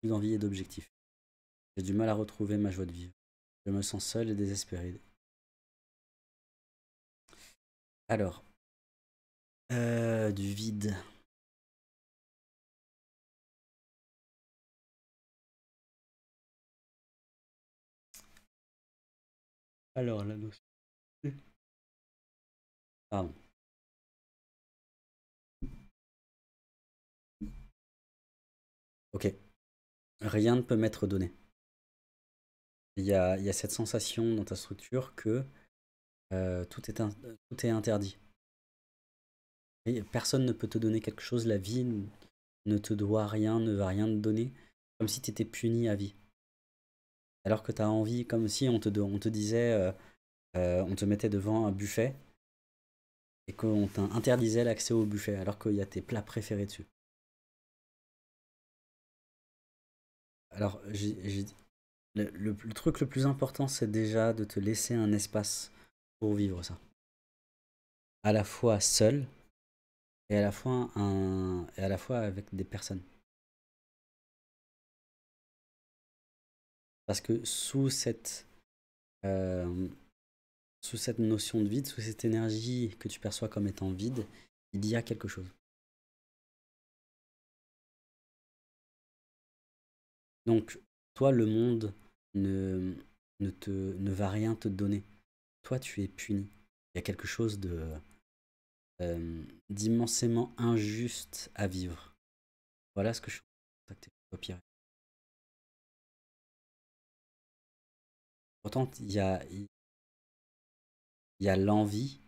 plus d'envie et d'objectif. J'ai du mal à retrouver ma joie de vivre. Je me sens seul et désespéré. Alors, euh, du vide. Alors, la notion Pardon. Ah. Ok. Rien ne peut m'être donné. Il y, a, cette sensation dans ta structure que euh, tout, est interdit. personne ne peut te donner quelque chose, la vie ne te doit rien, ne va rien te donner, comme si tu étais puni à vie. Alors que tu as envie, comme si on te, disait, euh, euh, on te mettait devant un buffet et qu'on t'interdisait l'accès au buffet alors qu'il y a tes plats préférés dessus. Alors, Le, truc le plus important, c'est déjà de te laisser un espace pour vivre ça. À la fois seul et à la fois, avec des personnes. Parce que sous cette... Euh, sous cette notion de vide, sous cette énergie que tu perçois comme étant vide, il y a quelque chose. Donc, toi, le monde ne, ne, te, ne va rien te donner. Toi, tu es puni. Il y a quelque chose de euh, d'immensément injuste à vivre. Voilà ce que je contacté il a, il y a l'envie,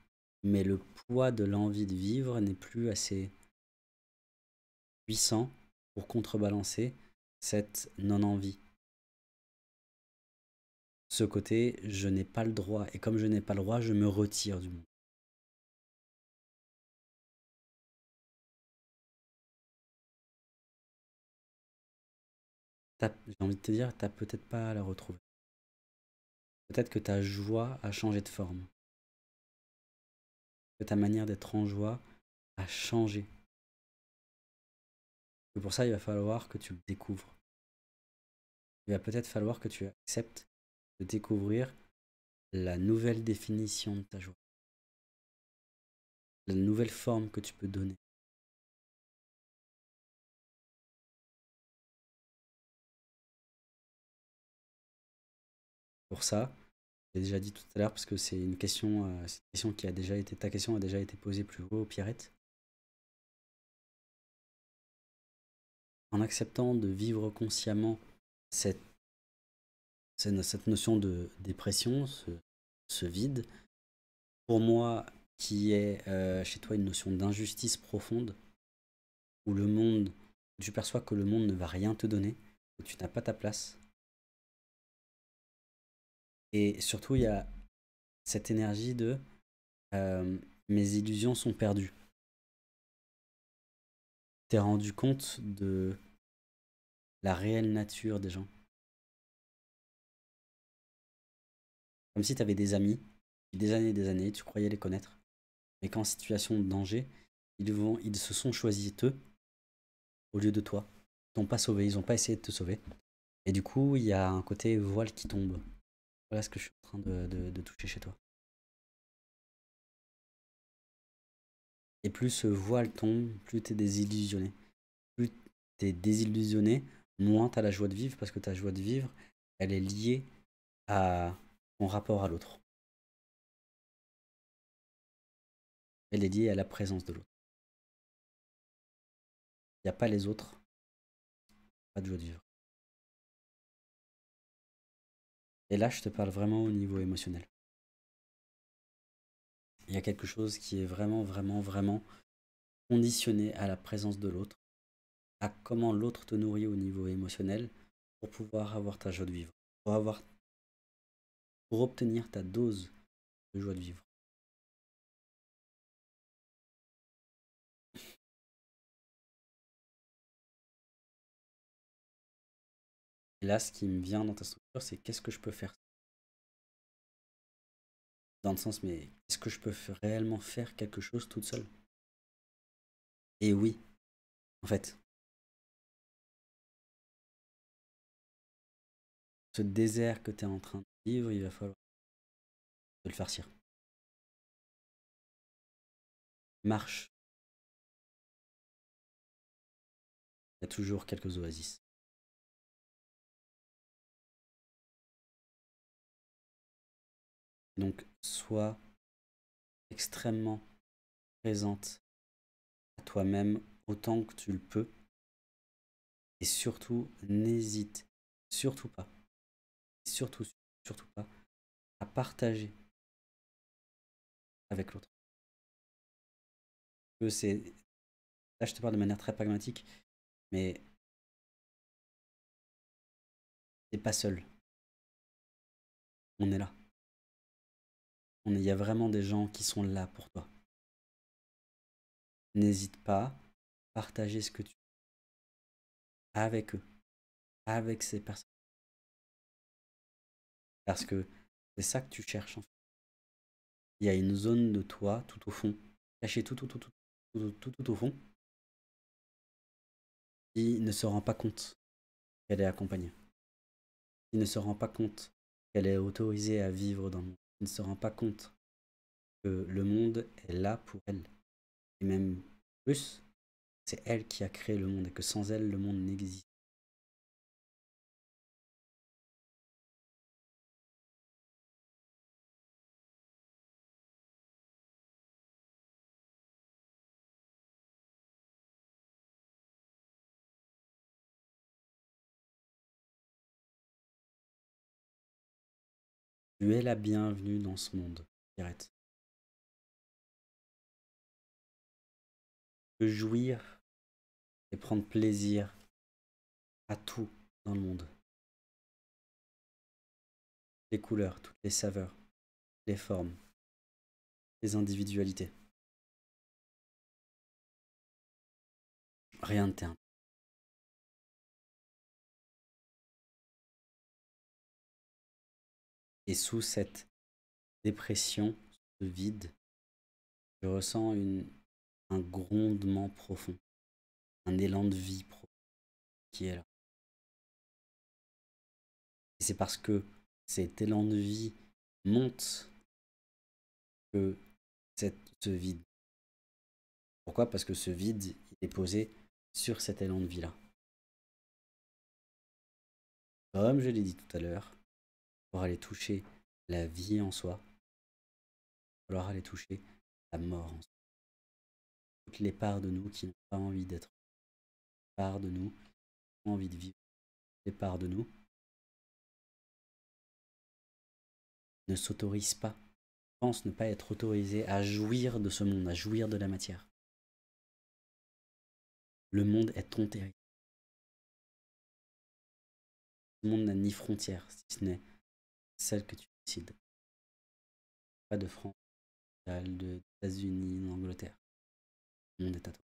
mais le poids de l'envie de vivre n'est plus assez puissant pour contrebalancer cette non-envie. Ce côté, je n'ai pas le droit, et comme je n'ai pas le droit, je me retire du monde. J'ai envie de te dire, tu t'as peut-être pas à la retrouver. Peut-être que ta joie a changé de forme ta manière d'être en joie a changé. Et pour ça, il va falloir que tu le découvres. Il va peut-être falloir que tu acceptes de découvrir la nouvelle définition de ta joie, la nouvelle forme que tu peux donner. Pour ça, j'ai déjà dit tout à l'heure parce que euh, c'est une question, qui a déjà été, ta question a déjà été posée plus haut, Pierrette. En acceptant de vivre consciemment cette, notion de dépression, ce, vide, pour moi, qui est euh, chez toi une notion d'injustice profonde, où le monde, tu perçois que le monde ne va rien te donner, que tu n'as pas ta place, et surtout, il y a cette énergie de euh, mes illusions sont perdues. T'es rendu compte de la réelle nature des gens. Comme si tu avais des amis, des années et des années, tu croyais les connaître. Mais qu'en situation de danger, ils, se sont choisis eux au lieu de toi. Ils t'ont pas sauvé, ils ont pas essayé de te sauver. Et du coup, il y a un côté voile qui tombe. Voilà ce que je suis en train de, toucher chez toi. Et plus ce voile tombe, plus tu es désillusionné. Plus tu es désillusionné, moins tu la joie de vivre parce que ta joie de vivre, elle est liée à ton rapport à l'autre. Elle est liée à la présence de l'autre. Il n'y a pas les autres, pas de joie de vivre. Et là, je te parle vraiment au niveau émotionnel. Il y a quelque chose qui est vraiment, vraiment, vraiment conditionné à la présence de l'autre, à comment l'autre te nourrit au niveau émotionnel pour pouvoir avoir ta joie de vivre, pour, avoir, pour obtenir ta dose de joie de vivre. Et là, ce qui me vient dans ta structure, c'est qu'est-ce que je peux faire Dans le sens, mais est-ce que je peux réellement faire quelque chose toute seule Et oui, en fait. Ce désert que tu es en train de vivre, il va falloir te le farcir. Marche. Il y a toujours quelques oasis. Donc sois extrêmement présente à toi-même autant que tu le peux. Et surtout, n'hésite surtout pas, surtout, surtout pas, à partager avec l'autre. C'est... Là, je te parle de manière très pragmatique, mais t'es pas seul. On est là il y a vraiment des gens qui sont là pour toi. N'hésite pas à partager ce que tu avec eux, avec ces personnes. Parce que c'est ça que tu cherches en fait. Il y a une zone de toi tout au fond, cachée tout, tout, tout, tout, tout, tout, tout au fond, qui ne se rend pas compte qu'elle est accompagnée. Qui ne se rend pas compte qu'elle est autorisée à vivre dans le monde ne se rend pas compte que le monde est là pour elle. Et même plus, c'est elle qui a créé le monde et que sans elle, le monde n'existe Tu es la bienvenue dans ce monde, Pierrette. Tu jouir et prendre plaisir à tout dans le monde. Les couleurs, toutes les saveurs, les formes, les individualités. Rien de terme. Et sous cette dépression, ce vide, je ressens un grondement profond, un élan de vie profond qui est là. Et c'est parce que cet élan de vie monte que cette, ce vide. Pourquoi Parce que ce vide est posé sur cet élan de vie-là. Comme je l'ai dit tout à l'heure, pour aller toucher la vie en soi, il falloir aller toucher la mort en soi. Toutes les parts de nous qui n'ont pas envie d'être, les parts de nous qui n'ont pas envie de vivre, les parts de nous ne s'autorisent pas, pensent ne pas être autorisé à jouir de ce monde, à jouir de la matière. Le monde est ton Le monde n'a ni frontières, si ce n'est celle que tu décides. Pas de France, de États-Unis, d'Angleterre. Le monde est à toi.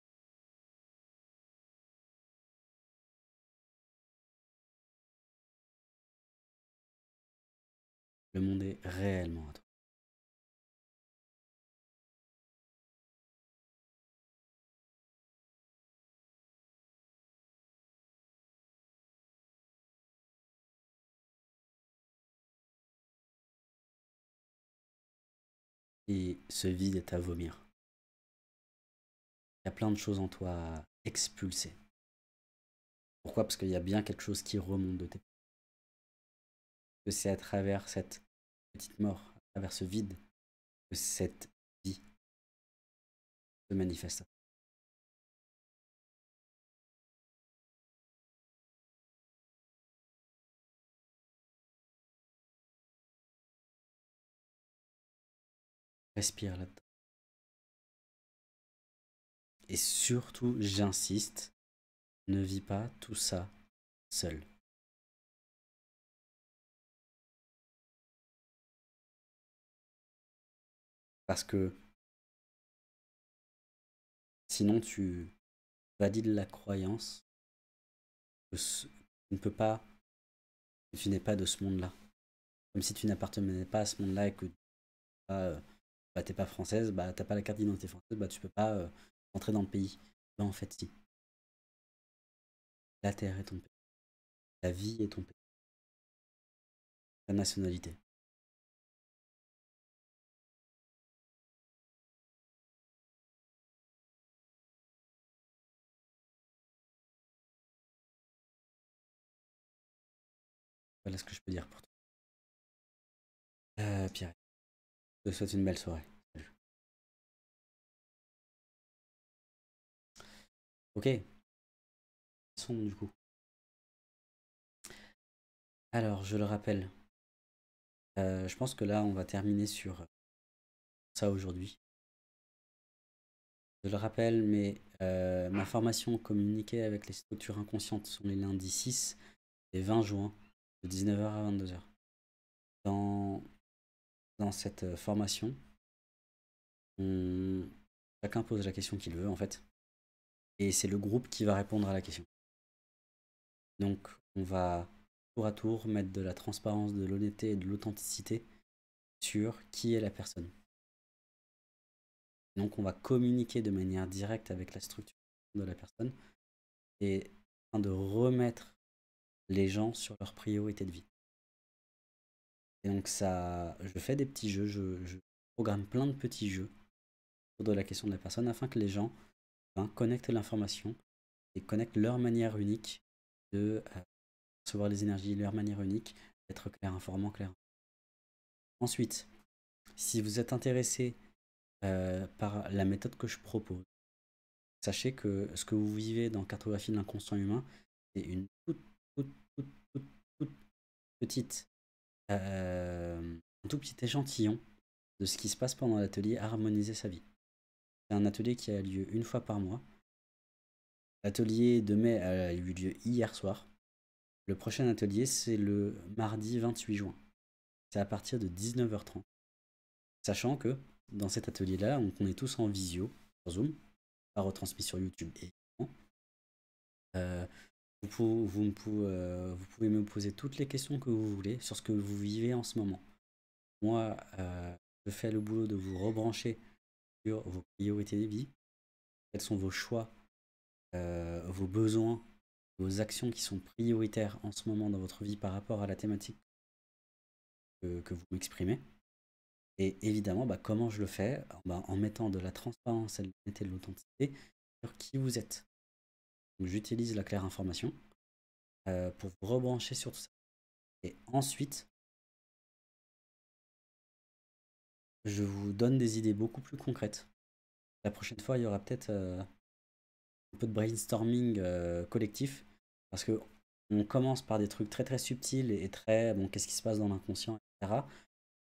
Le monde est réellement à toi. et ce vide est à vomir. Il y a plein de choses en toi à expulser. Pourquoi Parce qu'il y a bien quelque chose qui remonte de tes que c'est à travers cette petite mort, à travers ce vide, que cette vie se manifeste. Respire là-dedans. Et surtout, j'insiste, ne vis pas tout ça seul. Parce que sinon tu de la croyance que tu ne peux pas, que tu n'es pas de ce monde-là. Comme si tu n'appartenais pas à ce monde-là et que tu n'es pas euh, bah, t'es pas française, bah, t'as pas la carte d'identité française, bah, tu peux pas euh, entrer dans le pays. Bah, en fait, si. La terre est ton pays. La vie est ton pays. Ta nationalité. Voilà ce que je peux dire pour toi. Euh, Pierre. Je te souhaite une belle soirée. Ok. Son du coup. Alors, je le rappelle. Euh, je pense que là, on va terminer sur ça aujourd'hui. Je le rappelle, mais euh, ma formation communiquée avec les structures inconscientes sont les lundis 6 et 20 juin, de 19h à 22h. Dans dans cette euh, formation, chacun pose la question qu'il veut en fait. Et c'est le groupe qui va répondre à la question. Donc on va tour à tour mettre de la transparence, de l'honnêteté et de l'authenticité sur qui est la personne. Donc on va communiquer de manière directe avec la structure de la personne et afin de remettre les gens sur leur priorité de vie. Et donc ça, je fais des petits jeux, je, programme plein de petits jeux autour de la question de la personne afin que les gens ben, connectent l'information et connectent leur manière unique de euh, recevoir les énergies, leur manière unique d'être clair informant, clair. Ensuite, si vous êtes intéressé euh, par la méthode que je propose, sachez que ce que vous vivez dans cartographie de l'inconscient humain, c'est une toute, petite euh, un tout petit échantillon de ce qui se passe pendant l'atelier Harmoniser sa vie. C'est un atelier qui a lieu une fois par mois. L'atelier de mai a eu lieu hier soir. Le prochain atelier, c'est le mardi 28 juin. C'est à partir de 19h30. Sachant que dans cet atelier-là, on est tous en visio, sur Zoom, pas retransmis sur YouTube et euh, vous pouvez, me poser toutes les questions que vous voulez sur ce que vous vivez en ce moment. Moi, euh, je fais le boulot de vous rebrancher sur vos priorités de vie, quels sont vos choix, euh, vos besoins, vos actions qui sont prioritaires en ce moment dans votre vie par rapport à la thématique que, vous m'exprimez. Et évidemment, bah, comment je le fais bah, En mettant de la transparence et de l'authenticité sur qui vous êtes j'utilise la claire information euh, pour vous rebrancher sur tout ça. Et ensuite, je vous donne des idées beaucoup plus concrètes. La prochaine fois, il y aura peut-être euh, un peu de brainstorming euh, collectif parce que on commence par des trucs très très subtils et très bon, qu'est-ce qui se passe dans l'inconscient, etc.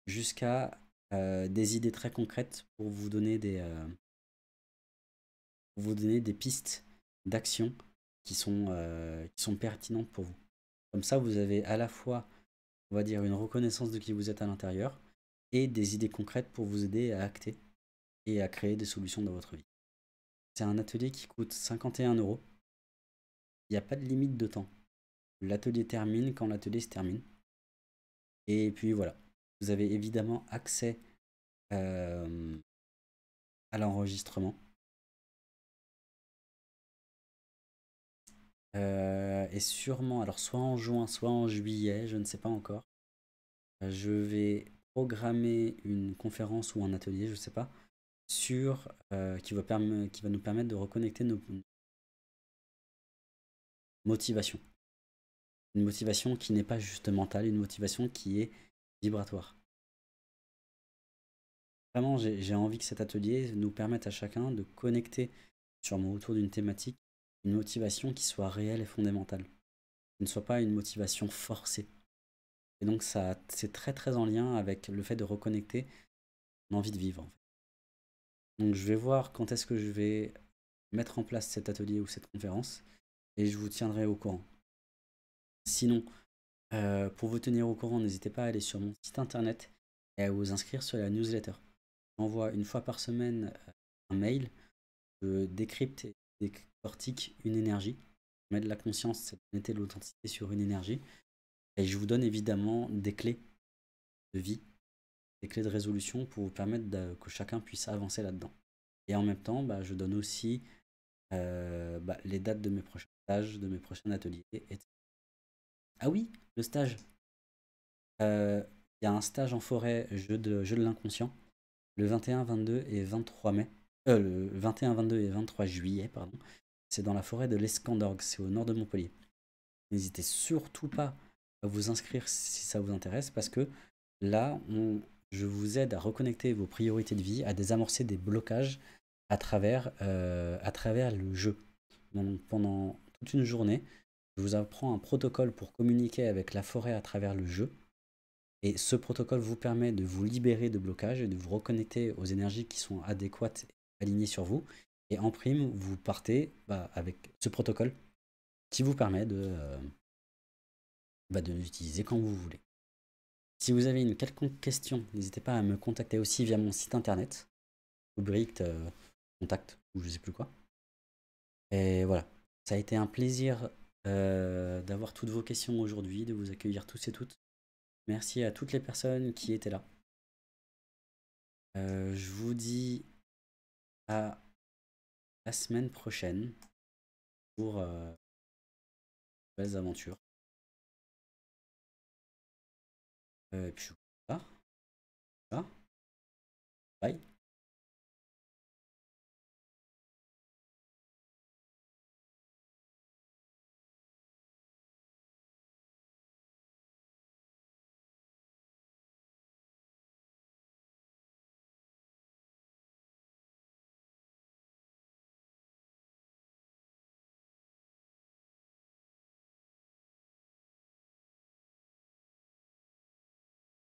jusqu'à des idées très concrètes pour vous donner des, pour vous donner des pistes d'action euh, qui sont, pertinentes pour vous. Comme ça, vous avez à la fois, on va dire, une reconnaissance de qui vous êtes à l'intérieur et des idées concrètes pour vous aider à acter et à créer des solutions dans votre vie. C'est un atelier qui coûte 51 euros. Il n'y a pas de limite de temps. L'atelier termine quand l'atelier se termine. Et puis voilà, vous avez évidemment accès euh, à l'enregistrement. Euh, et sûrement, alors soit en juin, soit en juillet, je ne sais pas encore. Euh, je vais programmer une conférence ou un atelier, je ne sais pas, sur euh, qui, va qui va nous permettre de reconnecter nos motivations. Une motivation qui n'est pas juste mentale, une motivation qui est vibratoire. Vraiment, j'ai envie que cet atelier nous permette à chacun de connecter sûrement autour d'une thématique une motivation qui soit réelle et fondamentale, qui ne soit pas une motivation forcée. Et donc ça, c'est très très en lien avec le fait de reconnecter mon envie de vivre. Donc je vais voir quand est-ce que je vais mettre en place cet atelier ou cette conférence et je vous tiendrai au courant. Sinon, euh, pour vous tenir au courant, n'hésitez pas à aller sur mon site internet et à vous inscrire sur la newsletter. J'envoie une fois par semaine euh, un mail, de décrypte et une énergie. Mettre la conscience, c'est de l'authenticité sur une énergie. Et je vous donne évidemment des clés de vie, des clés de résolution pour vous permettre que chacun puisse avancer là-dedans. Et en même temps, bah, je donne aussi euh, bah, les dates de mes prochains stages, de mes prochains ateliers, etc. Ah oui, le stage. Euh, il y a un stage en forêt, jeu de, jeu de l'inconscient, le 21, 22 et 23 mai. Euh, le 21, 22 et 23 juillet, pardon. C'est dans la forêt de l'Escandorgue, c'est au nord de Montpellier. N'hésitez surtout pas à vous inscrire si ça vous intéresse, parce que là, je vous aide à reconnecter vos priorités de vie, à désamorcer des blocages à travers, euh, le jeu. pendant toute une journée, je vous apprends un protocole pour communiquer avec la forêt à travers le jeu. Et ce protocole vous permet de vous libérer de blocages et de vous reconnecter aux énergies qui sont adéquates et alignées sur vous. Et en prime, vous partez bah, avec ce protocole qui vous permet de, l'utiliser euh, bah, quand vous voulez. Si vous avez une quelconque question, n'hésitez pas à me contacter aussi via mon site internet, rubrique euh, contact ou je ne sais plus quoi. Et voilà, ça a été un plaisir euh, d'avoir toutes vos questions aujourd'hui, de vous accueillir tous et toutes. Merci à toutes les personnes qui étaient là. je vous dis à la semaine prochaine pour euh, belles aventures. Euh, et puis je vous dis Bye.